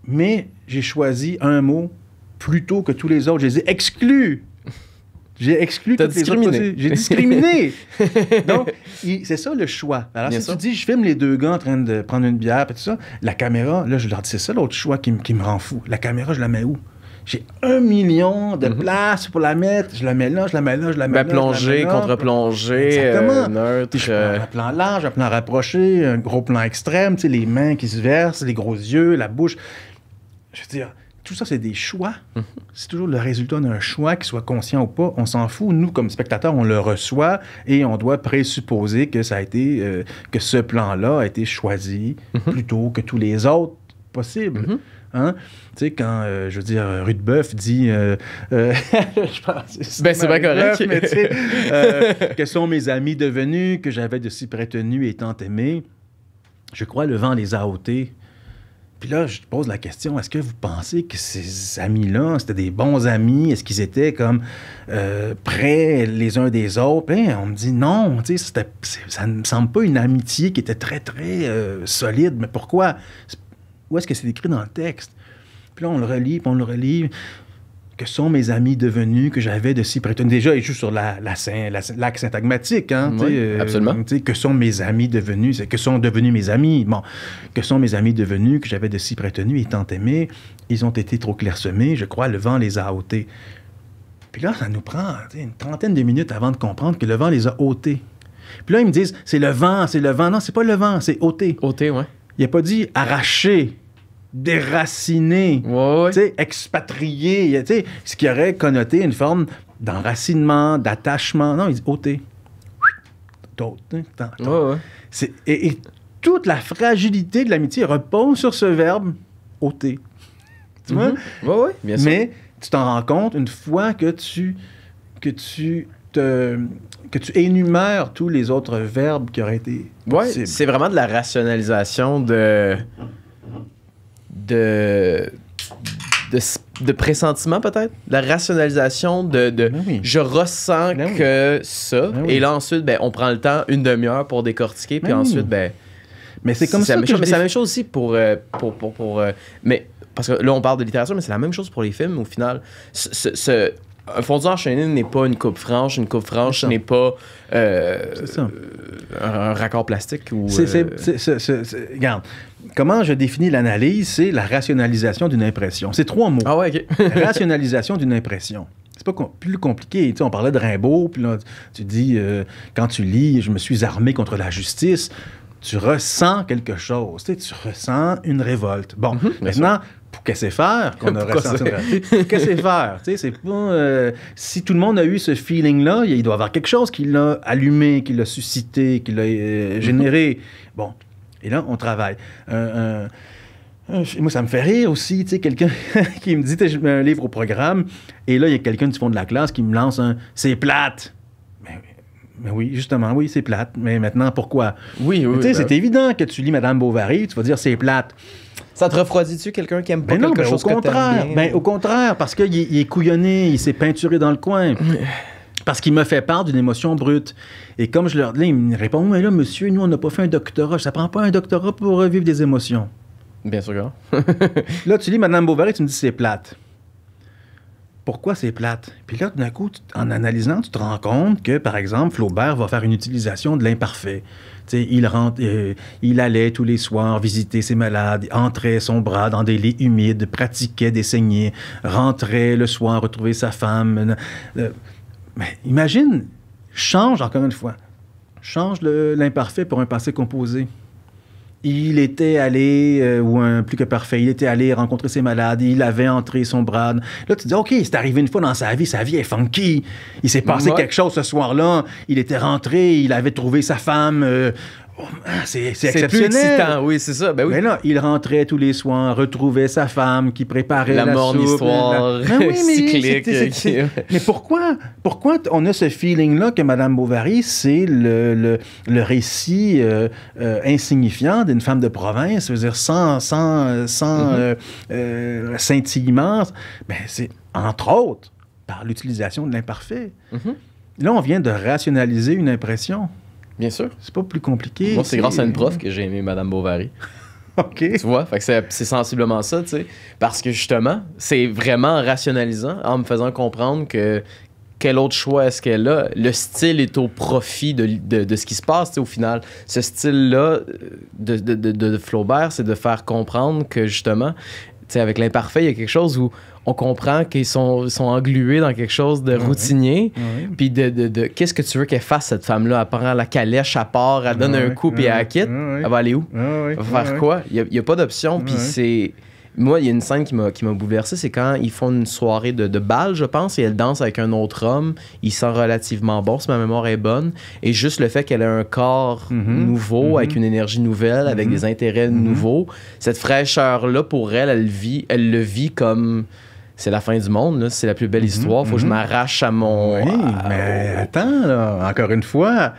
Mais j'ai choisi un mot plutôt que tous les autres. Je les ai exclus. J'ai exclu toutes les J'ai discriminé. [LAUGHS] Donc, c'est ça le choix. Alors, si tu dis, je filme les deux gars en train de prendre une bière, et tout ça, la caméra, là, je leur dis, c'est ça l'autre choix qui, qui, me rend fou. La caméra, je la mets où? j'ai un million de mhm. places pour la mettre. Je la mets là, je la mets là, je la mets ben, là. Plongée, contre-plongée, euh, Exactement. Euh, un plan large, un plan rapproché, un gros plan extrême, les mains qui se versent, les gros yeux, la bouche. Je veux dire, tout ça, c'est des choix. Mhm. C'est toujours le résultat d'un choix, qu'il soit conscient ou pas. On s'en fout. Nous, comme spectateurs, on le reçoit et on doit présupposer que ça a été, euh, que ce plan-là a été choisi mhm. plutôt que tous les autres possibles. Hein? Tu sais, quand, euh, je veux dire, Rudebeuf dit. Euh, euh, [LAUGHS] je pense. Ben, c'est pas correct. que sont mes amis devenus, que j'avais de si prétenus et tant aimés? Je crois le vent les a ôtés. Puis là, je te pose la question, est-ce que vous pensez que ces amis-là, c'était des bons amis? Est-ce qu'ils étaient comme près les uns des autres? Ben, on me dit non, tu sais, ça ne me semble pas une amitié qui était très, très solide. Mais pourquoi? Où est-ce que c'est écrit dans le texte? Puis là, on le relit, puis on le relit. Que sont mes amis devenus que j'avais de si prétendus Déjà, il joue sur la, la, la, syntagmatique. Hein, euh, absolument. que sont mes amis devenus? que sont devenus mes amis? Bon, que sont mes amis devenus que j'avais de si prétendus et tant aimés? Ils ont été trop clairsemés, je crois, le vent les a ôtés. Puis là, ça nous prend une trentaine de minutes avant de comprendre que le vent les a ôtés. Puis là, ils me disent, c'est le vent, c'est le vent. Non, c'est pas le vent, c'est ôté. Ôté, ouais. Il a pas dit arracher, déraciner, ouais, expatrier, ce qui aurait connoté une forme d'enracinement, d'attachement. Non, il dit ôter. Hein, et, et, toute la fragilité de l'amitié repose sur ce verbe ôter. Tu vois? Mhm. Mais tu t'en rends compte une fois que tu, que tu te que tu énumères tous les autres verbes qui auraient été. Oui, c'est vraiment de la rationalisation de. de. de, de pressentiment, peut-être. La rationalisation de. de ben Je ressens ben que ça. Ben et là, ensuite, ben, on prend le temps, une demi-heure pour décortiquer, puis ensuite, ben. Mais c'est comme ça. La même chose aussi pour. Euh, pour, pour, euh, mais, parce que là, on parle de littérature, mais c'est la même chose pour les films, au final. ce un fondu enchaîné n'est pas une coupe franche, une coupe franche n'est pas euh, euh, un, raccord plastique. Euh, regarde, comment je définis l'analyse, c'est la rationalisation d'une impression. C'est trois mots. Ah ouais, OK. [LAUGHS] rationalisation d'une impression. C'est pas plus compliqué. Tu on parlait de Rimbaud, puis là, tu dis, quand tu lis, je me suis armé contre la justice tu ressens quelque chose, tu, ressens une révolte. Bon, mhm, maintenant, pour qu'est-ce faire, qu'on aurait senti Pour c'est faire, c'est euh, si tout le monde a eu ce feeling-là, il doit y avoir quelque chose qui l'a allumé, qui l'a suscité, qui l'a euh, mm-hmm. généré. Bon, et là, on travaille. moi, ça me fait rire aussi, tu sais, quelqu'un [LAUGHS] qui me dit, je mets un livre au programme, et là, il y a quelqu'un du fond de la classe qui me lance un « c'est plate ». Mais oui, justement, oui, c'est plate. Mais maintenant, pourquoi? Oui, oui. Ben c'est évident que tu lis Madame Bovary, tu vas dire c'est plate. Ça te refroidit-tu quelqu'un qui aime pas ben quelque ben, chose au contraire, bien? Ben, au contraire, parce qu'il est couillonné, il s'est peinturé dans le coin. [SIGHS] Parce qu'il me fait part d'une émotion brute. Et comme je leur dis, ils me répondent Mais là, monsieur, nous, on n'a pas fait un doctorat. Ça prend pas un doctorat pour revivre des émotions. Bien sûr que non. [LAUGHS] là, tu lis Madame Bovary tu me dis C'est plate pourquoi c'est plate? Puis là, d'un coup, en analysant, tu te rends compte que, par exemple, Flaubert va faire une utilisation de l'imparfait. Il, rentre, euh, il allait tous les soirs visiter ses malades, entrait son bras dans des lits humides, pratiquait des saignées, rentrait le soir retrouver sa femme. Euh, mais imagine, change encore une fois, change l'imparfait pour un passé composé il était allé, euh, ou un plus que parfait, il était allé rencontrer ses malades, il avait entré son bras. Là, tu dis, OK, c'est arrivé une fois dans sa vie, sa vie est funky. Il s'est passé quelque chose ce soir-là. Il était rentré, il avait trouvé sa femme euh, Oh, c'est exceptionnel. excitant, oui, c'est ça. Ben oui. Mais là, il rentrait tous les soirs, retrouvait sa femme qui préparait la, la soupe, histoire mais cyclique. Mais pourquoi, pourquoi on a ce feeling-là que Madame Bovary, c'est le, le, récit euh, euh, insignifiant d'une femme de province, à dire, sans, sans, sans mm-hmm. euh, scintillement? Ben, c'est entre autres par l'utilisation de l'imparfait. Mm-hmm. Là, on vient de rationaliser une impression. Bien sûr. C'est pas plus compliqué. Moi, c'est grâce à une prof que j'ai aimé Madame Bovary. [LAUGHS] OK. Tu vois, fait que c'est sensiblement ça, tu sais. Parce que justement, c'est vraiment rationalisant en me faisant comprendre que quel autre choix est-ce qu'elle a? Le style est au profit de, de, ce qui se passe tu sais, au final. Ce style-là euh, de, de, Flaubert, c'est de faire comprendre que justement, avec l'imparfait, il y a quelque chose où on comprend qu'ils sont, englués dans quelque chose de routinier. Puis de, qu'est-ce que tu veux qu'elle fasse, cette femme-là? Elle prend la calèche, elle part, elle donne un coup, puis elle quitte. Elle va aller où? Elle va faire quoi? Il n'y a, a, pas d'option. Puis c'est moi, il y a une scène qui m'a bouleversé, c'est quand ils font une soirée de, de bal, je pense, et elle danse avec un autre homme. Il sent relativement bon, si ma mémoire est bonne. Et juste le fait qu'elle ait un corps mhm. nouveau, mhm. avec une énergie nouvelle, avec mhm. des intérêts nouveaux, cette fraîcheur-là, pour elle, elle, vit, elle le vit comme c'est la fin du monde, c'est la plus belle histoire, faut que je m'arrache à mon... mais attends, encore une fois,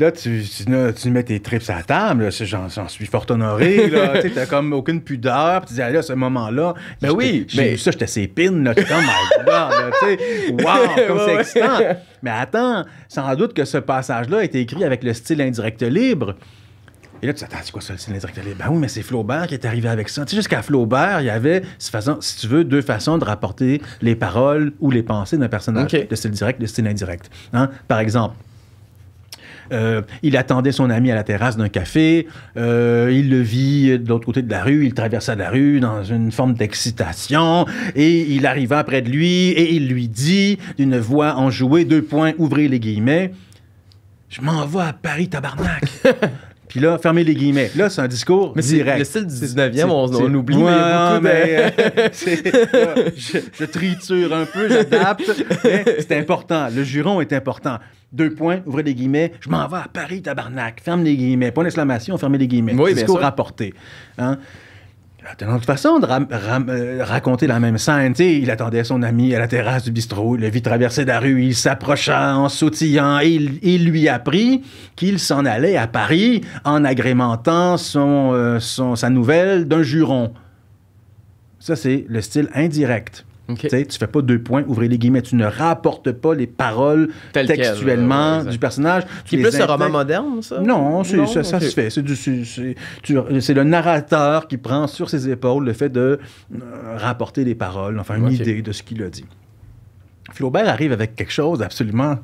Là, tu, tu, tu mets tes tripes à la table, j'en suis fort honoré. [LAUGHS] Tu n'as comme aucune pudeur. tu dis, ah, à ce moment-là, ben oui, mais... ça, j'étais ses Là, comme, comme c'est excitant. Mais attends, sans doute que ce passage-là a été écrit avec le style indirect libre. Et là, tu attends, c'est quoi ça, le style indirect libre? Ben oui, mais c'est Flaubert qui est arrivé avec ça. Tu sais, jusqu'à Flaubert, il y avait, si tu veux, deux façons de rapporter les paroles ou les pensées d'un personnage. de Le style direct, le style indirect. Hein. Par exemple, euh, il attendait son ami à la terrasse d'un café. Euh, il le vit de l'autre côté de la rue. Il traversa la rue dans une forme d'excitation. Et il arriva près de lui et il lui dit d'une voix enjouée, deux points, ouvrez les guillemets, « Je m'envoie à Paris, tabarnak. » Puis là, fermez les guillemets. Là, c'est un discours mais direct. Le style du 19e, on, oublie. beaucoup [LAUGHS] je, triture un peu, j'adapte. c'est important. Le juron est important. Deux points, ouvrez les guillemets. Je m'en vais à Paris, tabarnak. Ferme les guillemets. Point d'exclamation, fermez les guillemets. discours rapporté. Hein de toute façon de euh, raconter la même scène. il attendait son ami à la terrasse du bistrot, il le vit traverser la rue, il s'approcha en sautillant et il, lui apprit qu'il s'en allait à Paris en agrémentant son euh, sa nouvelle d'un juron. Ça, c'est le style indirect. Tu ne fais pas deux points, ouvrez les guillemets. Tu ne rapportes pas les paroles textuellement du personnage. C'est plus un roman moderne, ça? Non, ça, se fait. C'est, du, c'est, le narrateur qui prend sur ses épaules le fait de euh, rapporter les paroles, enfin une idée de ce qu'il a dit. Flaubert arrive avec quelque chose absolument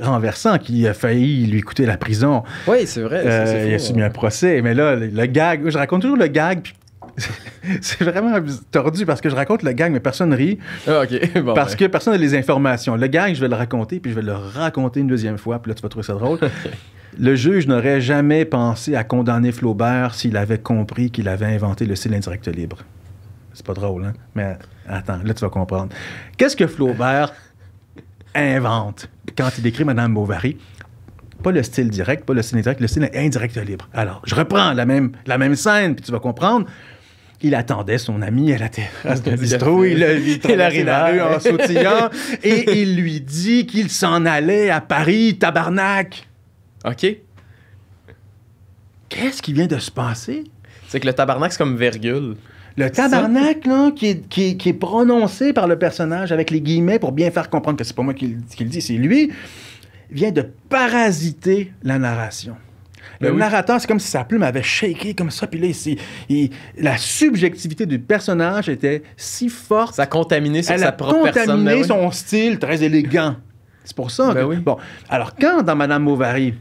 renversant qui a failli lui coûter la prison. Oui, c'est vrai. Euh, il a subi un procès. Mais là, le, gag, je raconte toujours le gag, puis [LAUGHS] c'est vraiment tordu parce que je raconte le gag, mais personne rit. Ah, [LAUGHS] parce ben. que personne n'a les informations. Le gag, je vais le raconter, puis je vais le raconter une deuxième fois, puis là, tu vas trouver ça drôle. [LAUGHS] le juge n'aurait jamais pensé à condamner Flaubert s'il avait compris qu'il avait inventé le style indirect libre. C'est pas drôle, hein? Mais attends, là, tu vas comprendre. Qu'est-ce que Flaubert invente quand il décrit Madame Bovary? pas le style direct, pas le style indirect, le style indirect libre. Alors, je reprends la même, la même scène, puis tu vas comprendre. Il attendait son ami à la terrasse de bistrot. Il, il la rue en sautillant et [LAUGHS] il lui dit qu'il s'en allait à Paris, tabarnak. OK. Qu'est-ce qui vient de se passer? C'est que le tabarnak, c'est comme virgule. Le tabarnak, qui est, prononcé par le personnage avec les guillemets pour bien faire comprendre que c'est pas moi qui, qui le dis, c'est lui, vient de parasiter la narration. Bah le narrateur, c'est comme si sa plume avait shaké comme ça, puis là, ici, la subjectivité du personnage était si forte. Ça a contaminé elle a contaminé bah son style très élégant. C'est pour ça. Bah que, oui. Bon, alors quand dans Madame Bovary,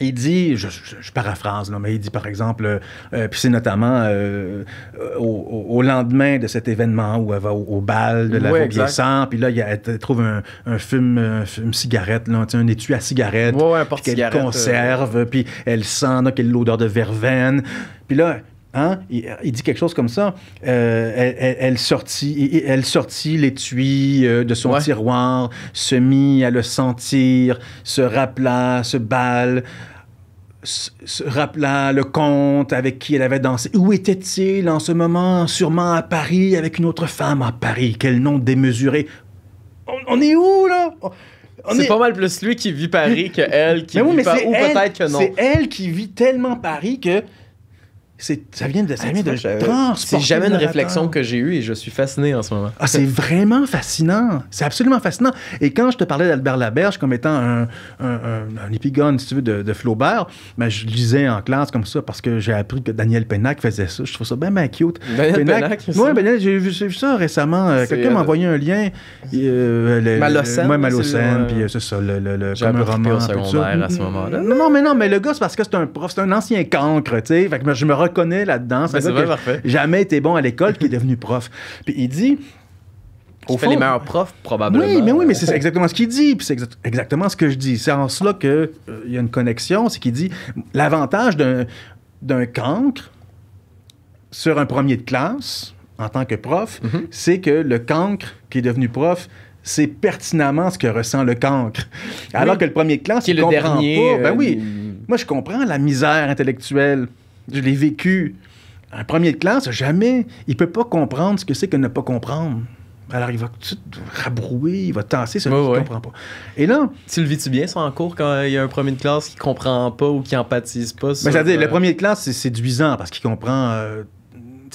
il dit, je, paraphrase, mais il dit par exemple, euh, euh, puis c'est notamment euh, au, lendemain de cet événement où elle va au, bal de la oui, puis là, elle trouve un, un fume, cigarette, là, un étui à cigarette, qu'elle conserve, puis elle sent qu'elle a l'odeur de verveine. Puis là, Hein? Il, dit quelque chose comme ça. Euh, elle, sortit, elle sortit l'étui euh, de son tiroir, se mit à le sentir, se rappela, se bal, se, rappela le comte avec qui elle avait dansé. Où était-il en ce moment? Sûrement à Paris, avec une autre femme à Paris. Quel nom démesuré. On, est où, là? C'est est... pas mal plus lui qui vit Paris que elle qui mais C'est elle qui vit tellement Paris que ça vient de, ça vient de C'est jamais une réflexion que j'ai eue et je suis fasciné en ce moment. Ah, c'est [LAUGHS] vraiment fascinant. C'est absolument fascinant. Et quand je te parlais d'Albert Laberge comme étant un, un, épigone, si tu veux, de, de Flaubert, mais ben, je lisais en classe comme ça parce que j'ai appris que Daniel Pennac faisait ça. Je trouve ça bien, bien cute. Pennac, ouais, ben, j'ai vu, ça récemment. Euh, quelqu'un m'a envoyé un lien. Euh, Malocène. puis euh, c'est ça, le, le, le roman. ce moment-là. Non, mais non, mais le gars, c'est parce que c'est un prof, c'est un ancien cancre, tu sais. Fait que je me reconnais là-dedans. Ben, c'est jamais été bon à l'école, qui est devenu prof. Puis il dit... Au fait les meilleurs profs, probablement. Oui, mais oui, mais c'est exactement ce qu'il dit, puis c'est exactement ce que je dis. C'est en cela qu'il euh, il y a une connexion, c'est qu'il dit l'avantage d'un cancre sur un premier de classe, en tant que prof, mhm. c'est que le cancre qui est devenu prof, c'est pertinemment ce que ressent le cancre. Alors que le premier de classe, il le comprend dernier, Ben euh, oui, moi je comprends la misère intellectuelle je l'ai vécu. Un premier de classe, jamais. Il peut pas comprendre ce que c'est que ne pas comprendre. Alors, il va tout rabrouer, il va tasser celui qui ne comprend pas. Et là. Tu le vis-tu bien, ça, en cours, quand il y a un premier de classe qui comprend pas ou qui empathise pas? Mais à dire, le premier de classe, c'est séduisant parce qu'il comprend euh,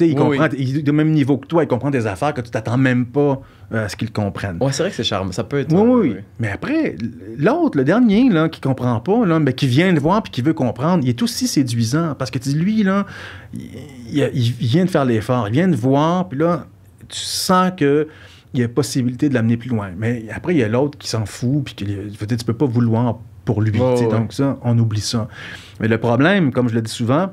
il est au même niveau que toi, il comprend des affaires que tu t'attends même pas euh, à ce qu'il comprenne. Ouais, c'est vrai que c'est charmant. ça peut être. Oui, euh, Mais après, l'autre, le dernier, là, qui comprend pas, là, mais qui vient de voir puis qui veut comprendre, il est aussi séduisant parce que lui, là, il, vient de faire l'effort, il vient de voir, puis là, tu sens que il y a possibilité de l'amener plus loin. Mais après, il y a l'autre qui s'en fout, puis que tu peux pas vouloir pour lui. Donc ça, on oublie ça. Mais le problème, comme je le dis souvent,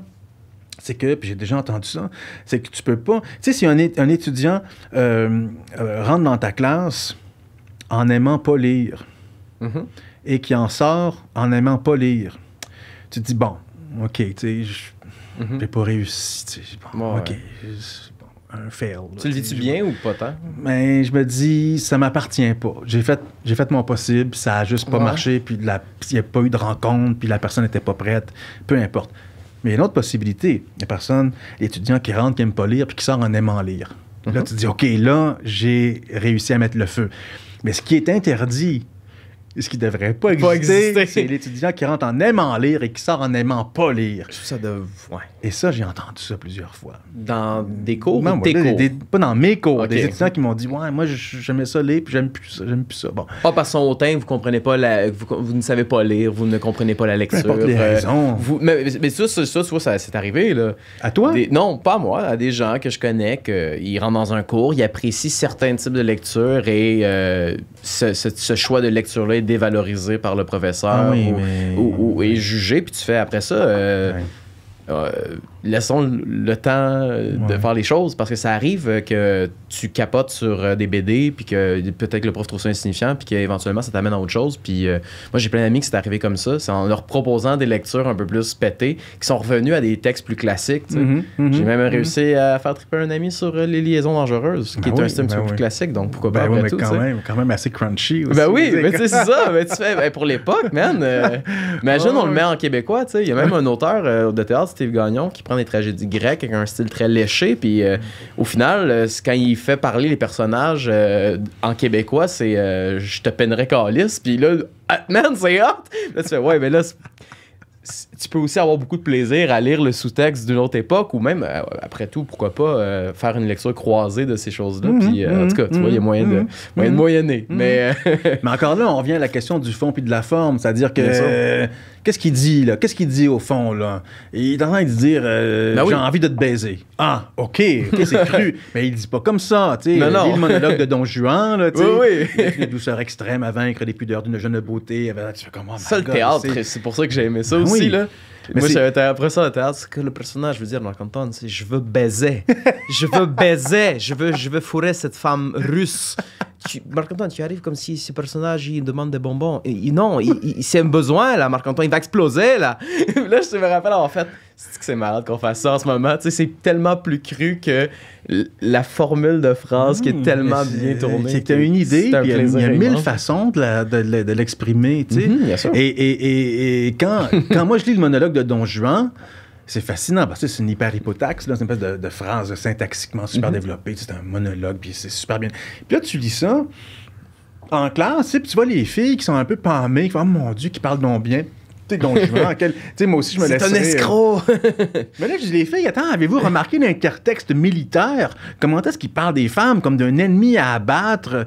c'est que, puis j'ai déjà entendu ça, c'est que tu peux pas. Tu sais, si un, étudiant euh, euh, rentre dans ta classe en aimant pas lire mm-hmm. et qui en sort en aimant pas lire, tu te dis, bon, OK, tu sais, je n'ai mm-hmm. pas réussi. OK, un fail. tu le vis-tu bien ou pas tant? Mais ben, je me dis, ça m'appartient pas. J'ai fait, j'ai fait mon possible, ça a juste pas marché, puis il n'y a pas eu de rencontre, puis la personne n'était pas prête, peu importe. Mais il y a une autre possibilité. Il y a personne, l'étudiant qui rentrent, qui n'aime pas lire, puis qui sort en aimant lire. Là, mhm. tu te dis, OK, là, j'ai réussi à mettre le feu. Mais ce qui est interdit ce qui devrait pas exister, c'est l'étudiant qui rentre en aimant lire et qui sort en aimant pas lire. Ça Et ça, j'ai entendu ça plusieurs fois. Dans des cours pas dans mes cours. Des étudiants qui m'ont dit Ouais, moi, j'aimais ça lire, puis j'aime plus ça. plus ça. Bon. Pas parce son hautain, vous comprenez pas la, vous, ne savez pas lire, vous ne comprenez pas la lecture. Peu les euh, raisons. vous, mais, ça, ça, ça, ça c'est arrivé. Là. À toi Non, pas à moi. À des gens que je connais, ils rentrent dans un cours, ils apprécient certains types de lecture et euh, ce, choix de lecture-là est dévalorisé par le professeur ah ou, est jugé, puis tu fais après ça. Euh, euh, laissons le temps euh, de faire les choses parce que ça arrive que tu capotes sur euh, des BD puis que peut-être le prof trouve ça insignifiant puis qu'éventuellement ça t'amène à autre chose. Puis moi j'ai plein d'amis qui c'est arrivé comme ça. C'est en leur proposant des lectures un peu plus pétées qui sont revenus à des textes plus classiques. Mhm, mhm, j'ai même mhm. réussi à faire triper un ami sur les liaisons dangereuses qui ben est un style un ben peu plus classique donc pourquoi ben pas. Oui, mais quand, même, quand même assez crunchy aussi. Ben oui, mais c'est ça. Mais tu fais, pour l'époque, [LAUGHS] imagine on le met en québécois. Il y a même un auteur de théâtre Steve Gagnon, qui prend des tragédies grecques avec un style très léché. Puis euh, au final, euh, quand il fait parler les personnages euh, en québécois, c'est je te peinerai calice. Puis là, ah, Man, c'est hot. Là, tu fais ouais, mais là, tu peux aussi avoir beaucoup de plaisir à lire le sous-texte d'une autre époque ou même, euh, après tout, pourquoi pas euh, faire une lecture croisée de ces choses-là. Mhm, puis, euh, en mhm, tout cas, tu vois, il y a mhm, moyen de, moyenner. Mais, [LAUGHS] mais encore là, on revient à la question du fond puis de la forme. C'est-à-dire que qu'est-ce qu'il dit là Qu'est-ce qu'il dit au fond là Il est en train de dire ben j'ai envie de te baiser. Ah, ok, c'est cru. [LAUGHS] Mais il dit pas comme ça, tu sais. le monologue de Don [LAUGHS] Juan là, tu sais. Oui, Une douceur extrême à vaincre les pudeurs d'une jeune beauté. Tu oh ça le théâtre, c'est pour ça que j'ai aimé ça ben aussi là. Mais Moi, j'avais été après que le personnage veut dire, Marc-Antoine, c'est je veux baiser. je veux baiser. Je veux, je veux fourrer cette femme russe. Marc-Antoine, tu arrives comme si ce personnage, il demande des bonbons. Et, non, il, il c'est un besoin, là, Marc-Antoine, il va exploser, là. [LAUGHS] là, je me rappelle en fait c'est que c'est malade qu'on fasse ça en ce moment. c'est tellement plus cru que la formule de phrase qui est hmm, tellement bien tournée. Tu as une idée, il y a, mille façons de, l'exprimer. Tu sais. Mhm, et, [LAUGHS] quand, moi je lis le monologue de Don Juan, c'est fascinant parce que c'est une hyper-hypotaxe, c'est une espèce de, phrase syntaxiquement super mhm. développée. C'est un monologue, puis c'est super bien. Puis là, tu lis ça en classe, tu vois les filles qui sont un peu pâmées, qui Oh mon Dieu, qui parlent non bien je quel... Tu sais, moi aussi, je me laisse. C'est un euh, escroc! [LAUGHS] mais là, je dis, les filles, attends, avez-vous remarqué l'intertexte militaire? Comment est-ce qu'il parle des femmes comme d'un ennemi à abattre?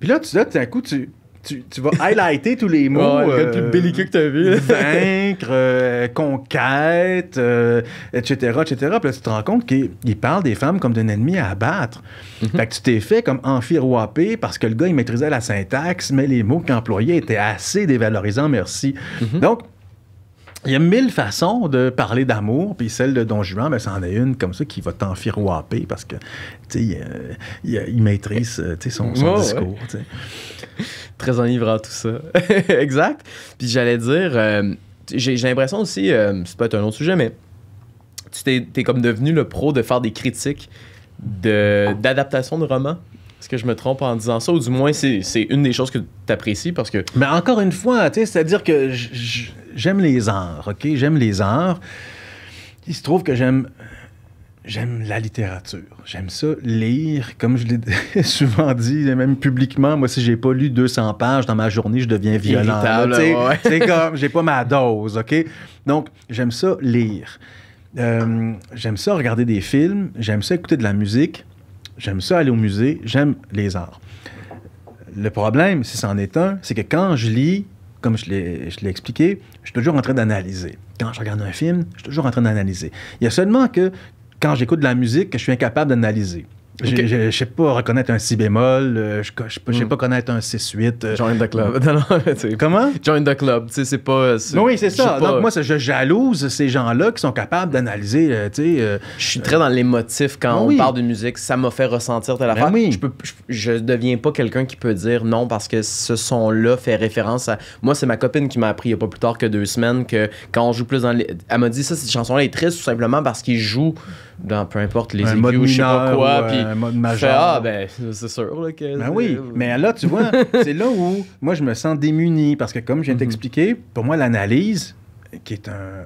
Puis là, tu là, tout d'un coup, tu tu, tu vas highlighter tous les mots. le plus euh, belliqueux que tu as vu. [LAUGHS] vaincre, euh, conquête, etc., euh, etc. Puis là, tu te rends compte qu'il parle des femmes comme d'un ennemi à abattre. Mhm. tu t'es fait comme amphiroapé parce que le gars, il maîtrisait la syntaxe, mais les mots qu'il employait étaient assez dévalorisants, merci. Mhm. Donc, il y a mille façons de parler d'amour, puis celle de Don Juan, ben, c'en est une comme ça qui va t'enfirouaper parce que, tu euh, il, maîtrise euh, son, son discours. Très enivrant tout ça. [LAUGHS] exact. Puis j'allais dire, euh, j'ai l'impression aussi, c'est peut-être un autre sujet, mais tu t'es comme devenu le pro de faire des critiques d'adaptation de romans. Est-ce que je me trompe en disant ça? Ou du moins, c'est une des choses que tu apprécies parce que. Mais encore une fois, c'est-à-dire que j'aime les arts, OK? J'aime les arts. Il se trouve que j'aime. J'aime la littérature. J'aime ça lire. Comme je l'ai [LAUGHS] souvent dit, même publiquement, moi, si j'ai pas lu 200 pages dans ma journée, je deviens violent. C'est comme, j'ai pas ma dose, OK? Donc, j'aime ça lire. Euh, j'aime ça regarder des films. J'aime ça écouter de la musique. J'aime ça aller au musée, j'aime les arts. Le problème, si c'en est un, c'est que quand je lis, comme je l'ai expliqué, je suis toujours en train d'analyser. Quand je regarde un film, je suis toujours en train d'analyser. Il y a seulement que quand j'écoute de la musique que je suis incapable d'analyser. Je Je sais pas reconnaître un si bémol, euh, je je sais pas hmm. connaître un 6-8. Euh. Join the club. [LAUGHS] Comment? Join the club, tu sais, c'est pas... Euh, oui, c'est ça. Donc moi, je jalouse ces gens-là qui sont capables d'analyser, tu sais... je suis très dans l'émotif quand ben on parle de musique, ça m'a fait ressentir telle ben affaire. Oui. Je, ne je, deviens pas quelqu'un qui peut dire non parce que ce son-là fait référence à... Moi, c'est ma copine qui m'a appris il y a pas plus tard que deux semaines que quand on joue plus dans... Les... Elle m'a dit ça, cette chanson-là est triste tout simplement parce qu'il joue dans peu importe les un ou je sais quoi, puis euh, un mode majeur. ah, ben, c'est sûr Ben oui, euh, mais là, tu vois, [LAUGHS] c'est là où moi je me sens démuni parce que comme je viens mhm. de t'expliquer, pour moi, l'analyse, qui est un,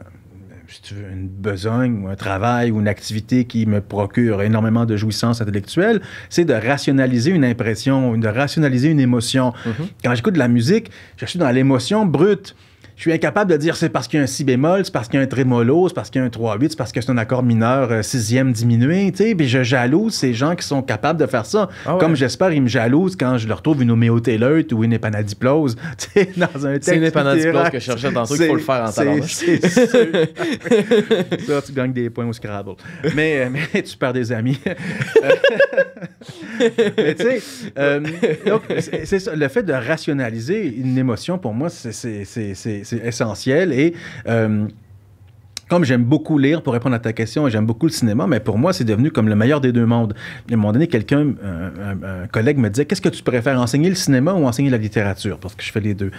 si tu veux, une besogne ou un travail ou une activité qui me procure énormément de jouissance intellectuelle, c'est de rationaliser une impression, ou de rationaliser une émotion. Mhm. Quand j'écoute de la musique, je suis dans l'émotion brute je suis incapable de dire c'est parce qu'il y a un si bémol, c'est parce qu'il y a un trémolo, c'est parce qu'il y a un 3-8, c'est parce que c'est un accord mineur euh, sixième diminué, tu sais. Puis je jalouse ces gens qui sont capables de faire ça. Ah Comme j'espère, ils me jalousent quand je leur trouve une homéothéleute ou une épanadiplose [LAUGHS] dans un texte. C'est une épanadiplose que je cherchais dans le truc pour le faire en talent. C'est tu gagnes des points au Scrabble. Mais, euh, mais tu perds des amis. [LAUGHS] Euh, c'est ça. Le fait de rationaliser une émotion, pour moi, c'est c'est essentiel. Et euh, comme j'aime beaucoup lire pour répondre à ta question j'aime beaucoup le cinéma, mais pour moi, c'est devenu comme le meilleur des deux mondes. À un moment donné, quelqu'un, un, collègue me disait Qu'est-ce que tu préfères, enseigner le cinéma ou enseigner la littérature Parce que je fais les deux.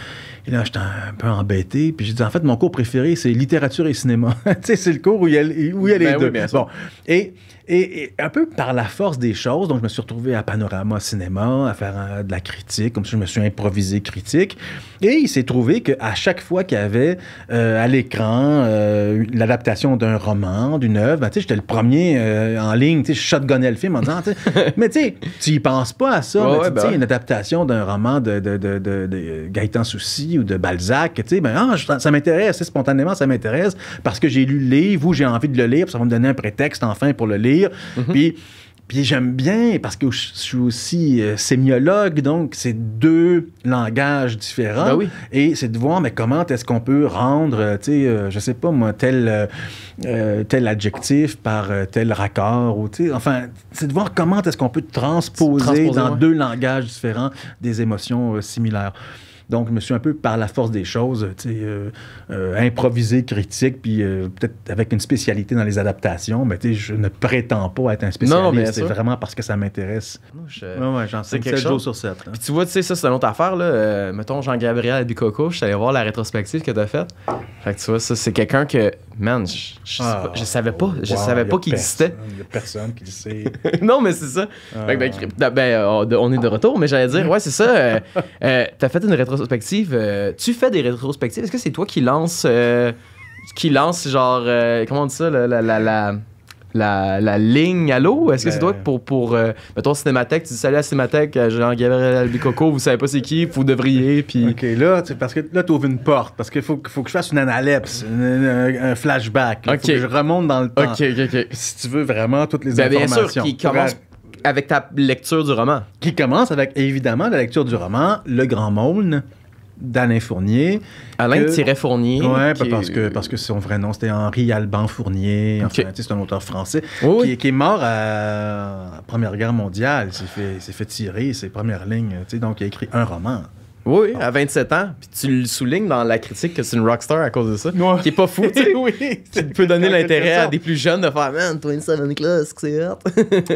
Et là, j'étais un peu embêté. Puis j'ai dit En fait, mon cours préféré, c'est littérature et cinéma. [LAUGHS] tu sais, c'est le cours où il y a, les ben deux. bon. Et et, un peu par la force des choses, donc je me suis retrouvé à Panorama Cinéma, à faire de la critique, comme si je me suis improvisé critique. Et il s'est trouvé qu'à chaque fois qu'il y avait euh, à l'écran euh, l'adaptation d'un roman, d'une œuvre, ben, j'étais le premier euh, en ligne, je shotgunnais le film en disant, [LAUGHS] mais tu sais, tu penses pas à ça, ben une adaptation d'un roman de, de, de, de, Gaëtan Soucy ou de Balzac, ben, ah, ça, m'intéresse, spontanément ça m'intéresse, parce que j'ai lu le livre ou j'ai envie de le lire, ça va me donner un prétexte enfin pour le lire. Mhm. Puis. Puis j'aime bien parce que je suis aussi euh, sémiologue, donc c'est deux langages différents. Ben Et c'est de voir mais comment est-ce qu'on peut rendre, euh, tu sais, euh, je sais pas moi, tel, tel adjectif par tel raccord, ou enfin, c'est de voir comment est-ce qu'on peut transposer, dans deux langages différents des émotions similaires. Donc, je me suis un peu, par la force des choses, euh, euh, improvisé, critique, puis euh, peut-être avec une spécialité dans les adaptations. Mais je ne prétends pas être un spécialiste. C'est vraiment parce que ça m'intéresse. Je... j'en sais quelque chose. sur ça. Puis tu vois, tu sais, ça, c'est une autre affaire. Là. mettons, Jean-Gabriel Abicoco, je suis allé voir la rétrospective que a faite. Fait que tu vois, ça, c'est quelqu'un que man, je, ah. savais pas, je savais pas qu'il existait. Il y a personne qui le sait. [LAUGHS] non, mais c'est ça. Ah. Ben, ben, ben on est de retour, mais j'allais dire, ouais, c'est ça. Euh, [LAUGHS] euh, tu as fait une rétrospective. Euh, tu fais des rétrospectives. Est-ce que c'est toi qui lance, qui lance genre, comment on dit ça, la la, la ligne à l'eau? Est-ce que c'est toi ben- pour, pour euh, mettons, Cinémathèque, tu dis salut à Cinémathèque, euh, Jean-Gabriel Albicoco, vous savez pas c'est qui, vous devriez, puis... OK, là, parce que là, t'ouvres une porte, parce qu'il faut, que je fasse une analepse, un flashback. Là, faut que je remonte dans le temps. OK, OK, OK. Si tu veux vraiment toutes les informations. Ben, bien sûr, qui commence avec ta lecture du roman. Qui commence avec, évidemment, la lecture du roman, Le Grand Maulne d'Alain Fournier. Alain thierry Fournier. Oui, bah, parce, que, parce que son vrai nom, c'était Henri Alban Fournier. Enfin, c'est un auteur français qui, est mort à la Première Guerre mondiale. Il s'est fait, fait, tirer ses premières lignes. Donc, il a écrit un roman. Oui, à 27 ans. Puis tu le soulignes dans la critique que c'est une rockstar à cause de ça. Qui est pas fou, tu sais. [LAUGHS] oui. Tu peux donner l'intérêt à des plus jeunes de faire Man, 27 Class, c'est hot.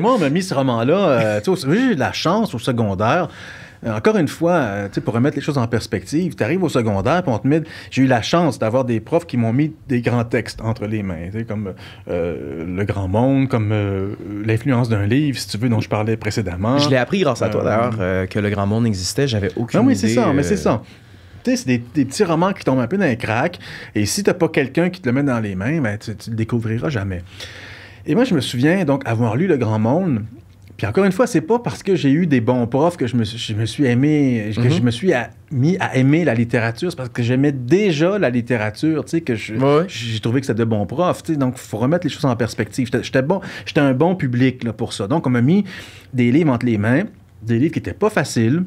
Moi, on m'a mis ce roman-là. Euh, tu sais, j'ai eu la chance au secondaire. Euh, encore une fois, euh, pour remettre les choses en perspective, tu arrives au secondaire, puis on te met. J'ai eu la chance d'avoir des profs qui m'ont mis des grands textes entre les mains, comme euh, Le Grand Monde, comme L'influence d'un livre, si tu veux, dont je parlais précédemment. Je l'ai appris grâce à toi, d'ailleurs, que Le Grand Monde existait. J'avais aucune non, mais c'est ça, mais c'est ça c'est des, petits romans qui tombent un peu dans les cracks. Et si t'as pas quelqu'un qui te le met dans les mains, ben, tu, tu, le découvriras jamais. Et moi, je me souviens donc avoir lu Le Grand Monde puis encore une fois, c'est pas parce que j'ai eu des bons profs que je me, suis aimé, que je me suis mhm. mis à aimer la littérature. C'est parce que j'aimais déjà la littérature, tu sais, que j'ai trouvé que c'était de bons profs. Tu sais, donc, il faut remettre les choses en perspective. J'étais bon, j'étais un bon public là, pour ça. Donc, on m'a mis des livres entre les mains, des livres qui n'étaient pas faciles.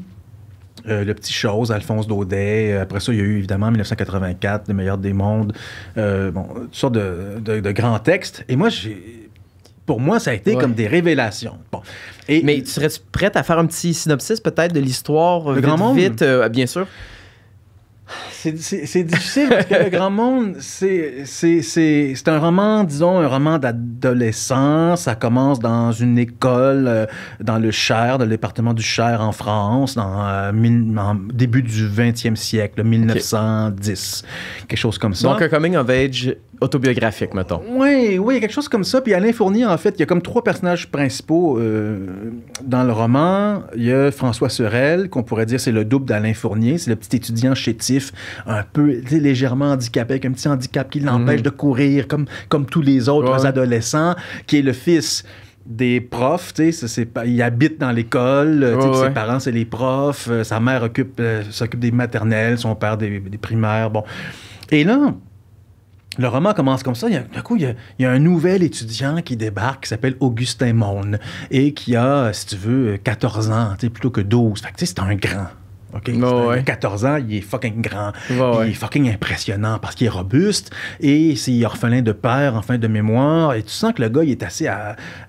Euh, le Petit Chose, Alphonse Daudet. Euh, après ça, il y a eu évidemment 1984, Le meilleur des mondes. Euh, bon, toutes sortes de grands textes. Et moi, j'ai pour moi, ça a été comme des révélations. Bon. Et, Mais serais-tu prête à faire un petit synopsis peut-être de l'histoire euh, vite, grand monde? vite, euh, ah, bien sûr? C'est difficile parce que Le Grand Monde, c'est un roman, disons, un roman d'adolescence. Ça commence dans une école euh, dans le Cher, dans le département du Cher en France, dans en début du 20e siècle, 1910, quelque chose comme ça. Donc, un coming of age autobiographique, mettons. Oui, oui, quelque chose comme ça. Puis Alain Fournier, en fait, il y a comme trois personnages principaux euh, dans le roman. Il y a François Sorel, qu'on pourrait dire c'est le double d'Alain Fournier. C'est le petit étudiant chétif, un peu légèrement handicapé, avec un petit handicap qui l'empêche mhm. de courir, comme, comme tous les autres adolescents, qui est le fils des profs, tu sais, il habite dans l'école, ses parents c'est les profs, euh, sa mère occupe euh, s'occupe des maternelles, son père des, des primaires, bon. Et là, le roman commence comme ça. D'un coup, il y, a, un nouvel étudiant qui débarque, qui s'appelle Augustin Mone et qui a, si tu veux, 14 ans, plutôt que 12. Fait que, c'est un grand. 14 ans, il est fucking grand. il est fucking impressionnant parce qu'il est robuste et c'est orphelin de père, enfin de mémoire. Et tu sens que le gars, il est assez euh,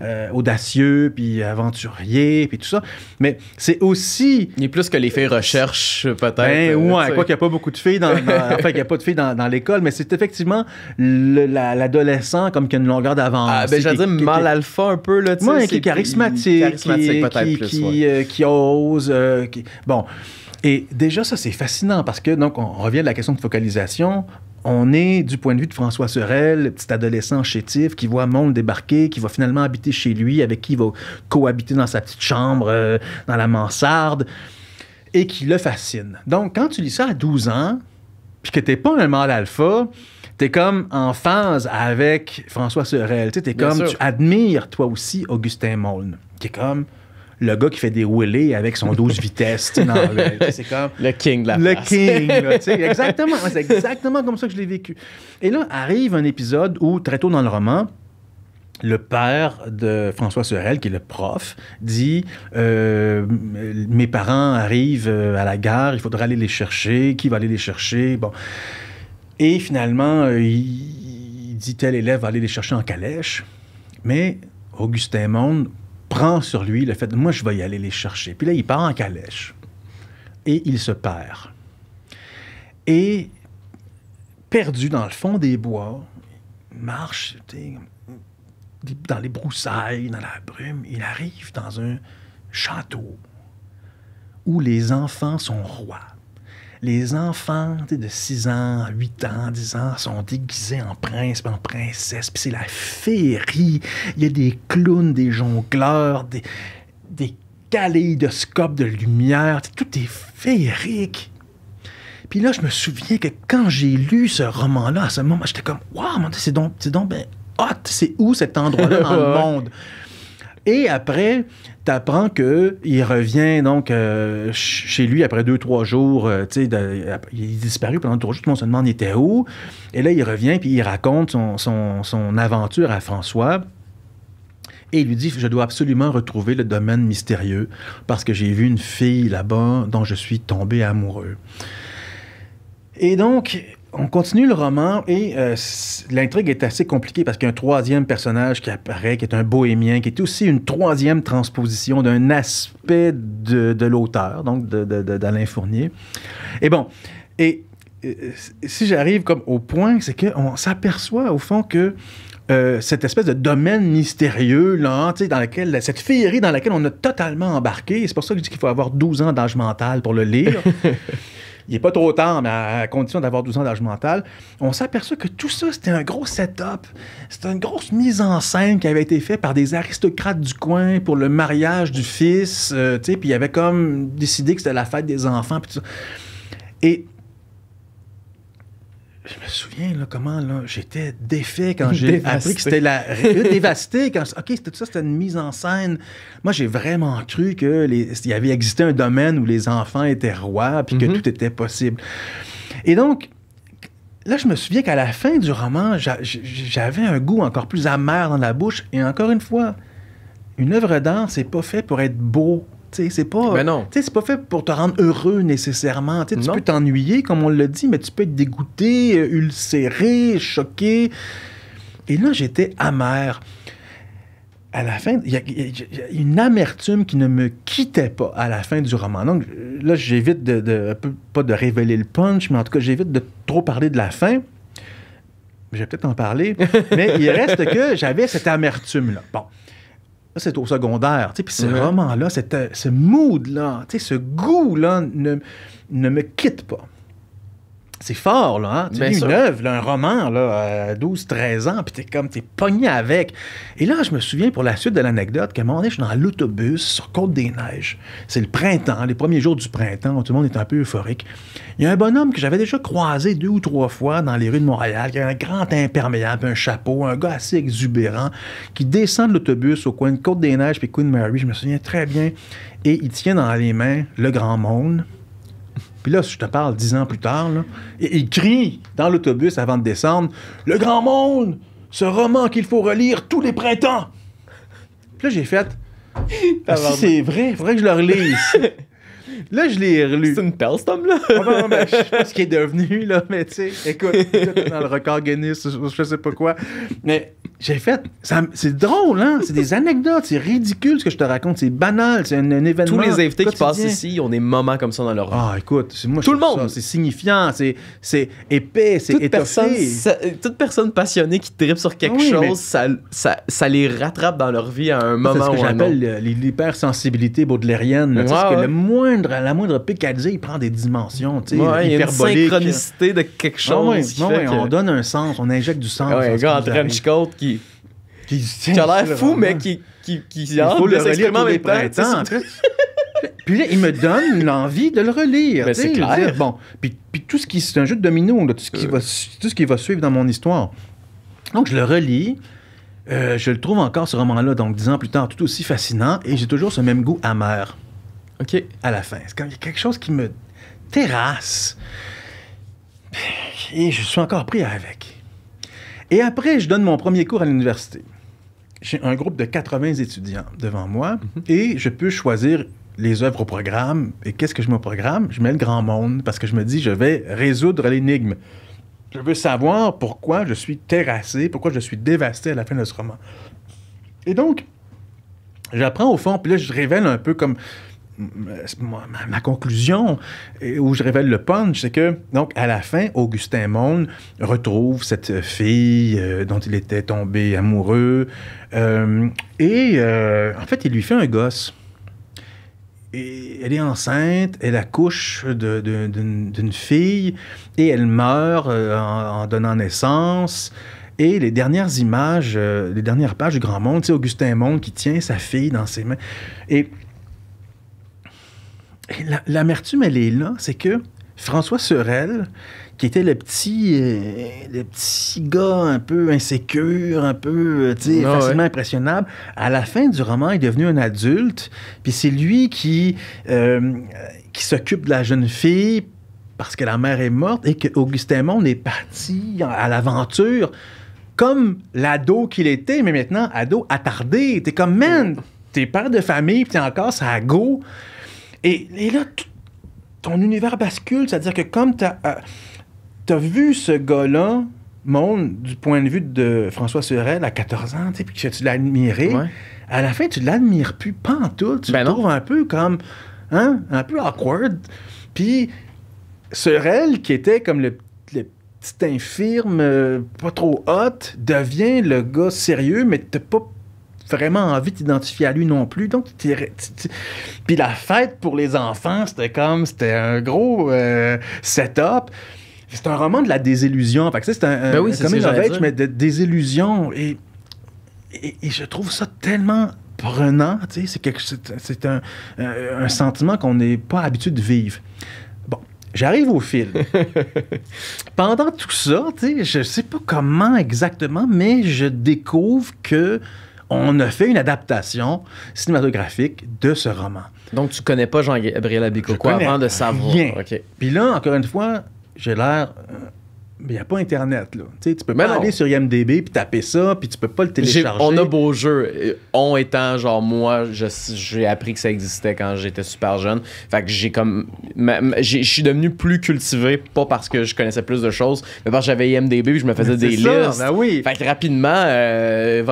euh, audacieux, puis aventurier, puis tout ça. Mais c'est aussi. Il est plus que les filles recherchent, peut-être. Ben, euh, ouais, quoi qu'il n'y a pas beaucoup de filles dans. enfin, qu'il n'y a pas de filles dans, l'école, mais c'est effectivement l'adolescent comme qui a une longueur d'avance. Ah, ben, dire mal alpha un peu, là, tu sais. qui est charismatique. Qui, être plus, qui, ose. bon. Et déjà, ça, c'est fascinant parce que, donc, on revient de la question de focalisation. On est du point de vue de François Sorel, petit adolescent chétif qui voit Monde débarquer, qui va finalement habiter chez lui, avec qui il va cohabiter dans sa petite chambre, euh, dans la mansarde, et qui le fascine. Donc, quand tu lis ça à 12 ans, puis que t'es pas un mâle alpha, t'es comme en phase avec François Sorel. T'es comme, tu admires toi aussi Augustin Maulne, qui est comme le gars qui fait des wheelies avec son 12 [LAUGHS] vitesses. c'est comme. Le king de la Le king, exactement. [LAUGHS] C'est exactement comme ça que je l'ai vécu. Et là, arrive un épisode où, très tôt dans le roman, le père de François Sorel, qui est le prof, dit euh, Mes parents arrivent euh, à la gare, il faudra aller les chercher. Qui va aller les chercher Bon. Et finalement, euh, il dit Tel élève va aller les chercher en calèche. Mais Augustin Monde prend sur lui le fait moi, je vais y aller les chercher. Puis là, il part en calèche et il se perd. Et perdu dans le fond des bois, il marche dans les broussailles, dans la brume, il arrive dans un château où les enfants sont rois les enfants de 6 ans, 8 ans, 10 ans sont déguisés en prince, en princesse, c'est la féerie. Il y a des clowns, des jongleurs, des, des de lumière, tout est féerique. Puis là, je me souviens que quand j'ai lu ce roman-là, à ce moment, j'étais comme Waouh, c'est donc, c'est donc, ben, hot, c'est où cet endroit-là dans le [LAUGHS] monde? Et après, t'apprends qu'il revient donc euh, chez lui après deux, trois jours. Euh, il est disparu pendant trois jours. Tout le monde se demande il était où. Et là, il revient puis il raconte son, son, son aventure à François. Et il lui dit Je dois absolument retrouver le domaine mystérieux parce que j'ai vu une fille là-bas dont je suis tombé amoureux. Et donc, on continue le roman et euh, l'intrigue est assez compliquée parce qu'il y a un troisième personnage qui apparaît, qui est un bohémien, qui est aussi une troisième transposition d'un aspect de, l'auteur, donc d'Alain Fournier. Et bon, et euh, si j'arrive comme au point, c'est qu'on s'aperçoit au fond que euh, cette espèce de domaine mystérieux, là, dans laquelle, cette féerie dans laquelle on a totalement embarqué. C'est pour ça que je dis qu'il faut avoir 12 ans d'âge mental pour le lire. [LAUGHS] Il n'est pas trop tard, mais à condition d'avoir 12 ans d'âge mental. On s'aperçoit que tout ça, c'était un gros setup. C'était une grosse mise en scène qui avait été faite par des aristocrates du coin pour le mariage du fils. Euh, sais, puis il avait comme décidé que c'était la fête des enfants. Et je me souviens comment j'étais défait quand [LAUGHS] j'ai appris que c'était la euh, dévastée. Quand, OK, tout ça, c'était une mise en scène. Moi, j'ai vraiment cru qu'il y avait existé un domaine où les enfants étaient rois puis que mm-hmm. tout était possible. Et donc, là, je me souviens qu'à la fin du roman, j'avais un goût encore plus amer dans la bouche. Et encore une fois, une œuvre d'art, c'est pas fait pour être beau c'est pas, ben pas fait pour te rendre heureux nécessairement. tu peux t'ennuyer, comme on le dit, mais tu peux être dégoûté, euh, ulcéré, choqué. Et là, j'étais amer. À la fin, il y, a une amertume qui ne me quittait pas à la fin du roman. Donc là, j'évite de, pas de révéler le punch, mais en tout cas, j'évite de trop parler de la fin. Je vais peut-être en parler, [LAUGHS] mais il reste que j'avais cette amertume-là. Bon c'est au secondaire. Puis ce roman-là, euh, ce mood-là, ce goût-là ne me quitte pas. C'est fort, là. Hein. Tu lis une œuvre, un roman, là, à 12, 13 ans, puis t'es comme, t'es pogné avec. Et là, je me souviens pour la suite de l'anecdote moment donné, je suis dans l'autobus sur Côte-des-Neiges. C'est le printemps, les premiers jours du printemps, tout le monde est un peu euphorique. Il y a un bonhomme que j'avais déjà croisé deux ou trois fois dans les rues de Montréal, qui a un grand imperméable, un chapeau, un gars assez exubérant, qui descend de l'autobus au coin de Côte-des-Neiges puis Queen Mary, je me souviens très bien. Et il tient dans les mains le grand monde puis là, je te parle dix ans plus tard, il crie dans l'autobus avant de descendre Le grand monde, ce roman qu'il faut relire tous les printemps. Puis là, j'ai fait [LAUGHS] ah, Si c'est vrai, il faudrait que je le relise. [LAUGHS] Là, je l'ai relu. C'est une perle, cet là non, ben, je sais pas ce qu'il est devenu, là, mais tu sais, écoute, [LAUGHS] dans le record Guinness, je sais pas quoi. Mais j'ai fait. C'est drôle, hein? C'est des anecdotes, c'est ridicule ce que je te raconte, c'est banal, c'est un, événement. Tous les invités qui passent ici ont des moments comme ça dans leur Ah, écoute, Tout le monde! C'est signifiant, c'est épais, c'est étoffé. toute personne passionnée qui tripe sur quelque chose, ça, ça, les rattrape dans leur vie à un moment ce que j'appelle l'hypersensibilité baudelairienne. Ouais, que le moindre, la moindre picardie il prend des dimensions, tu sais, ouais, une synchronicité de quelque ah chose. On donne un sens, on injecte du sens. Ouais, un gars en qui qui, a l'air fou, mais qui, qui, il faut le puis là, il me donne l'envie de le relire. Ben, c'est Bon, puis, tout ce qui... C'est un jeu de domino, tout, ce qui va, tout ce qui va suivre dans mon histoire. Donc, je le relis. Euh, je le trouve encore, ce roman-là, donc dix ans plus tard, tout aussi fascinant. Et j'ai toujours ce même goût amer. OK. À la fin. C'est comme il y a quelque chose qui me terrasse. Et je suis encore pris avec. Et après, je donne mon premier cours à l'université j'ai un groupe de 80 étudiants devant moi mhm. et je peux choisir les œuvres au programme. Et qu'est-ce que je mets au programme? Je mets le grand monde parce que je me dis, je vais résoudre l'énigme. Je veux savoir pourquoi je suis terrassé, pourquoi je suis dévasté à la fin de ce roman. Et donc, j'apprends au fond, puis là, je révèle un peu comme ma conclusion, où je révèle le punch, c'est que, donc, à la fin, Augustin Monde retrouve cette fille euh, dont il était tombé amoureux, euh, et euh, en fait, il lui fait un gosse. Et elle est enceinte, elle accouche d'une fille, et elle meurt en, en, donnant naissance. Et les dernières images, les dernières pages du Grand Monde, c'est Augustin Monde qui tient sa fille dans ses mains. Et l'amertume, elle est là, c'est que François Sorel, qui était le petit, euh, le petit gars un peu insécure, un peu euh, ah facilement impressionnable. À la fin du roman, il est devenu un adulte, puis c'est lui qui, euh, qui s'occupe de la jeune fille parce que la mère est morte et qu'Augustin Monde est parti à l'aventure comme l'ado qu'il était, mais maintenant ado attardé. T'es comme, man, t'es père de famille, puis t'es encore ça go. Et, là, ton univers bascule, c'est-à-dire que comme tu as, euh, vu ce gars-là, monde, du point de vue de François Surel à 14 ans, puis que tu l'as admiré, à la fin, tu l'admires plus, pas en tout. Tu ben le trouves un peu comme, hein, un peu awkward. Puis Surel, qui était comme le, petit infirme, euh, pas trop hot, devient le gars sérieux, mais t'as pas vraiment envie de t'identifier à lui non plus. Donc, puis la fête pour les enfants, c'était comme, c'était un gros euh, setup. C'est un roman de la désillusion. Fait que c'est un, ben of age, mais de désillusion. Et, et, je trouve ça tellement prenant. C'est un, euh, un sentiment qu'on n'est pas habitué de vivre. bon J'arrive au fil. [LAUGHS] Pendant tout ça, je sais pas comment exactement, mais je découvre que on a fait une adaptation cinématographique de ce roman. Donc, tu connais pas Jean-Gabriel Abicot avant de savoir. Rien. Puis là, encore une fois, j'ai l'air euh, il n'y a pas Internet. Là. tu peux même aller sur IMDB puis taper ça, puis tu peux pas le télécharger. On a beau jeu. Euh, on étant, genre, moi, j'ai appris que ça existait quand j'étais super jeune. Fait que j'ai comme. Je suis devenu plus cultivé, pas parce que je connaissais plus de choses, mais parce que j'avais IMDB et je me faisais des listes. Ben oui. Fait rapidement, euh,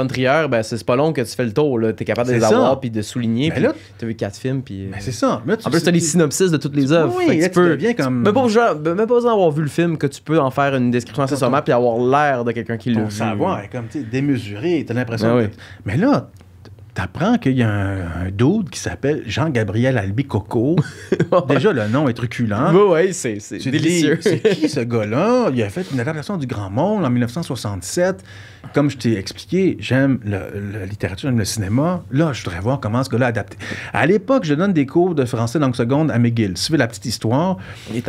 ben, c'est pas long que tu fais le tour. Tu es capable de les avoir puis de souligner. Ben tu as vu quatre films. puis euh, ben c'est ça. tu en plus, tu as les synopsis de toutes les œuvres. Oui, tu, peux, Même pas besoin d'avoir vu le film que tu peux en faire une description assez sommaire puis avoir l'air de quelqu'un qui le veut. savoir comme démesuré, t'as l'impression ben Mais là, t'apprends qu'il y a un, un qui s'appelle Jean-Gabriel Coco. [LAUGHS] Déjà, le nom est truculent. Oui, oui, c'est, délicieux. c'est qui ce gars-là? Il a fait une adaptation du Grand Monde en 1967 comme je t'ai expliqué, j'aime la littérature, j'aime le cinéma. Là, je voudrais voir comment ce gars-là adapté. À l'époque, je donne des cours de français langue seconde à McGill. Suivez la petite histoire.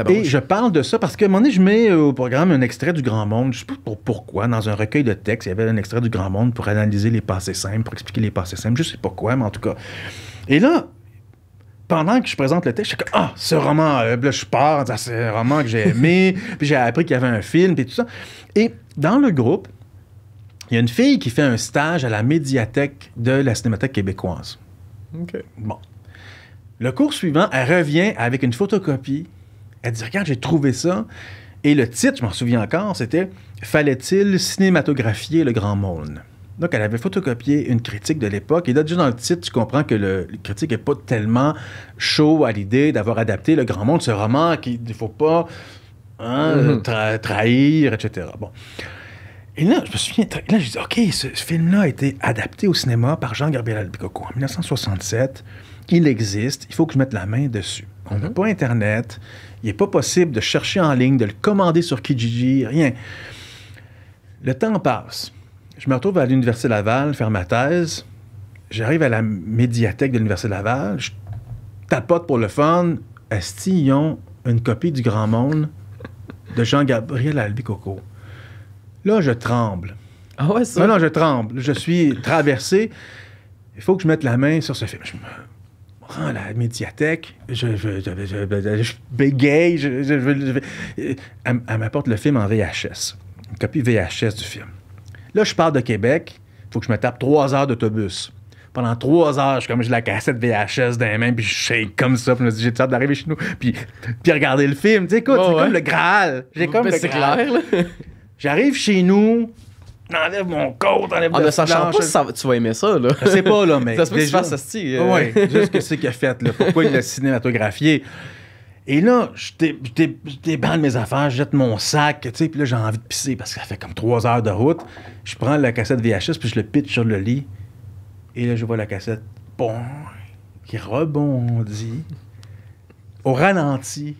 Et, je parle de ça parce qu'à un moment donné, je mets au programme un extrait du Grand Monde. Je ne sais pas pourquoi. Dans un recueil de textes, il y avait un extrait du Grand Monde pour analyser les passés simples, pour expliquer les passés simples. Je sais pas pourquoi, mais en tout cas. Et là, pendant que je présente le texte, je suis comme Ah, ce roman, euh, je pars, c'est un roman que j'ai aimé, [LAUGHS] puis j'ai appris qu'il y avait un film, puis tout ça. Et dans le groupe, il y a une fille qui fait un stage à la médiathèque de la Cinémathèque québécoise. OK. Bon. Le cours suivant, elle revient avec une photocopie. Elle dit Regarde, j'ai trouvé ça. Et le titre, je m'en souviens encore, c'était Fallait-il cinématographier le grand monde donc, elle avait photocopié une critique de l'époque. Et là, déjà dans le titre, tu comprends que le, critique n'est pas tellement chaud à l'idée d'avoir adapté Le Grand Monde, ce roman qu'il ne faut pas hein, mm-hmm. trahir, etc. Bon. Et là, je me souviens, là, je dis, OK, ce, film-là a été adapté au cinéma par Jean-Gabriel Albicoco en 1967. Il existe, il faut que je mette la main dessus. On n'a mhm. pas Internet, il n'est pas possible de chercher en ligne, de le commander sur Kijiji, rien. Le temps passe. Je me retrouve à l'Université Laval faire ma thèse. J'arrive à la médiathèque de l'Université Laval, je tapote pour le fun. Est-ce qu'ils ont une copie du Grand Monde de Jean-Gabriel Albicoco. Là, je tremble. Ah ouais, ça? Non, non, je tremble. Je suis traversé. Il faut que je mette la main sur ce film. Je me rends à la médiathèque. Je, je, je bégaye. Elle, m'apporte le film en VHS. Une copie VHS du film. Là, je pars de Québec. Il faut que je me tape trois heures d'autobus pendant trois heures, je, comme j'ai la cassette VHS dans les mains, puis je shake comme ça, puis je me dis, j'ai hâte d'arriver chez nous, puis, puis regarder le film. Tu sais, écoute, c'est comme le Graal. J'ai ben, comme Clair, J'arrive chez nous, j'enlève mon coat, enlève ah, de pas si tu vas aimer ça, là. Je sais pas, là, [LAUGHS] mais. Ça se peut déjà, que tu euh. Oui, juste ce que c'est qu'il a fait, là. Pourquoi il l'a cinématographié. Et là, je déballe mes affaires, je jette mon sac, tu sais, puis là, j'ai envie de pisser parce que ça fait comme trois heures de route. Je prends la cassette VHS, puis je le pitch sur le lit. Et là, je vois la cassette, qui rebondit au ralenti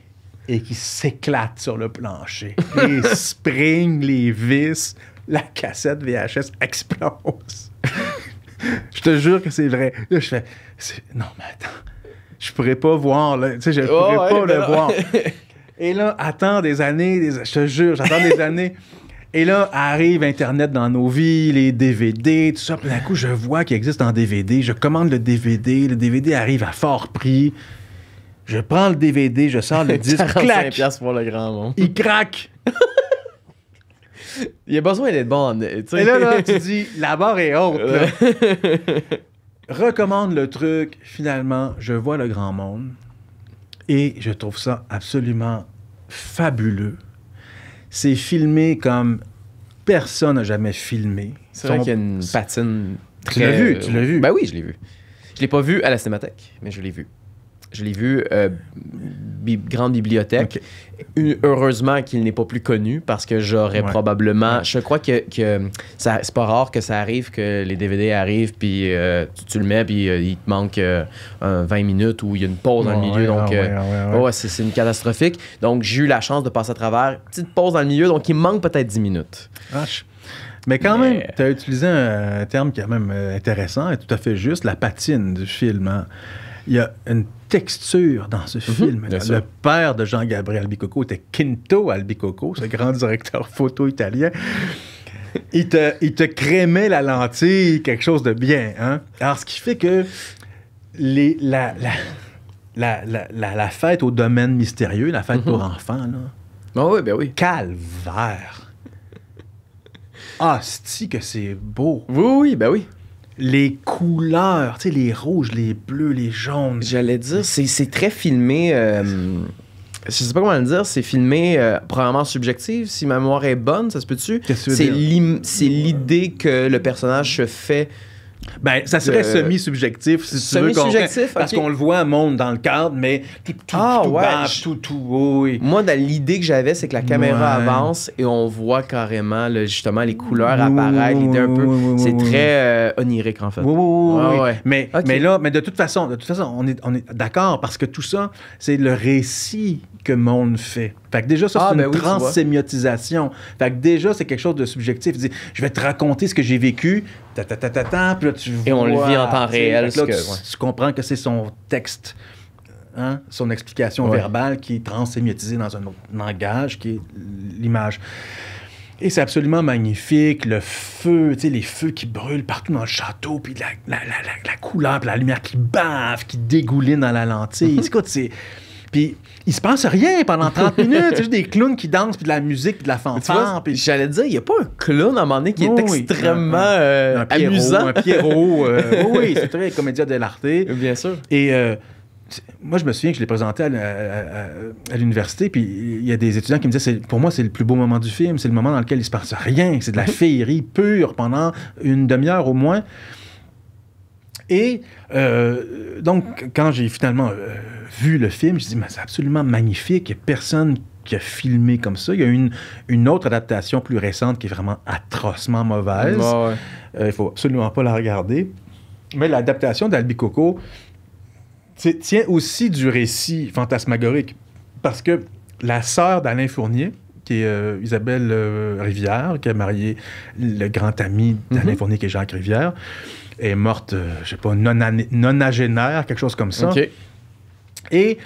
et qui s'éclate sur le plancher. les [LAUGHS] springs, les vis, la cassette VHS explose. je te jure que c'est vrai. Là, je fais, non, mais attends, je pourrais pas voir, Tu sais, je oh, pourrais pas le voir. [LAUGHS] Et là, attends des années, je te jure, j'attends des années. Et là, arrive Internet dans nos vies, les DVD, tout ça. Puis d'un coup, je vois qu'il existe en DVD. Je commande le DVD. Le DVD arrive à fort prix. Je prends le DVD, je sors le [LAUGHS] disque, pièces pour le grand monde. Il craque! [LAUGHS] Il a besoin d'être bon. Et là, tu dis, la barre est haute. [LAUGHS] Recommande le truc. Finalement, je vois le grand monde et je trouve ça absolument fabuleux. C'est filmé comme personne n'a jamais filmé. C'est vrai qu'il une patine Tu l'as vu, tu l'as vu. Ben oui, je l'ai vu. Je l'ai pas vu à la cinémathèque, mais je l'ai vu je l'ai vu, euh, grande bibliothèque. Heureusement qu'il n'est pas plus connu parce que j'aurais probablement. Je crois que, que c'est pas rare que ça arrive, que les DVD arrivent, puis euh, tu, le mets, puis euh, il te manque 20 minutes ou il y a une pause dans le milieu. donc, ouais, c'est une catastrophique. Donc, j'ai eu la chance de passer à travers. Petite pause dans le milieu, donc il manque peut-être 10 minutes. Mais quand même, tu as utilisé un terme qui est quand même intéressant et tout à fait juste, la patine du film. Hein. Il y a une texture dans ce mhm, film. Le père de Jean-Gabriel Albicoco était Quinto Albicoco, ce grand directeur [LAUGHS] photo italien. Il te, il crémait la lentille, quelque chose de bien. Hein. Alors, ce qui fait que les, la, fête au domaine mystérieux, la fête mhm. pour enfants, là, Ah, ben oui, ben Calvaire. Ah, que c'est beau. Oui, oui, ben oui les couleurs, tu sais, les rouges, les bleus, les jaunes. J'allais dire, c'est très filmé. Euh, je sais pas comment le dire, c'est filmé euh, probablement subjectif. Si ma mémoire est bonne, ça se peut-tu? C'est l'idée que le personnage se fait ben, ça serait euh, semi-subjectif, si tu veux. Semi-subjectif, Parce qu'on le voit monde dans le cadre, mais tout, tout, ah, tout, tout, Moi, l'idée que j'avais, c'est que la caméra avance et on voit carrément, justement, les couleurs apparaître, c'est très onirique, en fait. Mais, mais là, mais de toute façon, de toute façon on est, on est d'accord, parce que tout ça, c'est le récit que monde fait. Fait que déjà, ça, ah, c'est ben une transsémiotisation. Fait que déjà, c'est quelque chose de subjectif. dit je vais te raconter ce que j'ai vécu, ta, ta, ta, ta, puis tu Et on le vit en temps réel. Là, que, tu, comprends que c'est son texte. Hein, son explication verbale qui est transsémiotisée dans un langage, qui est l'image. Et c'est absolument magnifique, le feu, tu sais, les feux qui brûlent partout dans le château, puis la, la, la, la couleur, puis la lumière qui bave, qui dégouline dans la lentille. [LAUGHS] Écoute, c'est... Puis il se passe rien pendant 30 [LAUGHS] minutes. C'est juste des clowns qui dansent, puis de la musique, puis de la fanfare. Puis J'allais dire, il n'y a pas un clown à un moment donné qui est extrêmement euh, amusant. Un Pierrot. [LAUGHS] Euh, oui, c'est très comédien de l'arté. Bien sûr. Et euh, moi, je me souviens que je l'ai présenté à, l'université, puis il y a des étudiants qui me disaient Pour moi, c'est le plus beau moment du film, c'est le moment dans lequel il se passe rien, c'est de la féerie pure pendant une demi-heure au moins. Et donc, quand j'ai finalement vu le film, je dis, mais c'est absolument magnifique. Il n'y a personne qui a filmé comme ça. Il y a une, une autre adaptation plus récente qui est vraiment atrocement mauvaise. Euh, il ne faut absolument pas la regarder. Mais l'adaptation d'Albi Coco tient aussi du récit fantasmagorique. Parce que la sœur d'Alain Fournier, qui est euh, Isabelle euh, Rivière, qui a marié le grand ami d'Alain mm-hmm. Fournier, qui est Jacques Rivière, est morte, je ne sais pas, nonagénaire, quelque chose comme ça. Et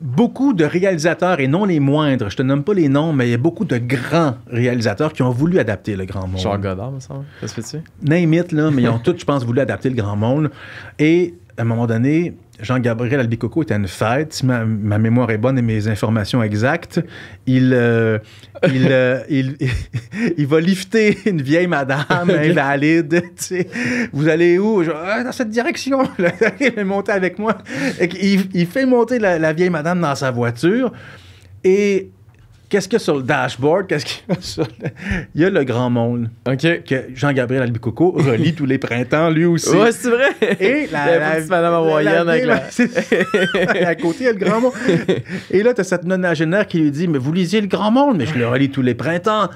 beaucoup de réalisateurs, et non les moindres, je te nomme pas les noms, mais il y a beaucoup de grands réalisateurs qui ont voulu adapter le Grand Monde. Jean Godard, me semble. Qu'est-ce que tu Name là, mais ils ont [LAUGHS] tous, je pense, voulu adapter le Grand Monde. Et à un moment donné, Jean-Gabriel Albicoco était à une fête, ma, mémoire est bonne et mes informations exactes, il, euh, euh, [LAUGHS] il, va lifter une vieille madame invalide. sais, Vous allez où? Euh, dans cette direction. [LAUGHS] il avec moi. il, fait monter la vieille madame dans sa voiture et qu'est-ce qu'il y a sur le dashboard? ce Il y a le grand monde. Que Jean-Gabriel Albicoco relit tous les printemps, lui aussi. Ouais, c'est vrai. Et la, madame avec à côté, il y a le grand monde. Et là, as cette nonagénaire qui lui dit, mais vous lisiez le grand monde, mais je le relis tous les printemps.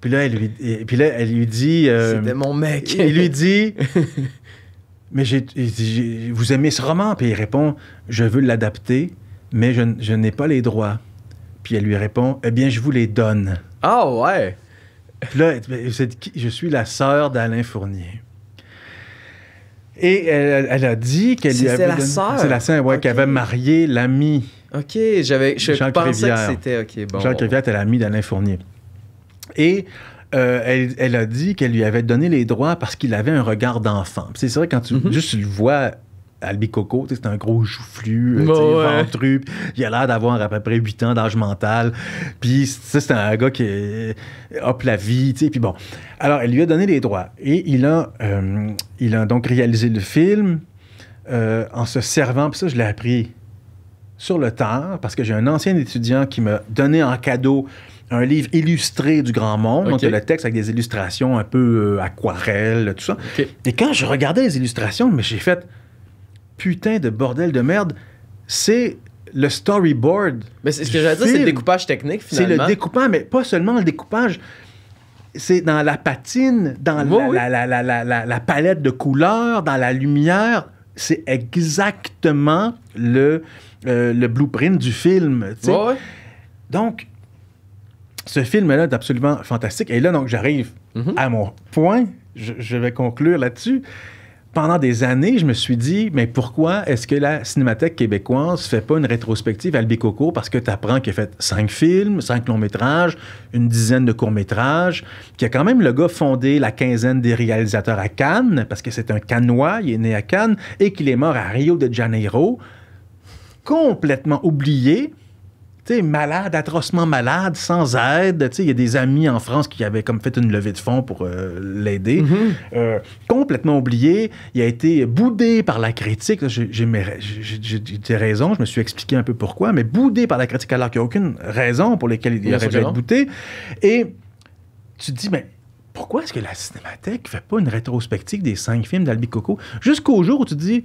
Puis là, elle lui, puis là, elle lui dit... Euh, C'était mon mec. Il lui dit... Mais j'ai, vous aimez ce roman? Puis il répond, je veux l'adapter, mais je n'ai pas les droits. Puis elle lui répond Eh bien, je vous les donne. Ah ouais Puis là, je suis la sœur d'Alain Fournier. Et elle, a dit qu'elle lui avait. C'est la sœur. C'est la sœur, ouais, qui avait marié l'ami. OK, j'avais, je pensais que c'était. OK, bon. Jean Crévière était l'ami d'Alain Fournier. Et euh, elle, a dit qu'elle lui avait donné les droits parce qu'il avait un regard d'enfant. C'est vrai, quand tu mhm. juste tu le vois Albicoco, c'est un gros joufflu, bon, euh, truc. Il a l'air d'avoir à peu près 8 ans d'âge mental. Puis, c'est un gars qui hop la vie, Puis bon. Alors, elle lui a donné les droits. Et il a, euh, il a donc réalisé le film euh, en se servant, puis ça, je l'ai appris sur le temps parce que j'ai un ancien étudiant qui m'a donné en cadeau un livre illustré du grand monde, donc le texte avec des illustrations un peu aquarelles, tout ça. Et quand je regardais les illustrations, mais j'ai fait putain de bordel de merde, c'est le storyboard. Mais c'est ce que j'allais dire, c'est le découpage technique finalement. C'est le découpage, mais pas seulement le découpage. C'est dans la patine, dans la, palette de couleurs, dans la lumière. C'est exactement le, euh, le blueprint du film. Donc, ce film-là est absolument fantastique. Et là, donc, j'arrive mm-hmm. à mon point. je vais conclure là-dessus pendant des années, je me suis dit, mais pourquoi est-ce que la Cinémathèque québécoise fait pas une rétrospective à Albicoco parce que tu apprends qu'il a fait cinq films, cinq longs métrages, une dizaine de courts métrages, qui a quand même le gars fondé la quinzaine des réalisateurs à Cannes parce que c'est un Canois, il est né à Cannes et qu'il est mort à Rio de Janeiro, complètement oublié malade, atrocement malade, sans aide. il y a des amis en France qui avaient comme fait une levée de fonds pour euh, l'aider. Mhm. Euh, complètement oublié. Il a été boudé par la critique. J'ai raisons je me suis expliqué un peu pourquoi, mais boudé par la critique alors qu'il n'y a aucune raison pour laquelle il, aurait dû être boudé. Et tu te dis, mais pourquoi est-ce que la Cinémathèque ne fait pas une rétrospective des cinq films d'Albi Coco jusqu'au jour où tu dis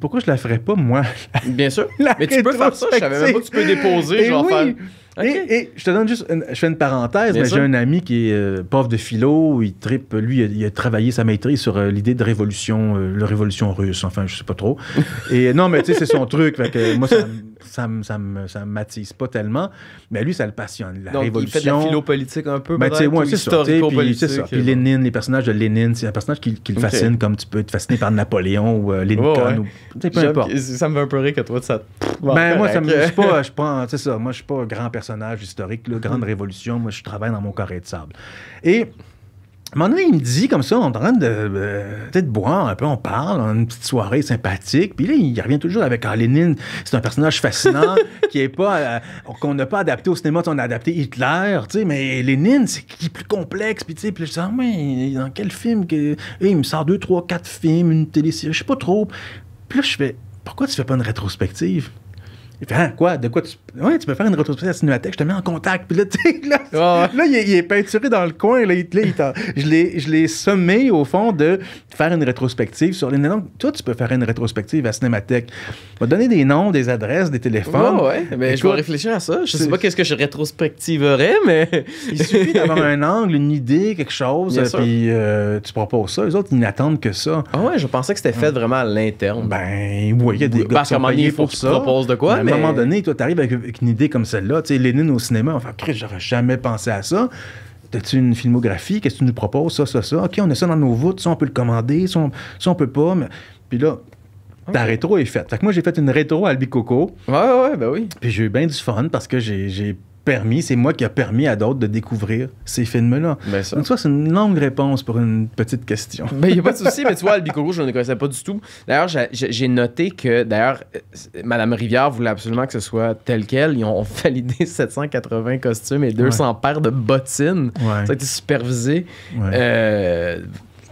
pourquoi je la ferais pas, moi? [LAUGHS] Bien sûr. [LAUGHS] mais tu peux faire ça. Je savais même pas que tu peux déposer. genre eh faire... je te donne juste, une, je fais une parenthèse, mais j'ai un ami qui est euh, pauvre de philo. Il tripe, lui, il a, travaillé sa maîtrise sur euh, l'idée de révolution, euh, la révolution russe, enfin, je sais pas trop. [LAUGHS] et non, mais tu sais, c'est son truc. Fait que, moi, ça, ça ne ça m'attise pas tellement. Mais lui, ça le passionne. La Donc, révolution. Il fait de la philo-politique un peu, ben, ouais, c'est ça. Puis, puis euh, Lénine, les personnages de Lénine, c'est un personnage qui, le fascine, comme tu peux être fasciné par Napoléon ou euh, Lincoln. ou, peu importe. Ça me fait un peu rire que toi, ça te... Ben, moi, ça me. Je pas, je [LAUGHS] prends, ça, moi, je suis pas un grand personnage historique, là, grande mm. révolution. Moi, je travaille dans mon carré de sable. Et un moment il me dit comme ça, on est en train de euh, peut-être boire un peu, on parle, on a une petite soirée sympathique. Puis là, il revient toujours avec ah, Lénine, c'est un personnage fascinant [LAUGHS] qui est pas euh, qu'on n'a pas adapté au cinéma, on a adapté Hitler, tu sais, mais Lénine, c'est plus complexe. Puis tu sais, je dis ah, mais dans quel film eh, il me sort deux, trois, quatre films, une télé, je sais pas trop. Puis là, je fais pourquoi tu fais pas une rétrospective il fait, hein, quoi, de quoi tu. Ouais, tu peux faire une rétrospective à cinémathèque, je te mets en contact. Puis là, tu là, il, est, peinturé dans le coin. Là, il, là, je l'ai sommé, au fond, de faire une rétrospective sur les. noms toi, tu peux faire une rétrospective à cinémathèque cinémathèque. Va donner des noms, des adresses, des téléphones. Oh, ouais, mais ben, je vais réfléchir à ça. Je sais pas qu'est-ce que je rétrospectiverais, mais. [LAUGHS] il suffit d'avoir un angle, une idée, quelque chose, euh, puis euh, tu proposes ça. Les autres, ils n'attendent que ça. Ah ouais, je pensais que c'était fait hum. vraiment à l'interne. Ben, oui, il y a des Parce qu'à un moment il faut que ça. tu proposes de quoi, ben à un moment donné, toi, t'arrives avec, avec une idée comme celle-là. Tu sais, Lénine au cinéma, enfin, ah, Christ, j'aurais jamais pensé à ça. T'as-tu une filmographie? Qu'est-ce que tu nous proposes? Ça, ça, ça. OK, on a ça dans nos voûtes. Ça, on peut le commander. Ça, on, peut pas. Mais... Puis là, ta rétro est faite. Fait que moi, j'ai fait une rétro à Albicoco. Ouais, ouais, ben oui. Puis j'ai eu bien du fun parce que j'ai permis, c'est moi qui a permis à d'autres de découvrir ces films-là. Ben, Donc, toi, c'est une longue réponse pour une petite question. Il ben, n'y a pas de [LAUGHS] souci, mais tu vois, le je ne connaissais pas du tout. D'ailleurs, j'ai noté que, d'ailleurs, euh, Madame Rivière voulait absolument que ce soit tel quel. Ils ont [LAUGHS] validé 780 costumes et 200 paires de bottines. Ça a été supervisé. Euh,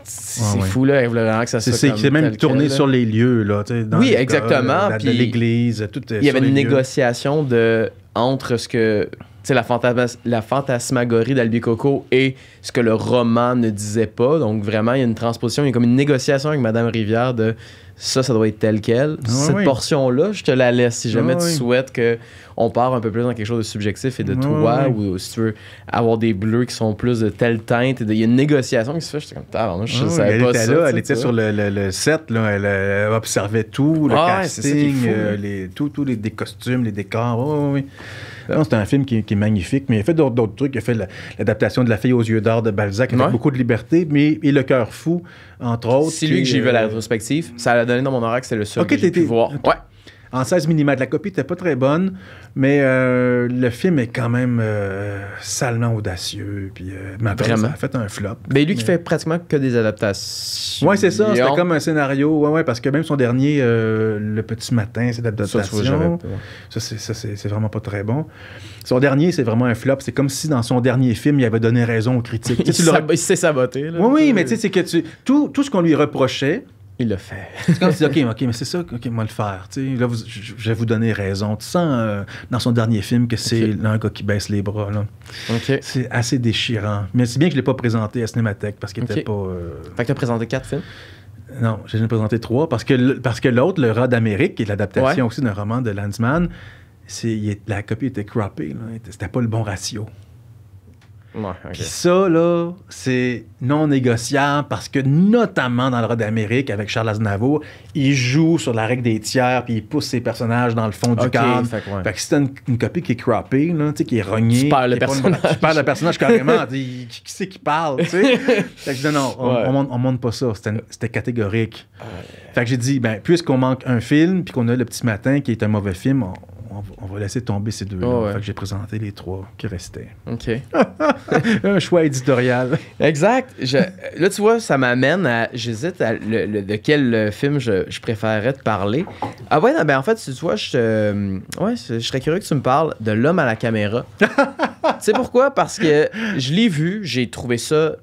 c'est fou là, que ça C'est même tourné sur les lieux là, dans oui, exactement. Puis l'église, tout. Euh, il y avait une négociation de entre ce que la, la fantasmagorie d'Albicoco et ce que le roman ne disait pas. Donc vraiment, il y a une transposition, il y a comme une négociation avec Madame Rivière de ça, ça doit être tel quel. Ah Cette portion-là, je te la laisse. Si jamais ah tu souhaites qu'on part un peu plus dans quelque chose de subjectif et de ah toi, ou euh, si tu veux avoir des bleus qui sont plus de telle teinte, il y a une négociation qui se fait. J'étais comme, moi, je savais pas était Là, elle était sur le, le, set, là, elle, observait tout, le casting, euh, les, tous les, des costumes, les décors. oui, oui c'est un film qui, est magnifique, mais il a fait d'autres trucs. Il a fait l'adaptation de La fille aux yeux d'or de Balzac avec beaucoup de liberté, mais et Le cœur fou, entre autres. C'est lui que j'ai vu la rétrospective. Ça l'a donné dans mon oracle, c'est le seul que j'ai voir en 16 mm. La copie n'était pas très bonne, mais euh, le film est quand même euh, salement audacieux. Puis euh, vraiment. ça a fait un flop. Mais ben, lui qui fait pratiquement que des adaptations. Ouais, c'est ça. C'était comme un scénario. Oui, ouais, parce que même son dernier, Le Petit Matin, c'est d'adaptation. Ça, c'est vraiment pas très bon. Son dernier, c'est vraiment un flop. C'est comme si dans son dernier film, il avait donné raison aux critiques. [LAUGHS] il s'est saboté. oui, mais tu sais, c'est que tu... tout, tout ce qu'on lui reprochait, il le fait. [LAUGHS] c'est comme OK, OK, mais c'est ça, OK, moi le faire. là, vous, je, vais vous donner raison. Tu sens euh, dans son dernier film que c'est un gars qui baisse les bras. Là. C'est assez déchirant. Mais c'est bien que je ne l'ai pas présenté à Cinémathèque parce qu'il n'était pas. Euh, fait tu as présenté quatre films? Non, j'ai présenté trois parce que, l'autre, Le Rat d'Amérique, qui est l'adaptation aussi d'un roman de Landsman, la copie était crappée. C'était pas le bon ratio. Pis ça, là, c'est non négociable parce que, notamment dans le Roi d'Amérique, avec Charles Aznavour, il joue sur la règle des tiers puis il pousse ses personnages dans le fond du cadre. Fait, que si une, copie qui est croppée, qui est rognée... Tu perds le personnage. [LAUGHS] perds le personnage carrément. qui, c'est qui parle, tu [LAUGHS] fait que je dis non, on, monte, pas ça. C'était catégorique. Ah, fait que j'ai dit, ben, puisqu'on manque un film puis qu'on a Le Petit Matin qui est un mauvais film, on, on, va laisser tomber ces deux-là. Oh, j'ai présenté les trois qui restaient. OK. [LAUGHS] un choix éditorial. Exact. là, tu vois, ça m'amène à. J'hésite à de quel euh, film je, préférerais te parler. Ah ouais, ben en fait, tu vois, je, euh, ouais, je serais curieux que tu me parles de l'homme à la caméra. [LAUGHS] tu sais pourquoi? Parce que je l'ai vu, j'ai trouvé ça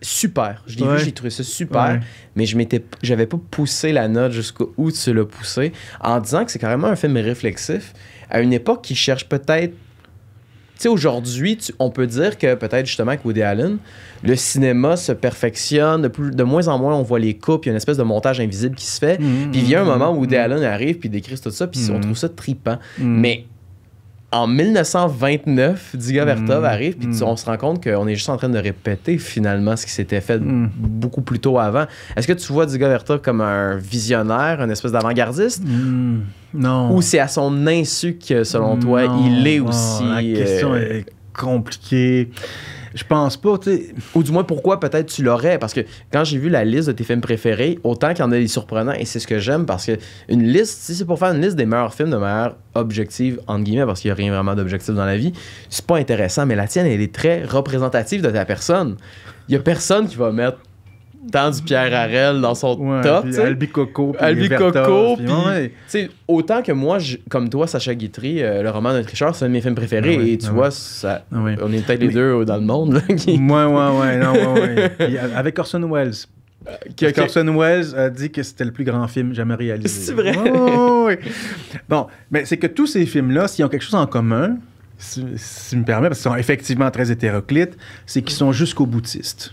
super. Je l'ai vu, j'ai trouvé ça super, mais je m'étais, j'avais pas poussé la note jusqu'où tu l'as poussé, en disant que c'est carrément un film réflexif à une époque qui cherche peut-être. Tu sais, aujourd'hui, on peut dire que peut-être justement avec Woody Allen, le cinéma se perfectionne, de, plus, moins en moins on voit les coupes, il y a une espèce de montage invisible qui se fait, mm-hmm. puis il y a un mm-hmm. moment où Woody mm-hmm. Allen arrive, puis décrit tout ça, puis on trouve ça tripant. Mais en 1929, Diga Vertov arrive, puis mm-hmm. on se rend compte qu'on est juste en train de répéter finalement ce qui s'était fait mm. beaucoup plus tôt avant. Est-ce que tu vois Diga Vertov comme un visionnaire, un espèce d'avant-gardiste mm. Non. Ou c'est à son insu que, selon toi, il est aussi. la question euh, est compliquée. Je pense pas, tu sais. Ou du moins, pourquoi peut-être tu l'aurais? Parce que quand j'ai vu la liste de tes films préférés, autant qu'il y en a des surprenants, et c'est ce que j'aime, parce que une liste, si c'est pour faire une liste des meilleurs films de manière objective, entre guillemets, parce qu'il n'y a rien vraiment d'objectif dans la vie, c'est pas intéressant, mais la tienne, elle est très représentative de ta personne. Il y a personne qui va mettre tant du Pierre Harel dans son top. Albi Coco. Albi Coco. Puis, Autant que moi, comme toi, Sacha Guitry, euh, le roman d'un tricheur, c'est un de mes films préférés. Ah et tu ah vois, ça, ah on est peut-être les deux euh, dans le monde. Là, Ouais, ouais, ouais. Euh, avec Orson Welles. que, a dit que c'était le plus grand film jamais réalisé. C'est vrai. Bon, mais c'est que tous ces films-là, s'ils ont quelque chose en commun, si, me permet, parce qu'ils sont effectivement très hétéroclites, c'est qu'ils sont jusqu'au boutiste.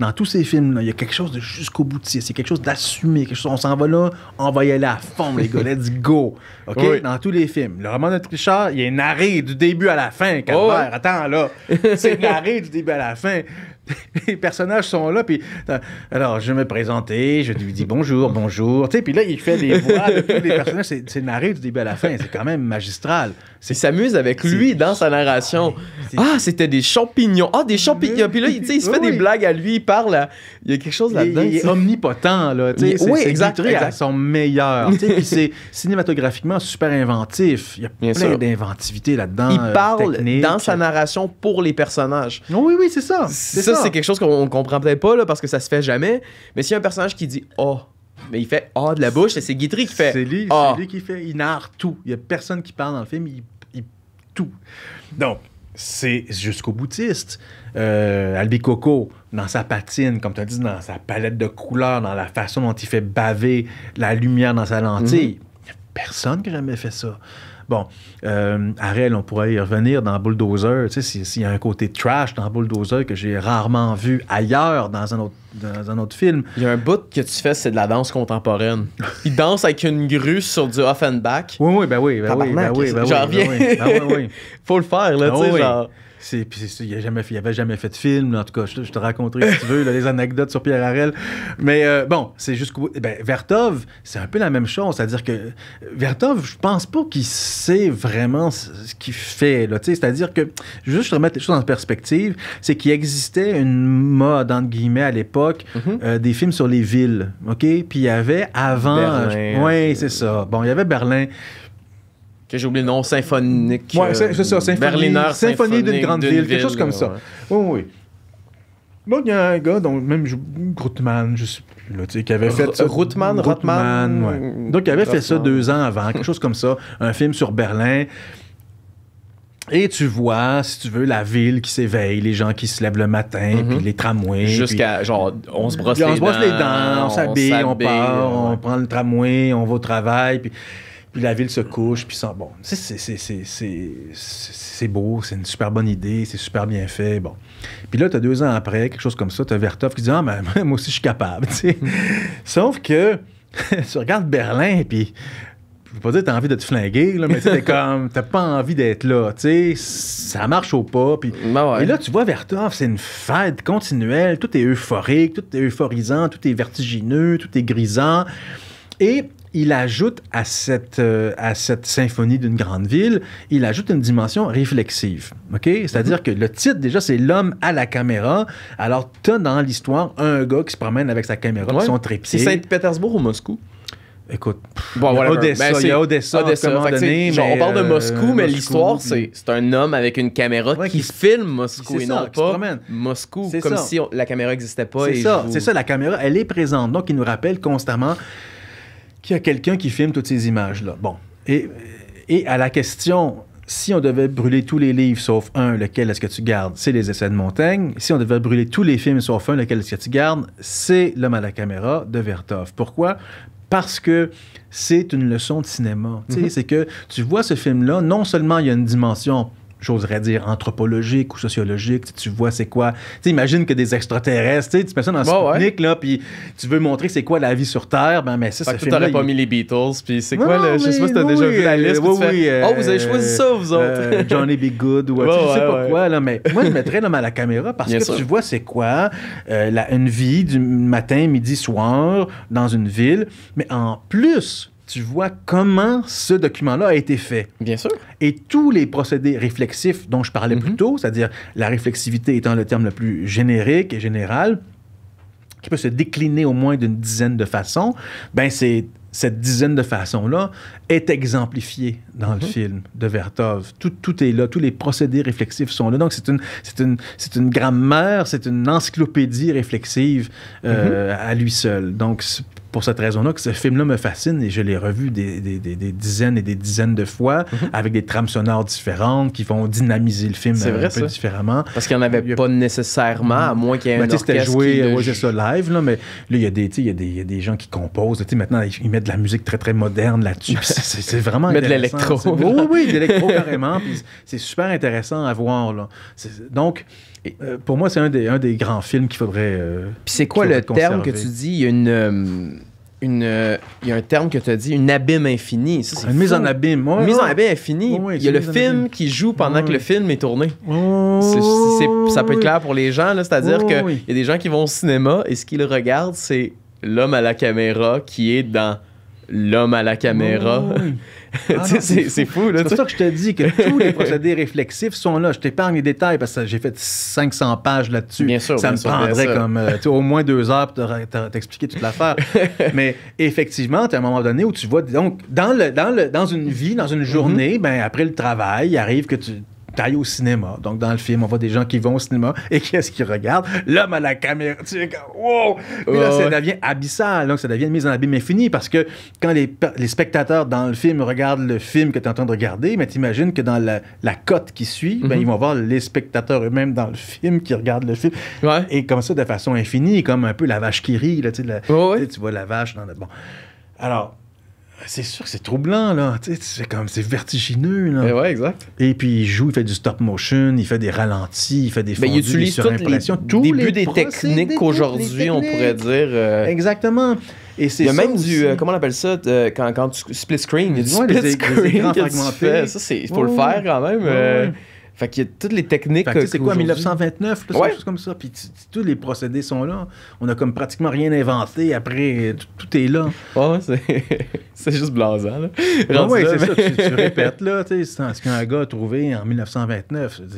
Dans tous ces films, il y a quelque chose de jusqu'au boutiste, c'est quelque chose d'assumé, quelque chose. On s'en va là, on va y aller à fond, les gars, let's go. OK? Dans tous les films. Le roman de Richard, il est arrêt du début à la fin, oh, Attends, là. c'est narré du début à la fin. [LAUGHS] les personnages sont là, puis euh, alors je me présentais, je lui dis bonjour, bonjour, tu sais, puis là il fait des [LAUGHS] voix tous les personnages, c'est narré du début à la fin, c'est quand même magistral. Il s'amuse avec lui dans sa narration. Ah, c'était des champignons, ah des champignons, puis là il, il se fait des blagues à lui, il parle, il y a quelque chose là-dedans. Il, est omnipotent là, tu sais, à son meilleur, puis c'est cinématographiquement super inventif, il y a Bien plein d'inventivité là-dedans. Il euh, parle dans sa narration pour les personnages. Oui, oui, c'est ça. C'est ça c'est quelque chose qu'on comprend peut-être pas parce que ça se fait jamais. Mais s'il y a un personnage qui dit Oh, mais il fait Ah oh, de la bouche, c'est Guitry qui fait. Ah! C'est lui, qui fait. Il narre tout. Il y a personne qui parle dans le film. Il, tout. Donc, c'est jusqu'au boutiste. Euh, Albi Coco dans sa patine, comme tu as dit, dans sa palette de couleurs, dans la façon dont il fait baver la lumière dans sa lentille. Mhm. Il n'y a personne qui a jamais fait ça. Bon, euh, Arel, on pourrait y revenir dans Bulldozer. Tu sais, s'il y a un côté trash dans Bulldozer que j'ai rarement vu ailleurs dans un autre, un autre film. Il y a un bout que tu fais, c'est de la danse contemporaine. Il danse avec une grue sur du off and back. Oui, oui, ben oui. Ben oui, ben, ben, ben oui, ben oui, [LAUGHS] Faut le faire, là, ben tu sais, genre. C'est, il n'avait jamais fait de film. En tout cas, je, te raconterai si tu veux les anecdotes sur Pierre Harel. Mais euh, bon, c'est juste... Ben, Vertov, c'est un peu la même chose. C'est-à-dire que euh, Vertov, je pense pas qu'il sait vraiment ce qu'il fait. Là, c'est-à-dire que, juste remettre les choses en perspective, c'est qu'il existait une mode, entre guillemets, à l'époque, mhm. euh, des films sur les villes. OK? Puis il y avait avant. oui, c'est ça. Bon, il y avait Berlin j'ai oublié le nom, symphonique. Oui, c'est ça, euh, symphonie, symphonie d'une grande ville, quelque chose comme ça. Oui, oui. il y a un gars, dont même Grootman, je sais plus, qui avait fait R ça. Mm, donc, il avait fait ça deux ans avant, quelque chose comme ça, un film sur Berlin. Et tu vois, si tu veux, la ville qui s'éveille, les gens qui se lèvent le matin, mm-hmm. puis les tramways. Jusqu'à, genre, on se brosse, les, dents, les dents, on s'habille, on, part, on prend le tramway, on va au travail. Puis puis la ville se couche, puis ça, bon, c'est beau, c'est une super bonne idée, c'est super bien fait, bon. Puis là, tu deux ans après, quelque chose comme ça, tu as Vertov qui dit « Ah, mais [LAUGHS] moi aussi, je suis capable. » Sauf que [LAUGHS] tu regardes Berlin, puis je veux pas dire que t'as envie de te flinguer, là, mais t'es comme, t'as pas envie d'être là, tu sais, ça marche au pas. puis. Ben et là, tu vois, Vertov, c'est une fête continuelle, tout est euphorique, tout est euphorisant, tout est vertigineux, tout est grisant. Et il ajoute à cette, euh, à cette symphonie d'une grande ville, il ajoute une dimension réflexive. ok C'est-à-dire mhm. que le titre, déjà, c'est L'homme à la caméra. Alors, tu as dans l'histoire un gars qui se promène avec sa caméra, son trépied. C'est Saint-Pétersbourg ou Moscou? Écoute, bon, voilà, Odessa, ben, il y a Odessa, à un donné, on parle de euh, Moscou, mais l'histoire, c'est, un homme avec une caméra qui, se filme Moscou et non Moscou, comme si la caméra n'existait pas. C'est ça, c'est ça, la caméra, elle est présente, donc il nous rappelle constamment qu'il y a quelqu'un qui filme toutes ces images-là. Bon. Et, et à la question, si on devait brûler tous les livres sauf un, lequel est-ce que tu gardes? C'est les essais de Montaigne. Si on devait brûler tous les films sauf un, lequel est-ce que tu gardes? C'est L'homme à la caméra de Vertov. Pourquoi? Parce que c'est une leçon de cinéma. Mm-hmm. C'est que tu vois ce film-là, non seulement il y a une dimension j'oserais dire, anthropologique ou sociologique. Tu vois, c'est quoi. Tu imagines que des extraterrestres, tu mets ça dans ce là, puis tu veux montrer c'est quoi la vie sur Terre. Ben, mais ça, c'est. n'aurais pas mis les Beatles, puis c'est quoi Je sais pas si t'as déjà vu la liste. oh, vous avez euh, choisi ça, vous euh, autres. [LAUGHS] Johnny B. Good, ou. Je ne sais pas quoi, là, mais moi, je mettrais là, à la caméra parce que tu vois, c'est quoi euh, la, une vie du matin, midi, soir dans une ville. Mais en plus, tu vois comment ce document-là a été fait. Bien sûr. Et tous les procédés réflexifs dont je parlais mm-hmm. plus tôt, c'est-à-dire la réflexivité étant le terme le plus générique et général, qui peut se décliner au moins d'une dizaine de façons, ben c'est cette dizaine de façons-là est exemplifiée dans le mm-hmm. film de Vertov. Tout, tout, est là, tous les procédés réflexifs sont là. Donc, c'est une, une, une grammaire, c'est une encyclopédie réflexive euh, mm-hmm. à lui seul. Donc, pour cette raison-là que ce film-là me fascine et je l'ai revu des, dizaines et des dizaines de fois mhm. avec des trames sonores différentes qui vont dynamiser le film un peu différemment. Parce qu'il n'y en avait pas nécessairement, à moins qu'il y ait un C'était joué, ouais, ça live, là, mais là, il y, y, a des gens qui composent. Maintenant, ils mettent de la musique très, très moderne là-dessus. C'est vraiment mettent de l'électro. Oui, oui, de l'électro [LAUGHS] carrément. C'est super intéressant à voir. Là. Donc, euh, pour moi, c'est un des, un des grands films qu'il faudrait. Euh, Puis c'est quoi le terme que tu dis Il y a une. Euh, une un terme que tu as dit, une abîme infinie. une mise en abîme. une mise en abîme infinie. il y a le film qui joue pendant que le film est tourné. ça peut être clair pour les gens. C'est-à-dire qu'il y a des gens qui vont au cinéma et ce qu'ils regardent, c'est l'homme à la caméra qui est dans l'homme à la caméra. Oh, [LAUGHS] ah, c'est fou. là. c'est pour ça que je te dis que [LAUGHS] tous les procédés réflexifs sont là. Je t'épargne les détails parce que j'ai fait 500 pages là-dessus. Bien sûr, ça me prendrait comme euh, au moins deux heures pour t'expliquer toute l'affaire. [LAUGHS] Mais effectivement, tu as un moment donné où tu vois, donc, dans, le, dans, une vie, dans une mm-hmm. journée, ben, après le travail, il arrive que tu ailles au cinéma. Donc, dans le film, on voit des gens qui vont au cinéma et [LAUGHS] qu'est-ce qu'ils regardent? L'homme à la caméra. Tu sais, wow! Puis là, ça devient abyssal. Donc, ça devient une mise en abîme infinie parce que quand les, spectateurs dans le film regardent le film que tu es en train de regarder, mais t'imagines que dans la, cote qui suit, ben, mhm. ils vont voir les spectateurs eux-mêmes dans le film qui regardent le film. Ouais. Et comme ça, de façon infinie, comme un peu la vache qui rit. Là, tu, sais, tu vois la vache dans le. Bon. Alors, c'est sûr que c'est troublant, là. C'est comme, c'est vertigineux, là. Eh Et puis, il joue, il fait du stop motion, il fait des ralentis, il fait des ben, fondus, tout il utilise des les, début des techniques qu'aujourd'hui on pourrait dire. Euh, Exactement. c'est il y a même du, euh, comment on appelle ça, euh, quand, tu split screen, il y a du split screen [LAUGHS] Ça, c'est pour le faire quand même. Fait qu'il y a toutes les techniques. C'est quoi, 1929, là, ouais. comme ça. Puis tous les procédés sont là. On a comme pratiquement rien inventé. Après, tout, est là. [LAUGHS] [LAUGHS] c'est juste blasant. Là. c'est ça. Tu, tu, [LAUGHS] répètes, là. C'est ce qu'un gars a trouvé en 1929. Euh.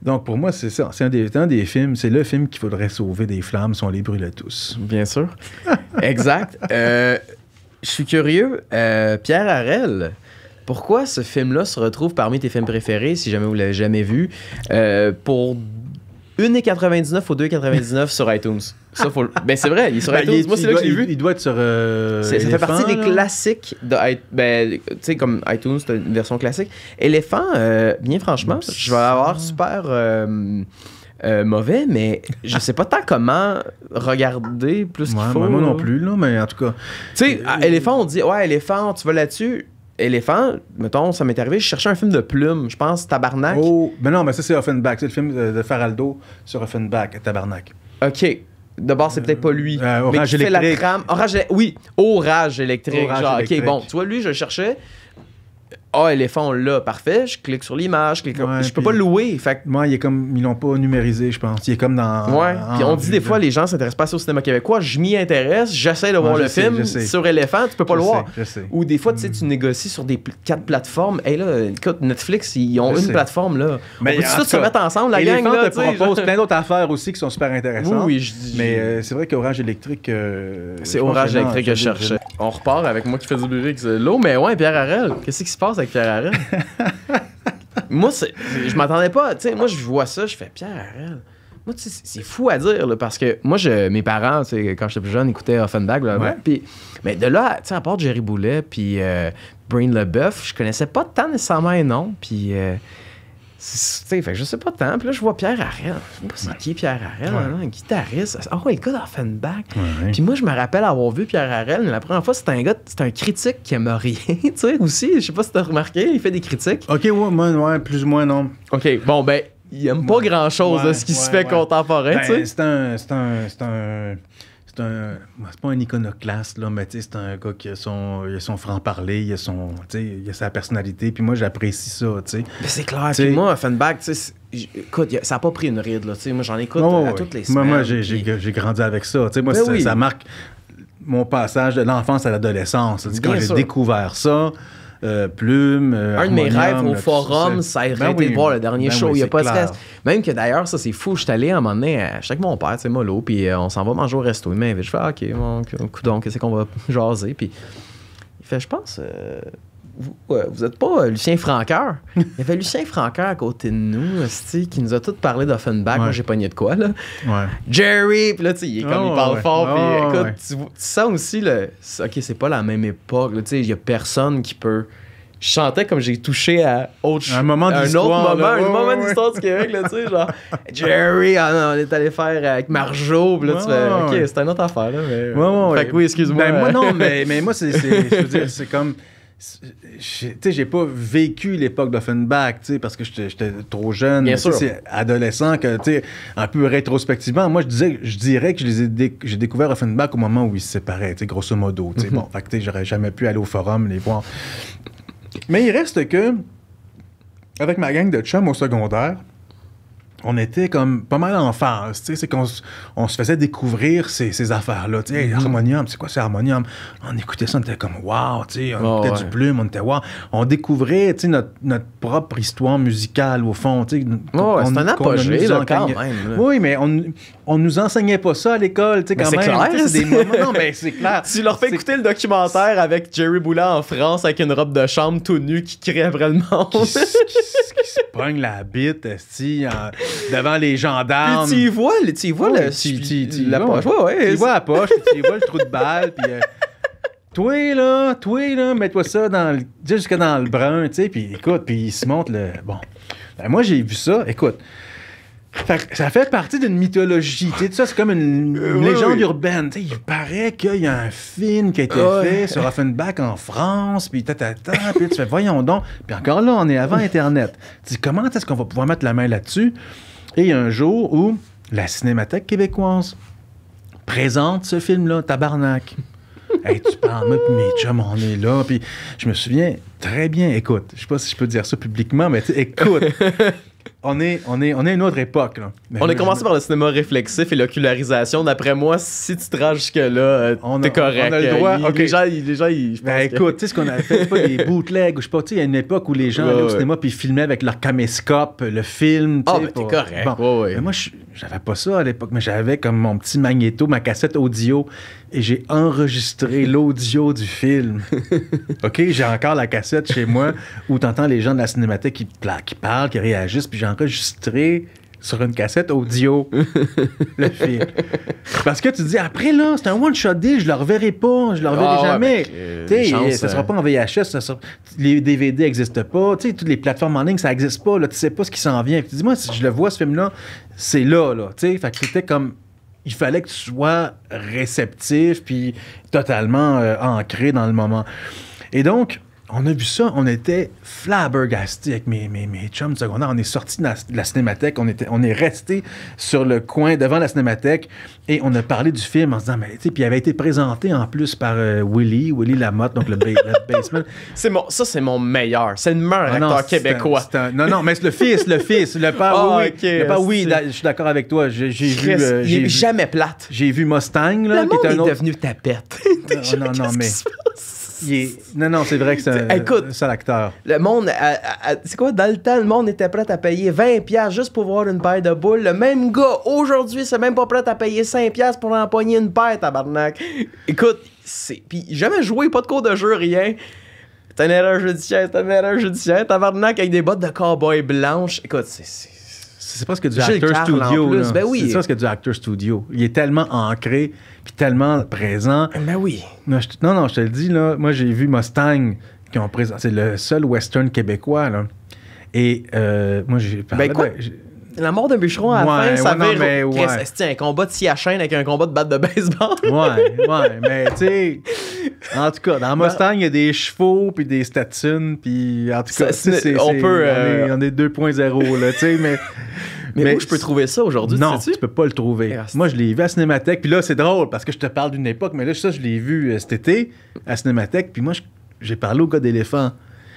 Donc, pour moi, c'est ça. C'est un, des, films, c'est le film qu'il faudrait sauver des flammes si on les brûle tous. Bien sûr. exact. Euh, je suis curieux. Euh, Pierre Harel pourquoi ce film-là se retrouve parmi tes films préférés, si jamais vous l'avez jamais vu, euh, pour 1,99 ou 2,99 sur iTunes. Ça, ben, c'est vrai, il est sur ben, iTunes. Moi, c'est là que je l'ai vu. Il, doit être sur. Euh, ça fait partie des classiques de ben, Tu sais, comme iTunes, c'est une version classique. Éléphant, euh, bien franchement, je vais avoir super. mauvais, mais je sais pas tant comment regarder plus qu'il faut. Ben, moi non plus, là, mais en tout cas. Tu sais, on dit, ouais, éléphant, tu vas là-dessus éléphant, mettons, ça m'est arrivé, je cherchais un film de plume, je pense, Tabarnak. Oh, mais non, mais ça, c'est Offenbach. C'est le film de, Faraldo sur Offenbach, Tabarnak. OK. D'abord, c'est peut-être pas lui. Euh, orage mais fait la Orage, oui, orage électrique. OK, bon, tu vois, lui, je cherchais ah, éléphant, là, parfait, je clique sur l'image, je, clique... je peux pas louer. Fait Moi, il est comme, ils l'ont pas numérisé, je pense. Il est comme dans. Ouais. puis on dit des fois, les gens s'intéressent pas au cinéma québécois. Je m'y intéresse, j'essaie de voir le film sur éléphant, tu peux pas le voir. Ou des fois, tu sais, hmm. tu négocies sur des quatre plateformes. et là, Netflix, ils ont une plateforme, là. Mais on peut tout se mettre ensemble, la gang, là. te propose plein d'autres affaires aussi qui sont super intéressantes. Oui, oui, Mais euh, c'est vrai qu'Orage électrique. Euh, c'est Orage électrique que je cherchais. On repart avec moi qui fais du bruit, l'eau, mais ouais, Pierre Arel, qu'est-ce qui se passe avec Pierre [LAUGHS] moi, je m'attendais pas. Tu moi, je vois ça, je fais Pierre Arel. Moi, tu c'est fou à dire, parce que moi, je, mes parents, tu quand j'étais plus jeune, écoutaient Offenbach. Là, mais de là, tu à part Jerry Boulet, puis euh, Brain LeBeuf, Leboeuf, je connaissais pas tant nécessairement les noms. Puis. Euh, fait je sais pas tant. Puis là, je vois Pierre Harel. Je sais pas c'est qui Pierre Harel, hein, un guitariste. Ah oh, le gars d'Offenbach. Ouais, Puis moi, je me rappelle avoir vu Pierre Mais La première fois, c'était un gars, C'était un critique qui aime rien, [LAUGHS] tu sais, aussi. Je sais pas si t'as remarqué, il fait des critiques. Ok, ouais, moi, ouais, plus ou moins, non. Ok, bon, ben, il aime pas grand chose de ce qui se fait contemporain, tu ben, sais. C'est un. C'est un. C'est un c'est pas un iconoclaste, là, mais c'est un gars qui a son, son franc-parler, il, a son, il a sa personnalité, puis moi, j'apprécie ça, tu c'est clair, puis moi, fanbag, tu sais, écoute, ça n'a pas pris une ride, là, Moi, j'en écoute euh, à toutes les semaines. Moi, moi j'ai grandi avec ça, Moi, ben ça marque mon passage de l'enfance à l'adolescence. Quand j'ai découvert ça, euh, plume. Euh, un de mes rêves au forum, ça, a ben été de voir le dernier ben show. il n'y a pas de stress. Même que d'ailleurs, ça c'est fou. Je suis allé à un moment donné, Chaque euh, j'étais avec mon père, c'est mollo, puis on s'en va manger au resto. Il Je fais, ah, OK, mon donc qu'est-ce qu'on va [LAUGHS] jaser? Puis il fait, je pense vous, n'êtes pas euh, Lucien Franqueur. [LAUGHS] Il y avait Lucien Franqueur à côté de nous, qui nous a tous parlé d'Offenbach. Moi, j'ai nié de quoi, là. Ouais. Jerry, puis là, tu sais, il, il oh, parle fort. Oh, puis, euh, écoute, tu, sens aussi, le, OK, c'est pas la même époque. Tu sais, il n'y a personne qui peut... Je chantais comme j'ai touché à autre un moment un autre moment, un moment d'histoire du Québec, là, tu sais, genre, [LAUGHS] Jerry, ah on est allé faire avec Marjo, là, tu OK, c'est une autre affaire, là, mais... Euh, fait que oui, excuse-moi. Ben, moi, non, [LAUGHS] mais, mais moi, c'est, je veux dire, c'est comme sais, j'ai pas vécu l'époque d'Offenbach, tu sais, parce que j'étais trop jeune. adolescent, que, tu un peu rétrospectivement, moi, je disais, je dirais que j'ai découvert Offenbach au moment où ils se séparaient, grosso modo. Tu mhm. bon, j'aurais jamais pu aller au forum les voir. Mais il reste que, avec ma gang de chums au secondaire, on était comme pas mal en phase, c'est qu'on on se faisait découvrir ces, affaires-là, tu mhm. harmonium, c'est quoi c'est harmonium? On écoutait ça, on était comme wow, tu sais, on écoutait du plume, on était wow. On découvrait, notre, propre histoire musicale au fond, tu sais. a pas un apogée, quand même. Oui, mais on, ne nous enseignait pas ça à l'école, tu sais, C'est clair, des moments, non, mais c'est clair. [LAUGHS] Tu leur fais écouter le documentaire avec Jerry Boulat en France avec une robe de chambre tout nue qui crèverait le monde. qui, se pogne la bite, si devant les gendarmes. tu y vois, tu vois le, tu, tu, la poche. Ouais, tu vois la poche, tu vois le trou de balle, puis. Euh, toi là, toi là, mets-toi ça dans dans le brun, tu sais, puis écoute, puis il se montre le bon. Ben, moi j'ai vu ça, écoute, ça fait partie d'une mythologie. ça, c'est comme une, euh, légende urbaine. il paraît qu'il y a un film qui a été fait sur Offenbach en France, puis puis tu fais voyons donc. Puis encore là, on est avant Internet. Tu comment est-ce qu'on va pouvoir mettre la main là-dessus? Et il y a un jour où la Cinémathèque québécoise présente ce film-là, Tabarnak. hey, tu parles, mais tu vois, on est là. Puis je me souviens très bien, écoute, je sais pas si je peux dire ça publiquement, mais écoute. [LAUGHS] on est, on est, on est une autre époque. Là. on a commencé par le cinéma réflexif et l'ocularisation. D'après moi, si tu te rends jusque-là, euh, t'es correct. On a le droit. Les gens, ils, ben écoute, tu sais ce qu'on a fait, pas des [LAUGHS] bootlegs ou je sais pas, tu sais, il y a une époque où les gens allaient au cinéma puis filmaient avec leur caméscope le film. Ah, oh, t'es correct. Bon. mais moi, j'avais pas ça à l'époque, mais j'avais comme mon petit magnéto, ma cassette audio et j'ai enregistré [LAUGHS] l'audio du film. [LAUGHS] OK, j'ai encore la cassette chez moi où t'entends les gens de la cinématique qui, parlent, qui réagissent, puis enregistré sur une cassette audio le film. [LAUGHS] Parce que tu dis, après là, c'est un one-shot deal, je le reverrai pas, je le reverrai ah, jamais. Ben, euh, tu sais, ça sera hein. pas en VHS, les DVD existent pas, toutes les plateformes en ligne, ça n'existe pas, là, tu sais pas ce qui s'en vient. Tu dis, moi, si je le vois, ce film-là, c'est là, là, c'était comme, il fallait que tu sois réceptif puis totalement euh, ancré dans le moment. Et donc, on a vu ça, on était flabbergastés avec mes, mes, mes chums de secondaire. On est sortis de la, cinémathèque, on, était, on est resté sur le coin devant la cinémathèque et on a parlé du film en se disant, mais tu sais, puis il avait été présenté en plus par euh, Willy, Willy Lamotte, donc le, [LAUGHS] basement. C'est mon, ça, c'est mon meilleur. C'est le meilleur ah québécois. non, non, mais c'est le fils, le fils, le père. Ah oui, oui je suis d'accord avec toi. J'ai vu. Euh, il est jamais plate. J'ai vu Mustang, là, qui monde un est devenu tapette. non, non, [LAUGHS] mais. Non, non, c'est vrai que c'est un, acteur. Le monde, c'est quoi, dans le temps, le monde était prêt à payer 20$ juste pour voir une paire de boules. Le même gars, aujourd'hui, c'est même pas prêt à payer 5$ pour empoigner une paire, tabarnak. Écoute, c'est. Puis jamais joué, pas de cours de jeu, rien. C'est une erreur judiciaire, c'est une erreur judiciaire, tabarnak, avec des bottes de cowboy blanches. Écoute, c'est c'est presque du Gilles actor studio. C'est Ben oui. C'est presque du actor studio. Il est tellement ancré tellement présent. Mais eh ben oui. Non, non, je te le dis, là, moi j'ai vu Mustang qui ont présenté. C'est le seul western québécois, là. Et euh, moi j'ai parlé ben la mort d'un bûcheron à la fin, ça ouais, fait un combat de scie avec un combat de batte de baseball. ouais, ouais, mais tu sais, en tout cas, dans ben, Mustang, il y a des chevaux puis des statunes, puis en tout cas, on, peut, on est 2.0 euh, là, tu sais, mais mais, où je peux trouver ça aujourd'hui? Non, tu peux pas le trouver. Moi, je l'ai vu à Cinémathèque. Puis là, c'est drôle parce que je te parle d'une époque, mais là, ça, je l'ai vu euh, cet été à Cinémathèque. Puis moi, j'ai parlé au gars d'éléphant.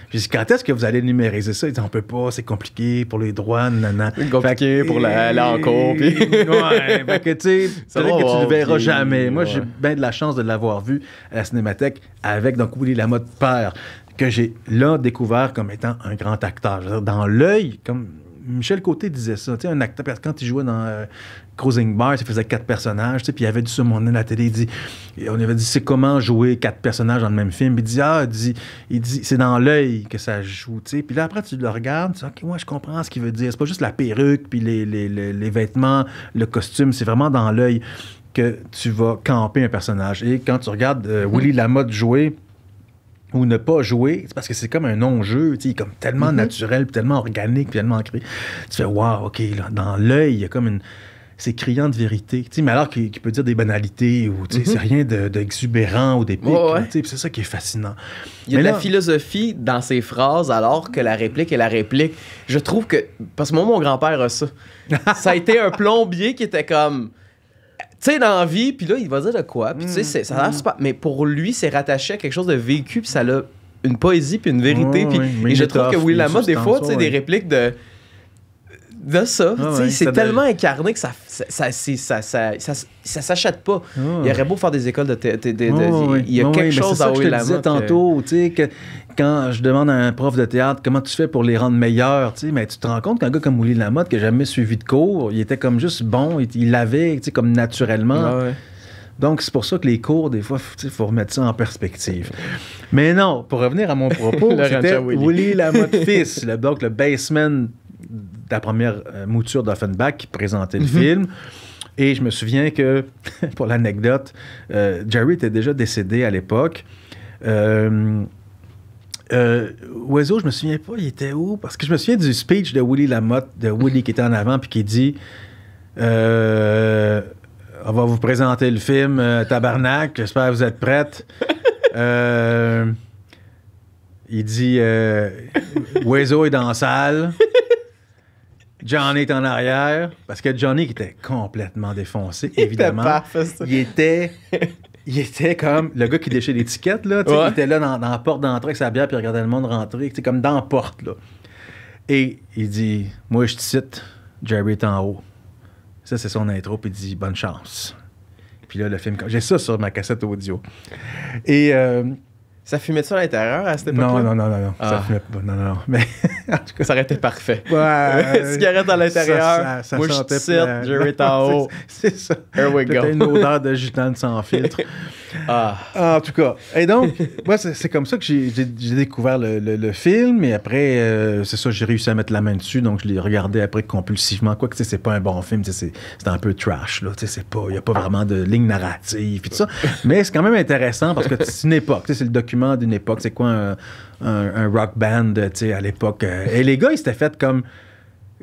J'ai dit, quand est-ce que vous allez numériser ça? Il dit, on peut pas, c'est compliqué pour les droits, nanana. C'est compliqué pour la Puis... [LAUGHS] ouais, parce que tu sais, [LAUGHS] que tu ne verras jamais. Moi, j'ai bien de la chance de l'avoir vu à Cinémathèque avec, donc, la mode père, que j'ai là découvert comme étant un grand acteur. Dans l'œil, comme Michel Côté disait ça, tu sais, un acteur, quand il jouait dans crossing euh, Cruising Bar, il faisait quatre personnages, tu sais, puis il avait dit sur mon à la télé, il dit, on avait dit, c'est comment jouer quatre personnages dans le même film, il dit, ah, il dit, c'est dans l'œil que ça joue, tu sais, puis là, après, tu le regardes, ok, moi, je comprends ce qu'il veut dire, c'est pas juste la perruque, puis les, les, vêtements, le costume, c'est vraiment dans l'œil que tu vas camper un personnage, et quand tu regardes euh, Willy mm. Lamotte jouer, ou ne pas jouer, parce que c'est comme un non-jeu, comme tellement mhm. naturel, tellement organique, puis tellement ancré. Tu fais, waouh, OK, dans l'œil, il y a comme une. C'est criant de vérité. mais alors qu'il peut dire des banalités ou c'est mhm. rien d'exubérant ou d'épique. c'est ça qui est fascinant. Il y a la philosophie dans ces phrases alors que la réplique est la réplique. Je trouve que. Parce que moi, mon grand-père a ça. ça a été un plombier qui était comme tu sais, dans la vie, puis là, il va dire de quoi. Puis tu sais, mm. ça l'air mm. Mais pour lui, c'est rattaché à quelque chose de vécu, puis ça a une poésie puis une vérité. puis, et je trouve que Will Lama, des fois, tu sais, des répliques de de ça. c'est tellement incarné que ça ça, ça, ça, ça s'achète pas. Ah, il y aurait beau faire des écoles de. théâtre, Il y a quelque chose ça à que je te disais tantôt, tu sais, que quand je demande à un prof de théâtre comment tu fais pour les rendre meilleurs, tu mais tu te rends compte qu'un gars comme Willy Lamotte, qui n'a jamais suivi de cours, il était comme juste bon, il l'avait, comme naturellement. Ah, donc, c'est pour ça que les cours, des fois, il faut remettre ça en perspective. Mais non, pour revenir à mon propos, [LAUGHS] c'était Willy, Lamotte-Fils, donc le baseman la première euh, mouture d'Offenbach qui présentait le mhm. film. Et je me souviens que, [LAUGHS] pour l'anecdote, euh, Jerry était déjà décédé à l'époque. Euh, euh Oiseau, je me souviens pas, il était où? Parce que je me souviens du speech de Willy Lamotte, de Willy qui était en avant, puis qui dit On va vous présenter le film Tabarnak, j'espère que vous êtes prête. il dit Oiseau est dans la salle. Johnny est en arrière, parce que Johnny qui était complètement défoncé, évidemment. Il était, il était, comme le gars qui déchire l'étiquette, là. Il était là dans, la porte d'entrée avec sa bière, puis il regardait le monde rentrer, comme dans la porte, là. Et il dit Moi, je te cite, Jerry est en haut. Ça, c'est son intro, puis il dit Bonne chance. Puis là, le film. J'ai ça sur ma cassette audio. Et. Euh, ça fumait ça à l'intérieur à cette époque-là? Non, non, non, non, non. Ça ah. fumait pas. Non, non, non. Mais [LAUGHS] en tout cas. Ça aurait été parfait. Ouais. [LAUGHS] Cigarette à l'intérieur. Ça, Moi, je cite en haut. C'est ça. Here we go. une odeur de gitane sans [LAUGHS] filtre. ah. En tout cas. Et donc, moi, c'est comme ça que j'ai découvert le, film. Et après, euh, c'est ça, j'ai réussi à mettre la main dessus. Donc, je l'ai regardé après compulsivement. Quoique, c'est pas un bon film. C'est un peu trash. là. Tu sais, Il n'y a pas vraiment de ligne narrative. puis tout ça. Mais c'est quand même intéressant parce que c'est une époque. C'est le documentaire d'une époque, c'est quoi un, rock band, tu sais, à l'époque. Euh, et les gars, ils s'étaient fait comme.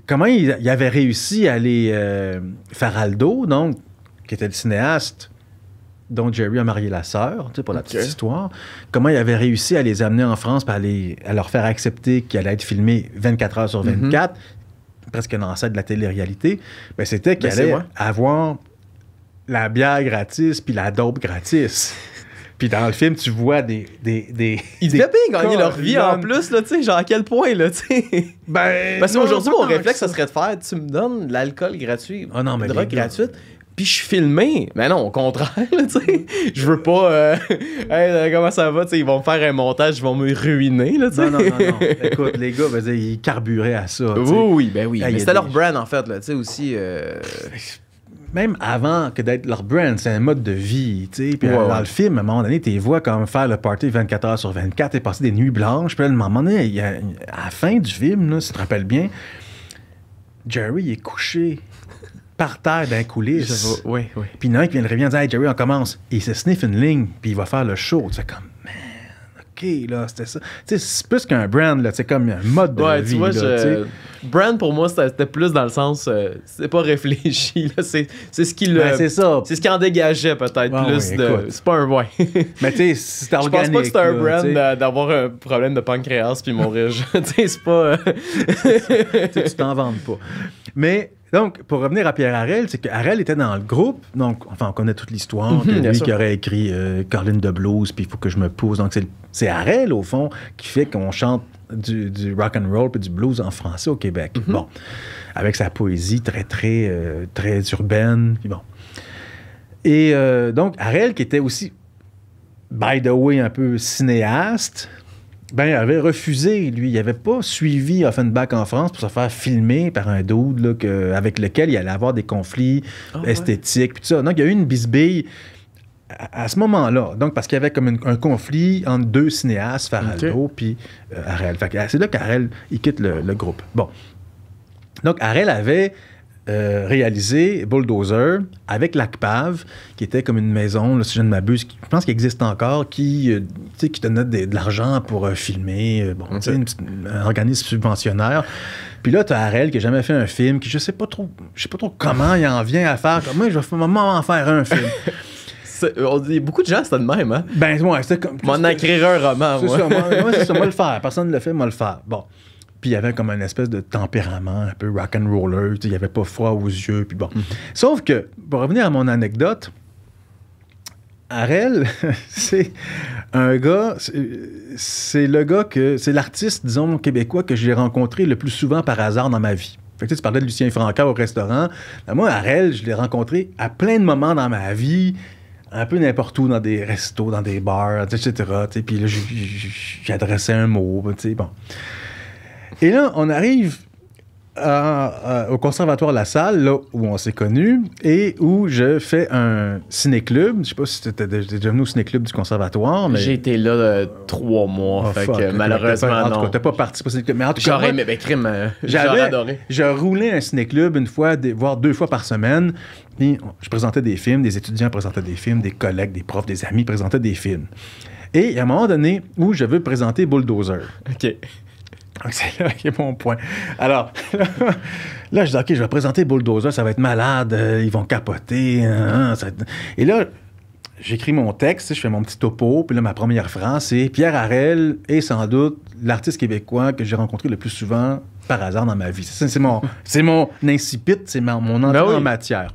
Comment ils, avaient réussi à aller. Euh, faire Aldo, donc, qui était le cinéaste dont Jerry a marié la sœur, tu sais, pour la petite histoire, comment ils avaient réussi à les amener en France, à, les, à leur faire accepter qu'il allait être filmé 24 heures sur 24, mhm. presque un ancêtre de la télé-réalité, ben c'était qu'il ben, allait avoir la bière gratis puis la dope gratis. Puis dans le film, tu vois des. des, des Ils devaient bien gagner leur vie en plus, là, tu sais, genre à quel point, là, tu sais. Ben. [LAUGHS] Parce qu'aujourd'hui, mon réflexe, ça. serait de faire tu me donnes de l'alcool gratuit, oh non, mais drogue gratuite puis je suis filmé. Mais non, au contraire, [LAUGHS] tu sais. Je veux pas. Euh, [LAUGHS] comment ça va? tu sais ils vont me faire un montage, ils vont me ruiner. Là, tu non, non, non, non. Écoute, les gars, ils carburaient à ça. Oui, oui, ben oui. mais c'était leur brand, en fait, là, tu sais, aussi. Euh même avant que d'être leur brand, c'est un mode de vie. Puis euh, dans le film, à un moment donné, tu vois comme faire le party 24 heures sur 24 et passer des nuits blanches. Puis à un moment donné, à la fin du film, là, si tu te rappelles bien, Jerry est couché par terre d'un coulisse. Oui, oui. Puis il y en a un qui vient de revient et dit Hey Jerry, on commence. Et il se sniffe une ligne, puis il va faire le show. Tu comme OK, là, c'était ça. c'est plus qu'un brand, là, c'est comme un mode de ouais, vie. Tu vois, je... Brand, pour moi, c'était plus dans le sens, euh, c'est pas réfléchi, [LAUGHS] c'est ce qui Ben, c'est ça. C'est ce qui en dégageait, peut-être, plus de. C'est pas un ouais. [LAUGHS] Mais tu sais, c'est organique. Je pense pas que c'est un brand d'avoir un problème de pancréas puis mourir. [LAUGHS] tu sais, c'est pas. Euh, tu t'en vends pas. Mais donc, pour revenir à Pierre Harel, c'est que Harel était dans le groupe. Donc, enfin, on connaît toute l'histoire. C'est mhm, lui qui aurait écrit euh, de Blues, puis il faut que je me pose. Donc, c'est Harel, au fond, qui fait qu'on chante du, rock and roll puis du blues en français au Québec. Mhm. Bon, avec sa poésie très, très, euh, très urbaine. Puis bon. Et euh, donc, Harel, qui était aussi, by the way, un peu cinéaste, ben, il avait refusé, lui. Il avait pas suivi Offenbach en France pour se faire filmer par un dude avec lequel il allait avoir des conflits ah esthétiques. ça. Donc, il y a eu une bisbille à, ce moment-là. Donc, parce qu'il y avait comme un conflit entre deux cinéastes, Faraldo et euh, Arel. C'est là qu'Arel il quitte le, groupe. Bon. Donc, Arel avait euh, réalisé Bulldozer avec l'ACPAV, qui était comme une maison, le si je ne m'abuse, je pense qu'il existe encore, qui, euh, sais, qui donnait de l'argent pour euh, filmer, bon, un organisme subventionnaire. Puis là, tu as Harel qui n'a jamais fait un film, qui je sais pas trop, je sais pas trop comment il en vient à faire, comment moi, je vais en faire un film. [LAUGHS] on dit beaucoup de gens c'est de même hein ben moi, c'est comme m'en écrire un roman c'est moi, C'est ça moi le [LAUGHS] faire personne ne le fait moi le faire bon puis il y avait comme une espèce de tempérament un peu rock and roller, il n'y avait pas froid aux yeux, puis bon. Mhm. Sauf que, pour revenir à mon anecdote, Arel, [LAUGHS] c'est un gars, c'est le gars que, c'est l'artiste, disons, québécois que j'ai rencontré le plus souvent par hasard dans ma vie. Fait que, tu parlais de Lucien Franca au restaurant. Ben, moi, Arel, je l'ai rencontré à plein de moments dans ma vie un peu n'importe où, dans des restos, dans des bars, etc. Puis là, j'adressais un mot, bon. Et là, on arrive au Conservatoire La Salle, là où on s'est connus, et où je fais un ciné-club. Je sais pas si tu déjà venu au ciné-club du Conservatoire. Mais... J'ai été là euh, trois mois, ah, fait que, malheureusement, pas, t'as pas participé au ciné Mais en tout cas, aimé, ben, crime, euh, adoré. Je roulais un ciné-club une fois, voire deux fois par semaine. Puis je présentais des films, des étudiants présentaient des films, des collègues, des profs, des amis présentaient des films. Et à un moment donné, où je veux présenter Bulldozer. OK. Donc, c'est là qui est mon point. Alors, [LAUGHS] là, je dis, OK, je vais présenter Bulldozer, ça va être malade, euh, ils vont capoter. Hein, hein, Et là, j'écris mon texte, je fais mon petit topo, puis là, ma première phrase, c'est Pierre Harel est sans doute l'artiste québécois que j'ai rencontré le plus souvent par hasard dans ma vie. C'est mon, [LAUGHS] mon incipit, c'est mon entrée ben en matière.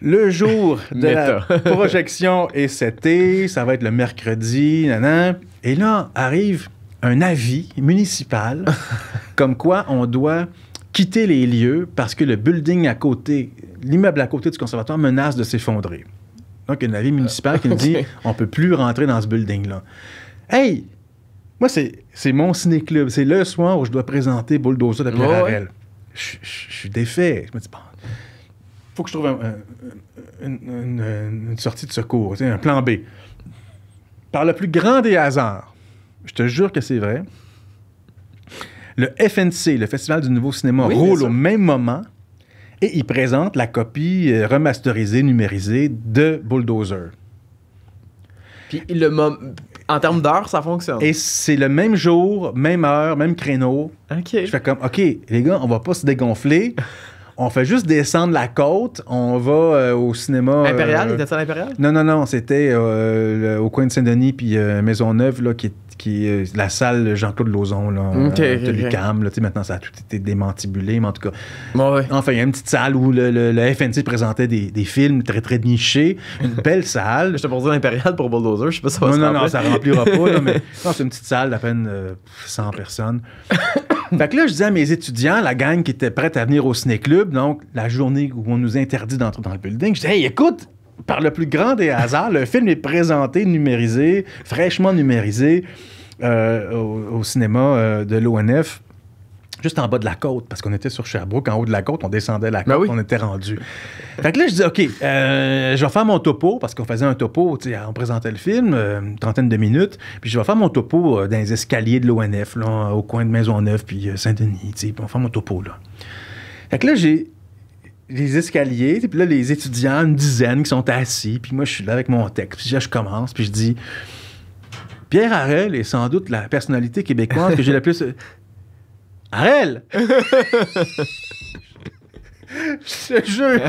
Le jour [LAUGHS] de la projection est c'était, ça va être le mercredi, nanan. Et là, arrive un avis municipal [LAUGHS] comme quoi on doit quitter les lieux parce que le building à côté, l'immeuble à côté du conservatoire menace de s'effondrer. Donc, il y a un avis municipal qui nous ah, dit on ne peut plus rentrer dans ce building-là. Hey, moi, c'est mon ciné C'est le soir où je dois présenter Bulldozer de la je, suis défait. Je me dis, bon, faut que je trouve une, une, sortie de secours, un plan B. Par le plus grand des hasards, je te jure que c'est vrai, le FNC, le Festival du Nouveau Cinéma, roule au même moment et il présente la copie euh, remasterisée, numérisée de Bulldozer. Puis le en termes d'heure, ça fonctionne. Et c'est le même jour, même heure, même créneau. OK. Je fais comme, OK, les gars, on va pas se dégonfler. on fait juste descendre la côte. On va euh, au cinéma. Euh, Impérial, il était à l'impérial? Non, non, non. C'était au coin de Saint-Denis puis Maisonneuve, là, qui est qui est euh, la salle Jean-Claude Lozon, euh, de l'UCAM. Maintenant, ça a tout été démantibulé, mais en tout cas. Enfin, il y a une petite salle où le, FNC présentait des, films très, très nichés. Une [LAUGHS] belle salle. je pour dire l'impérial pour Bulldozer, je sais pas si ça va Non, non, non, ça remplira pas, mais [LAUGHS] c'est une petite salle d'à peine 100 euh, personnes. [COUGHS] Fait que là, je disais à mes étudiants, la gang qui était prête à venir au Ciné Club, donc la journée où on nous interdit d'entrer dans le building, je disais, écoute, par le plus grand des hasards, le film est présenté, numérisé, fraîchement numérisé. Euh, au, cinéma euh, de l'ONF juste en bas de la côte, parce qu'on était sur Sherbrooke, en haut de la côte, on descendait la ben côte, on était rendu. fait que là, je dis, OK, euh, je vais faire mon topo, parce qu'on faisait un topo, on présentait le film, une trentaine de minutes, puis je vais faire mon topo dans les escaliers de l'ONF, au coin de Maisonneuve, puis Saint-Denis, puis on va faire mon topo, là. Fait que là, j'ai les escaliers, puis là, les étudiants, une dizaine qui sont assis, puis moi, je suis là avec mon texte, puis là, je commence, puis je dis... Pierre Arel est sans doute la personnalité québécoise que j'ai la plus. Euh, Arel! je te jure,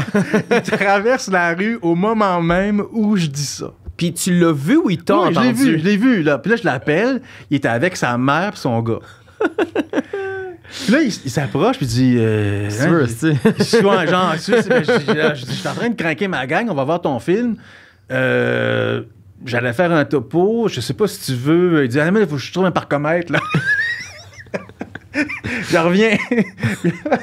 il traverse la rue au moment même où je dis ça. Puis tu l'as vu ou il t'a Je l'ai vu, je l'ai vu. Là. Puis là, je l'appelle, il était avec sa mère et son gars. Puis là, il, s'approche puis dit je, suis genre, en train de craquer ma gang, on va voir ton film. Euh, j'allais faire un topo, je sais pas si tu veux. Il dit, ah, mais il faut que je trouve un parcomètre, là. [LAUGHS] je reviens. [LAUGHS] puis là,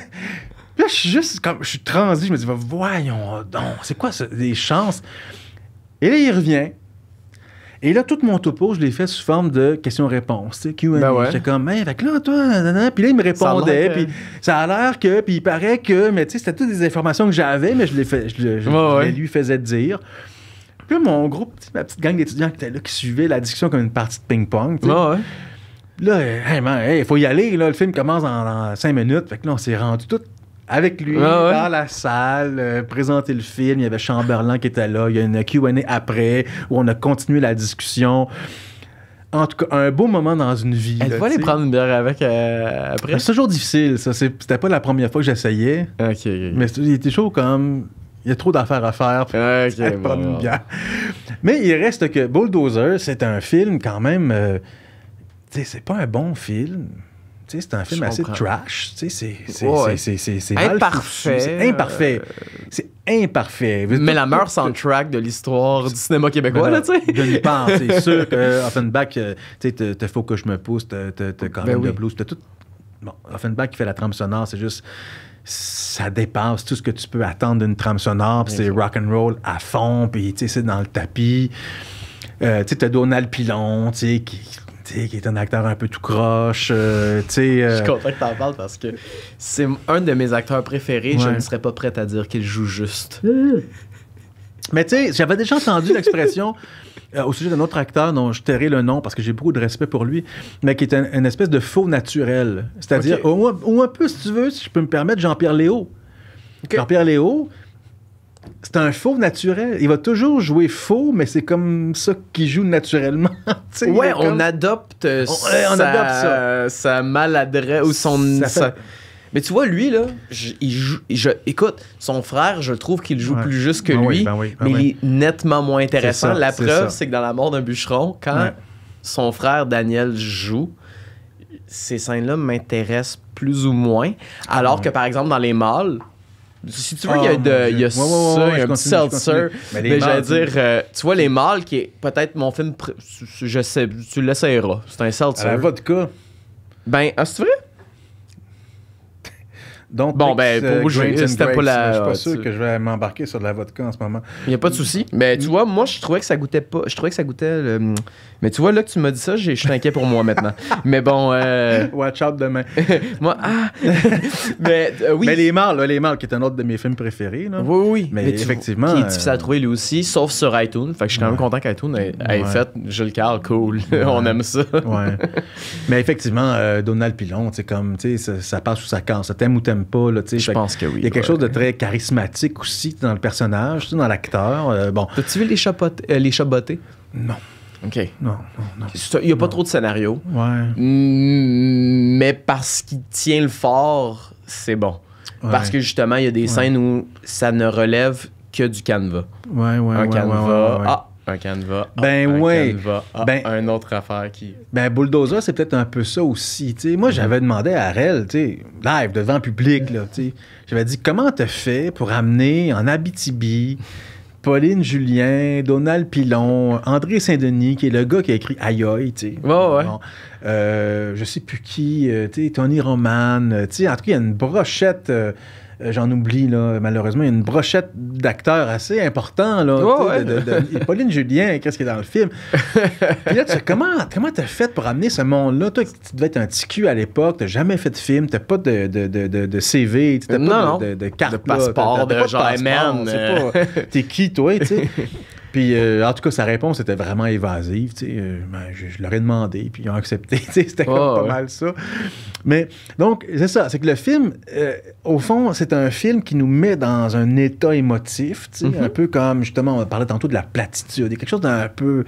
je suis juste comme, je suis transi, je me dis, voyons donc, c'est quoi ça, des chances? Et là, il revient. Et là, tout mon topo, je l'ai fait sous forme de questions-réponses. Tu sais, ben ouais. J'étais comme, mais, fait que là, toi, Puis là, il me répondait. Ça puis ça a l'air que, puis il paraît que, mais tu sais, c'était toutes des informations que j'avais, mais je les, fait, je, lui faisais dire. Puis mon groupe, ma petite gang d'étudiants qui étaient là, qui suivait la discussion comme une partie de ping-pong. Là, hey, faut y aller. le film commence dans, cinq minutes. Fait que là, on s'est rendu tout avec lui dans la salle, euh, présenter le film. Il y avait Chamberlain qui était là. Il y a une QA après où on a continué la discussion. En tout cas, un beau moment dans une vie. Elle va aller prendre une bière avec euh, après. C'est toujours difficile, ça. C'était pas la première fois que j'essayais. Mais il était chaud comme. Il y a trop d'affaires à faire. Mais il reste que Bulldozer, c'est un film quand même. Euh, c'est pas un bon film. C'est un film assez trash. C'est imparfait. Euh. C'est imparfait. C'est imparfait. Mais la meilleure soundtrack de l'histoire du cinéma québécois, là, tu sais. pense. C'est [LAUGHS] sûr que euh, Offenbach, tu sais, te faut que je me pousse, te quand même ben de blues, tout. Bon, Offenbach qui fait la trame sonore, c'est juste ça dépasse tout ce que tu peux attendre d'une trame sonore. c'est rock and roll à fond, puis c'est dans le tapis. Euh, tu sais, Donald Pilon, qui, qui est un acteur un peu tout croche. Euh, euh, je suis content que t'en parles parce que c'est un de mes acteurs préférés. Je ne serais pas prêt à dire qu'il joue juste. Mais tu sais, j'avais déjà entendu l'expression euh, au sujet d'un autre acteur dont je tairai le nom parce que j'ai beaucoup de respect pour lui, mais qui est un, une espèce de faux naturel. C'est-à-dire, au ou, un peu, si tu veux, si je peux me permettre, Jean-Pierre Léo. Jean-Pierre Léo, c'est un faux naturel. Il va toujours jouer faux, mais c'est comme ça qu'il joue naturellement. [LAUGHS] ouais, on, adopte on, sa... maladresse ou son. Mais tu vois, lui, là, je, il joue, écoute, son frère, je trouve qu'il joue plus juste que ben lui, ben ben mais il est nettement moins intéressant. la preuve, c'est que dans La mort d'un bûcheron, quand son frère Daniel joue, ces scènes-là m'intéressent plus ou moins. Alors que, par exemple, dans Les Mâles, si tu veux, il y a, ça, ah, il y a un petit seltzer. Mais, j'allais dire, euh, tu vois, Les Mâles, qui est peut-être mon film. Je sais, tu l'essaieras. C'est un seltzer. À vodka. Ben, ah, est-ce vrai? Donc, bon, ben, euh, pour c'était pas la. Je suis pas sûr que je vais m'embarquer sur de la vodka en ce moment. Il n'y a pas de souci. Mm. Mais tu mm. vois, moi, je trouvais que ça goûtait pas. Je trouvais que ça goûtait. Mais tu vois, là que tu m'as dit ça, je suis inquiet pour moi maintenant. [LAUGHS] Mais bon. Euh... [LAUGHS] Watch out demain. [LAUGHS] moi, ah! mais euh, oui. Mais Les Mâles, Les Mâles, qui est un autre de mes films préférés. Oui, oui. Mais, effectivement. Qui est difficile à euh, trouver lui aussi, sauf sur iTunes. Fait que je suis quand même content qu'iTunes ait, fait Jules le cool. On aime ça. ouais. Mais effectivement, Donald Pilon, tu sais, comme, tu sais, ça, passe ou ça casse. Ça t'aime ou t'aime pas. je pense que oui. Il y a quelque chose de très charismatique aussi dans le personnage, dans l'acteur. Euh, bon. As-tu vu les, chapotes, euh, les chabotés? Non. OK. Non, non, non. Il n'y a pas trop de scénario. Ouais. Mais parce qu'il tient le fort, c'est bon. Parce que justement, il y a des scènes où ça ne relève que du canevas. Ouais, ouais, Un canevas. Ah, un canevas, ben un ouais. ben, un autre affaire qui. Ben Bulldozer, c'est peut-être un peu ça aussi. Moi, mhm. j'avais demandé à Rel, live, devant public, j'avais dit comment t'as fait pour amener en Abitibi. Pauline Julien, Donald Pilon, André Saint-Denis, qui est le gars qui a écrit Aïe Aïe, tu sais. Euh, je sais plus qui, euh, Tony Roman, euh, tu en tout cas, il y a une brochette. Euh, j'en oublie, là, malheureusement. Il y a une brochette d'acteurs assez important. Là, oh, Pauline Julien, qu'est-ce qui est dans le film? [LAUGHS] Puis là, tu sais, comment t'as fait pour amener ce monde-là? Toi, tu devais être un petit à l'époque, t'as jamais fait de film, t'as pas de, de CV, t'as pas de, carte. De passeport, de T'es qui, toi? [LAUGHS] Puis, euh, en tout cas, sa réponse était vraiment évasive. Euh, ben, je, l'aurais leur ai demandé, puis ils ont accepté. [LAUGHS] c'était ah, pas mal ça. Mais donc, c'est ça. C'est que le film, euh, au fond, c'est un film qui nous met dans un état émotif, un mhm. peu comme, justement, on parlait tantôt de la platitude. Il y a quelque chose d'un peu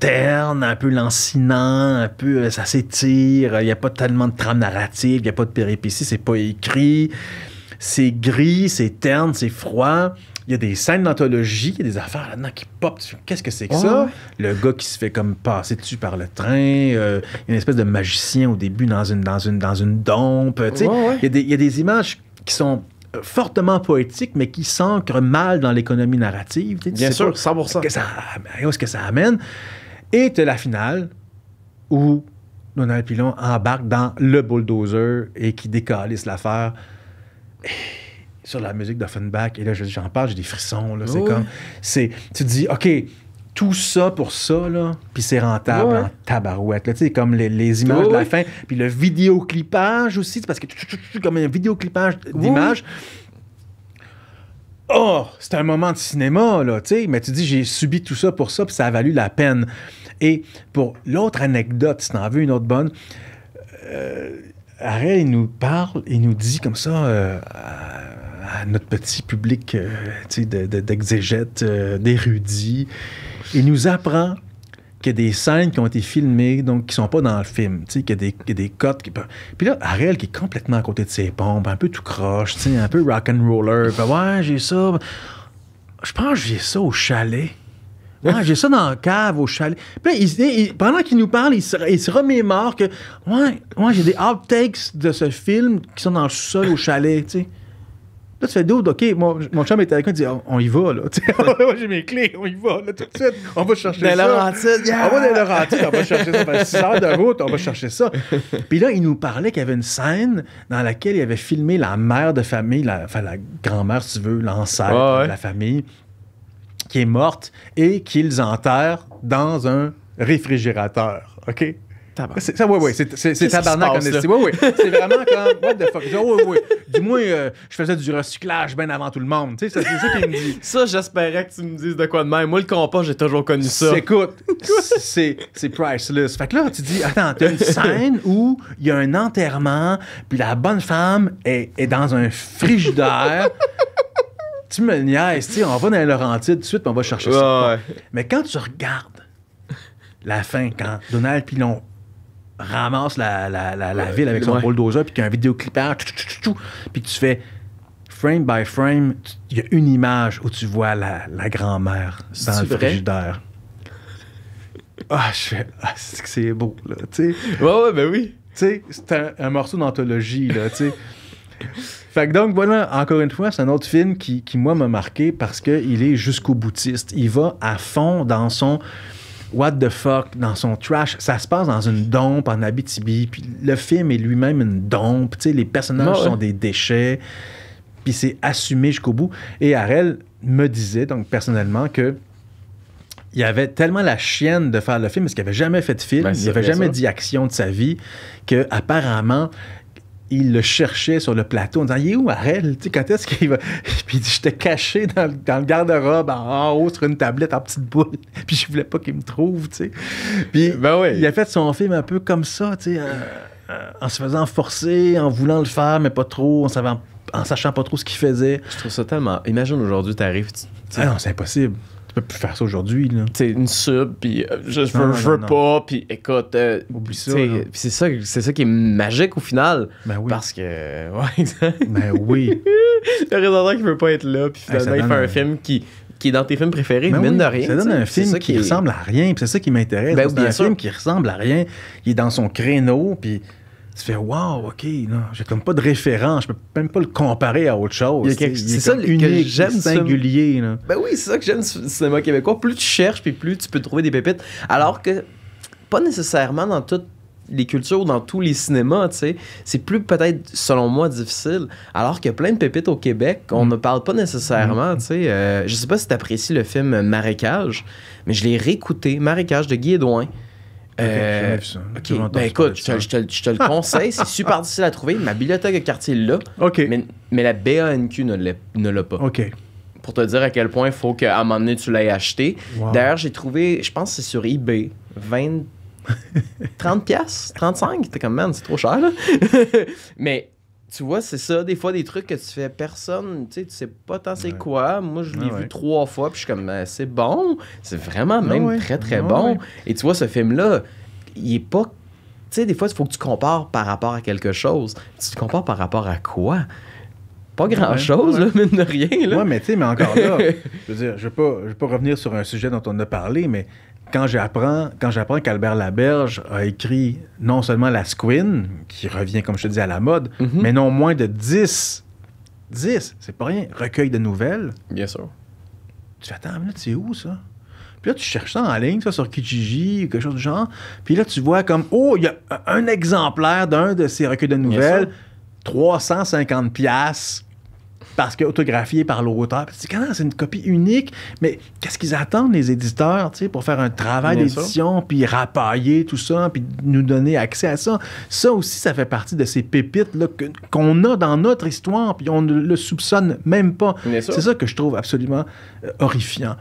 terne, un peu lancinant, un peu ça s'étire. Il n'y a pas tellement de trame narrative, il n'y a pas de péripéties, c'est pas écrit. C'est gris, c'est terne, c'est froid il y a des scènes d'anthologie, il y a des affaires là-dedans qui pop. Qu'est-ce que c'est que ça? Le gars qui se fait comme passer dessus par le train, a euh, une espèce de magicien au début dans une, dans une, dans une dompe. Il y, a des images qui sont euh, fortement poétiques, mais qui s'ancrent mal dans l'économie narrative. Bien sûr, 100%. Que ça, eh, ce que ça amène. Et tu la finale où Donald Pilon embarque dans le bulldozer et qui décalisse l'affaire. Et sur la musique d'Offenbach. Et là, j'en parle, j'ai des frissons. Là. C'est comme. C'est, tu te dis, OK, tout ça pour ça, là, puis c'est rentable en tabarouette. Là, comme les, images de la fin, puis le vidéoclipage aussi, parce que tu... comme un vidéoclipage d'images. Oh, c'est un moment de cinéma, là, tu sais, mais tu dis, j'ai subi tout ça pour ça, puis ça a valu la peine. Et pour l'autre anecdote, si t'en veux une autre bonne, euh, il nous parle, il nous dit comme ça, euh, notre petit public euh, d'exégètes, euh, d'érudits. Il nous apprend qu'il y a des scènes qui ont été filmées, donc qui sont pas dans le film, qu'il y, a des, cotes. Puis là, Ariel qui est complètement à côté de ses pompes, un peu tout croche, un peu rock and roller. ouais, j'ai ça. Je pense que j'ai ça au chalet. Ouais, j'ai ça dans la cave au chalet. Puis là, pendant qu'il nous parle, il se, remémore que ouais, ouais j'ai des outtakes de ce film qui sont dans le sol au chalet, tu sais. Là, tu fais d'autres, OK, mon, mon chum était avec moi, il dit, on y va, là. [LAUGHS] j'ai mes clés, on y va, là, tout de suite. On va chercher ça. On va dans Laurentides, on va chercher ça. Ben, route, on va chercher ça. [LAUGHS] Puis là, il nous parlait qu'il y avait une scène dans laquelle il avait filmé la mère de famille, la, enfin, la grand-mère, si tu veux, l'ancêtre de la famille, qui est morte et qu'ils enterrent dans un réfrigérateur. OK? C'est ça, oui, oui. C'est tabarnak comme Oui, oui. C'est vraiment comme, what the fuck. oui, oui. Du moins, euh, je faisais du recyclage bien avant tout le monde. Tu sais, c'est ça qu'il me dit. Ça, j'espérais que tu me dises de quoi de même. Moi, le compas, j'ai toujours connu ça. Écoute, c'est priceless. Fait que là, tu dis, attends, t'as une scène où il y a un enterrement, puis la bonne femme est, dans un frigidaire. tu me niaises, tu on va dans les Laurentides tout de suite, puis on va chercher ça. Mais quand tu regardes la fin, quand Donald Pilon ramasse la, ville avec son bulldozer, puis y a un vidéoclipage, puis tu fais frame by frame, il y a une image où tu vois la, grand-mère dans le frigidaire. Ah, je ah, c'est beau, là, tu sais. Ouais, ouais, ben oui. Tu sais, c'est un, morceau d'anthologie, là, tu sais. [LAUGHS] Fait que donc, voilà, encore une fois, c'est un autre film qui, qui moi, m'a marqué parce qu'il est jusqu'au boutiste. Il va à fond dans son what the fuck dans son trash. Ça se passe dans une dompe en Abitibi. Puis le film est lui-même une dompe. Tu sais, les personnages sont des déchets. Puis c'est assumé jusqu'au bout. Et Arel me disait, donc personnellement, que il y avait tellement la chienne de faire le film parce qu'il n'avait jamais fait de film, ben, il n'avait jamais dit action de sa vie, que apparemment il le cherchait sur le plateau en disant Il est où Arel tu sais, Quand est-ce qu'il va [LAUGHS] Puis il dit J'étais caché dans, le, garde-robe en, haut sur une tablette en petite boule. [LAUGHS] Puis je voulais pas qu'il me trouve. Tu sais. Puis ben oui. il a fait son film un peu comme ça, tu sais, euh, en, se faisant forcer, en voulant le faire, mais pas trop, en, en sachant pas trop ce qu'il faisait. Je trouve ça tellement. Imagine aujourd'hui, tu arrives. Ah non, c'est impossible tu peux plus faire ça aujourd'hui. C'est une sub, puis euh, je, veux, pas, puis écoute. Euh, Oublie ça. C'est ça, qui est magique au final. Ben oui. Parce que. [LAUGHS] Ouais, Ben oui. [LAUGHS] le réalisateur qui veut pas être là, puis finalement, il fait un, film qui, qui est dans tes films préférés, mais ben mine de rien. Ça donne un film qui, ressemble à rien, puis c'est ça qui m'intéresse. Ben, c'est un film qui ressemble à rien. Il est dans son créneau, puis tu fais wow, ok, non, j'ai comme pas de référent, je peux même pas le comparer à autre chose. c'est ça unique, j'aime singulier. Ben oui, c'est ça que j'aime le cinéma québécois. Plus tu cherches, puis plus tu peux trouver des pépites. Alors que pas nécessairement dans toutes les cultures ou dans tous les cinémas, tu sais, c'est plus peut-être, selon moi, difficile. Alors qu'il y a plein de pépites au Québec, on ne parle pas nécessairement, tu sais. Euh, je sais pas si tu apprécies le film Marécage, mais je l'ai réécouté, Marécage de Guy Edouin. Euh, ben écoute, je te, le [LAUGHS] conseille, c'est super difficile à trouver. Ma bibliothèque de quartier l'a, mais, la BANQ ne l'a pas. Pour te dire à quel point il faut qu'à un moment donné, tu l'aies acheté. D'ailleurs, j'ai trouvé, je pense que c'est sur eBay, 20, 30 pièces 35? T'es comme, man, c'est trop cher, là. [LAUGHS] mais tu vois, c'est ça, des fois, des trucs que tu fais, personne, tu sais, tu sais pas tant c'est quoi. Moi, je l'ai vu trois fois, puis je suis comme, ben, c'est bon, c'est vraiment même très, très bon. Et tu vois, ce film-là, il est pas. Tu sais, des fois, il faut que tu compares par rapport à quelque chose. Tu compares par rapport à quoi? Pas grand-chose, mine de rien. Là. mais tu sais, mais encore là, [LAUGHS] je veux dire, je vais pas, je veux pas revenir sur un sujet dont on a parlé, mais quand j'apprends, quand j'apprends qu'Albert Laberge a écrit non seulement La Squin, qui revient, comme je te dis, à la mode, mhm. mais non moins de 10, 10, c'est pas rien, recueil de nouvelles. Bien sûr. Tu fais, attends, là, sais où ça? Puis là, tu cherches ça en ligne, ça, sur Kijiji ou quelque chose du genre. Puis là, tu vois comme, oh, il y a un exemplaire d'un de ces recueils de nouvelles, 350 pièces parce que autographié par l'auteur. C'est quand c'est une copie unique, mais qu'est-ce qu'ils attendent les éditeurs, pour faire un travail d'édition, puis rapailler tout ça, puis nous donner accès à ça. Ça aussi, ça fait partie de ces pépites là qu'on a dans notre histoire, puis on ne le soupçonne même pas. C'est ça que je trouve absolument euh, horrifiant.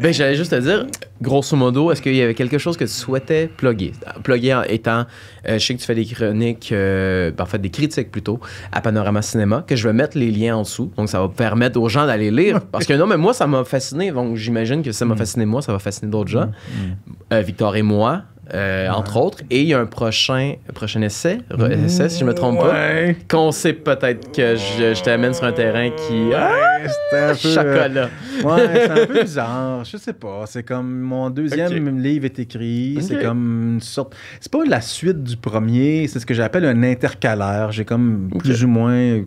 Ben, j'allais juste te dire, grosso modo, est-ce qu'il y avait quelque chose que tu souhaitais plugger? Plugger en étant, euh, je sais que tu fais des chroniques, euh, ben, des critiques plutôt, à Panorama Cinéma, que je vais mettre les liens en dessous. Donc, ça va permettre aux gens d'aller lire. Parce que non, mais moi, ça m'a fasciné. Donc, j'imagine que ça m'a mm. fasciné moi, ça va fasciner d'autres mm. gens. Mm. Euh, Victor et moi, euh, entre autres. Et il y a un prochain, prochain essai, mmh. essai, si je me trompe pas, qu'on sait peut-être que je, t'amène sur un terrain qui. Ouais, un chocolat. Euh, ouais, c'est un peu [LAUGHS] bizarre. Je sais pas. C'est comme mon deuxième livre est écrit. C'est comme une sorte. C'est pas la suite du premier. C'est ce que j'appelle un intercalaire. J'ai comme plus ou moins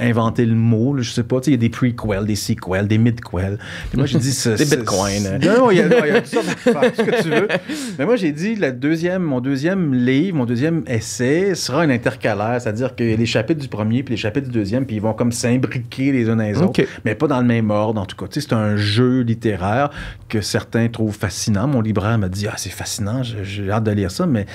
inventer le mot, je sais pas. Il y a des prequels, des sequels, des midquels. moi, j'ai dit. [LAUGHS] des bitcoins. Hein. Non, il y, a tu [LAUGHS] ce que tu veux. Mais moi, j'ai dit, la deuxième, mon deuxième livre, mon deuxième essai sera un intercalaire, c'est-à-dire que les chapitres du premier puis les chapitres du deuxième, puis ils vont comme s'imbriquer les uns les autres, mais pas dans le même ordre, en tout cas. C'est un jeu littéraire que certains trouvent fascinant. Mon libraire m'a dit Ah, c'est fascinant, j'ai hâte de lire ça, mais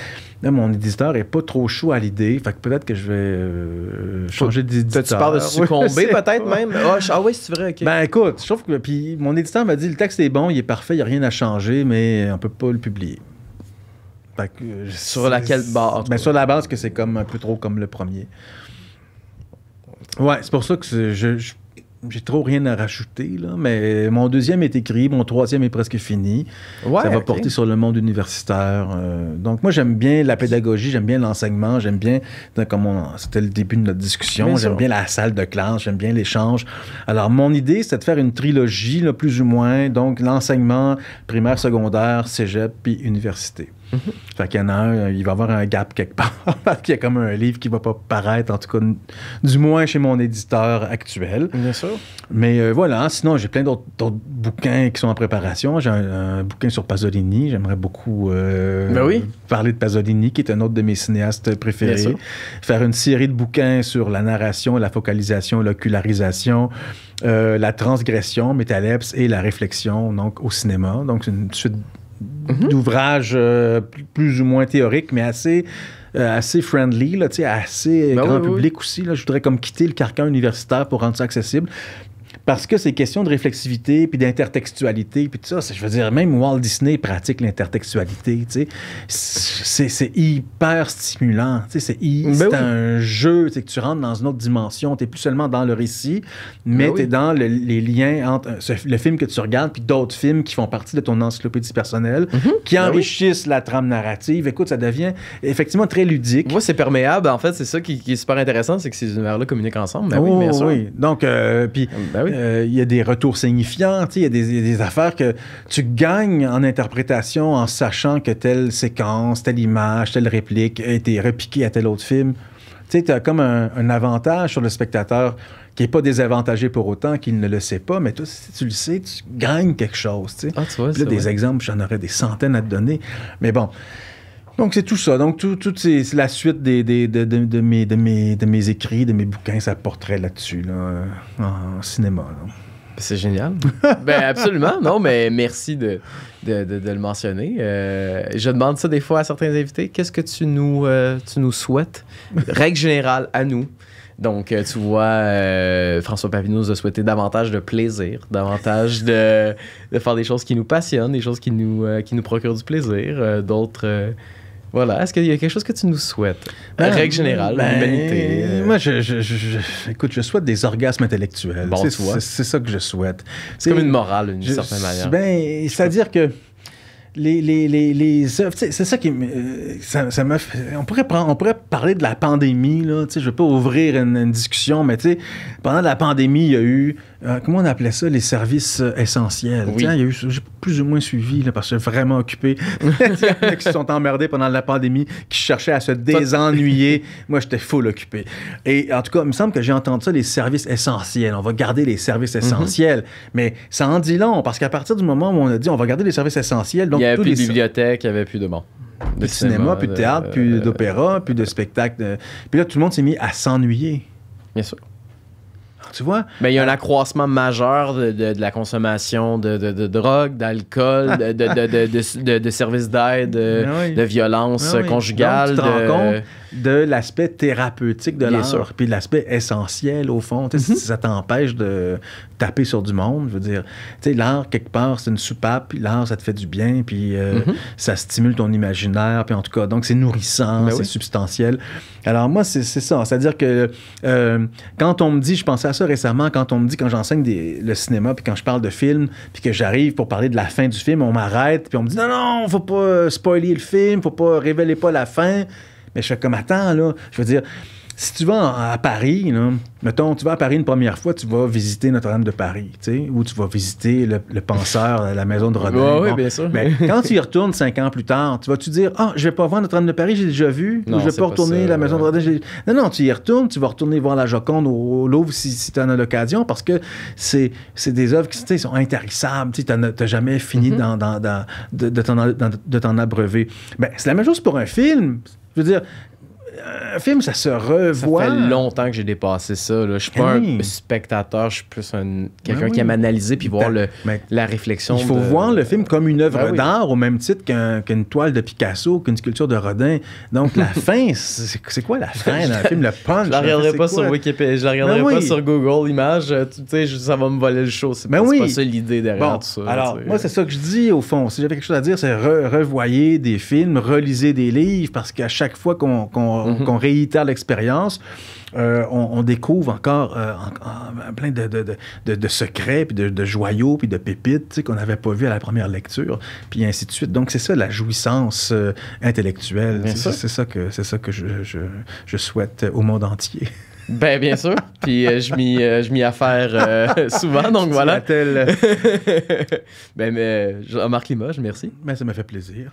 là, mon éditeur n'est pas trop chaud à l'idée. Fait que peut-être que je vais euh, changer d'éditeur. Tu parles de succomber [LAUGHS] peut-être même. Ah, ah oui, c'est vrai, Ben écoute, je trouve que. Puis mon éditeur m'a dit le texte est bon, il est parfait, il n'y a rien à changer, mais on peut pas le publier. que, euh, sur laquelle base ben, Sur la base que c'est comme un peu trop comme le premier. Ouais, c'est pour ça que je j'ai trop rien à rajouter, là, mais mon deuxième est écrit, mon troisième est presque fini. ça va porter sur le monde universitaire. Euh, donc, moi, j'aime bien la pédagogie, j'aime bien l'enseignement, j'aime bien, euh, comme c'était le début de notre discussion, j'aime bien la salle de classe, j'aime bien l'échange. Alors, mon idée, c'est de faire une trilogie, plus ou moins, donc l'enseignement primaire, secondaire, cégep, puis université. Fait il va y avoir un gap quelque part, [LAUGHS] parce qu'il y a comme un livre qui va pas paraître, en tout cas, du moins chez mon éditeur actuel. Bien sûr. Mais euh, voilà, sinon, j'ai plein d'autres bouquins qui sont en préparation. J'ai un, bouquin sur Pasolini, j'aimerais beaucoup euh, ben oui. parler de Pasolini, qui est un autre de mes cinéastes préférés. Faire une série de bouquins sur la narration, la focalisation, l'ocularisation. Euh, la transgression, Métalepse et la réflexion donc, au cinéma. Donc, une suite Mhm. d'ouvrages euh, plus ou moins théoriques, mais assez, euh, assez friendly, assez ben grand public aussi. Là. Je voudrais comme quitter le carcan universitaire pour rendre ça accessible. Parce que ces questions de réflexivité, puis d'intertextualité, puis tout ça, je veux dire, même Walt Disney pratique l'intertextualité, C'est hyper stimulant, C'est ben un jeu, c'est que tu rentres dans une autre dimension. Tu n'es plus seulement dans le récit, ben mais tu es dans les liens entre euh, le film que tu regardes, puis d'autres films qui font partie de ton encyclopédie personnelle, mhm. ben qui enrichissent la trame narrative. Écoute, ça devient effectivement très ludique. Moi, c'est perméable, en fait. C'est ça qui, est super intéressant, c'est que ces univers-là communiquent ensemble. oui, bien oh, sûr. Oui. Donc, euh, puis. oui. Euh, il y a des retours signifiants, il y, a des affaires que tu gagnes en interprétation en sachant que telle séquence, telle image, telle réplique a été repiquée à tel autre film. Tu sais, as comme un, avantage sur le spectateur qui est pas désavantagé pour autant qu'il ne le sait pas, mais toi, si tu le sais, tu gagnes quelque chose. tu ah, vois, là, des exemples, j'en aurais des centaines à te donner. Mais bon, donc, c'est tout ça. Donc, toute tout la suite des, de, de, mes, de, mes, écrits, de mes bouquins, ça porterait là-dessus, en cinéma. C'est génial. [LAUGHS] ben absolument, non, mais merci de, le mentionner. Euh, je demande ça des fois à certains invités. Qu'est-ce que tu nous, euh, tu nous souhaites? Règle générale, à nous. Donc, euh, tu vois, François Papineau nous a souhaité davantage de plaisir, davantage de, de, faire des choses qui nous passionnent, des choses qui nous, qui nous procurent du plaisir, d'autres est-ce qu'il y a quelque chose que tu nous souhaites La ben, euh, Règle générale, ben, l'humanité. Moi, je, écoute, je souhaite des orgasmes intellectuels. Bon, c'est ça que je souhaite. C'est comme une morale, d'une certaine manière. Ben, c'est-à-dire que les, les, C'est ça qui euh, ça, me on, pourrait on pourrait parler de la pandémie. Là, je ne veux pas ouvrir une, une discussion, mais pendant la pandémie, il y a eu euh, comment on appelait ça, les services euh, essentiels. j'ai plus ou moins suivi, parce que vraiment occupé. [LAUGHS] il y qui se sont emmerdés pendant la pandémie, qui cherchaient à se désennuyer. [LAUGHS] Moi, j'étais full occupé. Et en tout cas, il me semble que j'ai entendu ça, les services essentiels. On va garder les services mhm. essentiels. Mais ça en dit long, parce qu'à partir du moment où on a dit on va garder les services essentiels, donc il n'y avait plus les... de bibliothèque, il n'y avait plus de monde de cinéma, plus de théâtre, plus euh, d'opéra, plus de spectacle. Puis là, tout le monde s'est mis à s'ennuyer. Bien sûr tu vois. Mais ben, il y a un euh, accroissement majeur de, la consommation de, de drogue, d'alcool, de, services d'aide, [LAUGHS] ben de violence conjugales. Ben conjugale. tu de l'aspect thérapeutique de l'art, puis l'aspect essentiel au fond. Mm-hmm. ça t'empêche de taper sur du monde, je veux dire, l'art, quelque part, c'est une soupape, puis l'art, ça te fait du bien, puis euh, mm-hmm. ça stimule ton imaginaire, puis en tout cas, donc c'est nourrissant, ben c'est substantiel. Alors moi, c'est ça. C'est-à-dire que euh, quand on me dit, je pensais à ça récemment, quand on me dit, quand j'enseigne le cinéma, puis quand je parle de films, puis que j'arrive pour parler de la fin du film, on m'arrête, puis on me dit, non, non, faut pas spoiler le film, faut pas révéler pas la fin. Mais je suis comme, attends, là, je veux dire, si tu vas à Paris, là, mettons, tu vas à Paris une première fois, tu vas visiter Notre-Dame de Paris, tu sais, ou tu vas visiter le, penseur penseur, la maison de Rodin. bien sûr. Mais [LAUGHS] quand tu y retournes cinq ans plus tard, tu vas-tu dire, ah, oh, je vais pas voir Notre-Dame de Paris, j'ai déjà vu, je vais pas retourner la maison de Rodin. Non, non, tu y retournes, tu vas retourner voir la Joconde au Louvre si, tu en as l'occasion, parce que c'est des œuvres qui sont intarissables, tu n'as jamais fini mhm. dans, de, t'en abreuver. Ben, c'est la même chose pour un film. Je veux dire, un film, ça se revoit. Ça fait longtemps que j'ai dépassé ça. Je suis eh pas un spectateur, je suis plus quelqu'un ben qui aime analyser puis voir ben, le, ben, la réflexion. Il faut voir le film comme une œuvre d'art au même titre qu'une toile de Picasso, qu'une sculpture de Rodin. Donc, la [LAUGHS] fin, c'est, quoi la fin d'un film? Le punch? Je la pas sur Wikipédia, je la regarderai pas sur Google Images. Euh, tu sais, ça va me voler le show. C'est, pas, ça l'idée derrière tout ça. Alors, moi, c'est ça que je dis au fond. Si j'avais quelque chose à dire, c'est revoyer des films, reliser des livres parce qu'à chaque fois qu'on mm. Mhm. qu'on réitère l'expérience. Euh, on, découvre encore euh, plein de, secrets, puis de, joyaux, puis de pépites qu'on n'avait pas vu à la première lecture, puis ainsi de suite. Donc, c'est ça la jouissance euh, intellectuelle. C'est ça. que, ça que je, souhaite au monde entier. [LAUGHS] Ben, bien sûr. Puis je m'y affaire [LAUGHS] souvent, donc voilà. [LAUGHS] ben, mais marc Limoges, merci. Ben, ça m'a fait plaisir.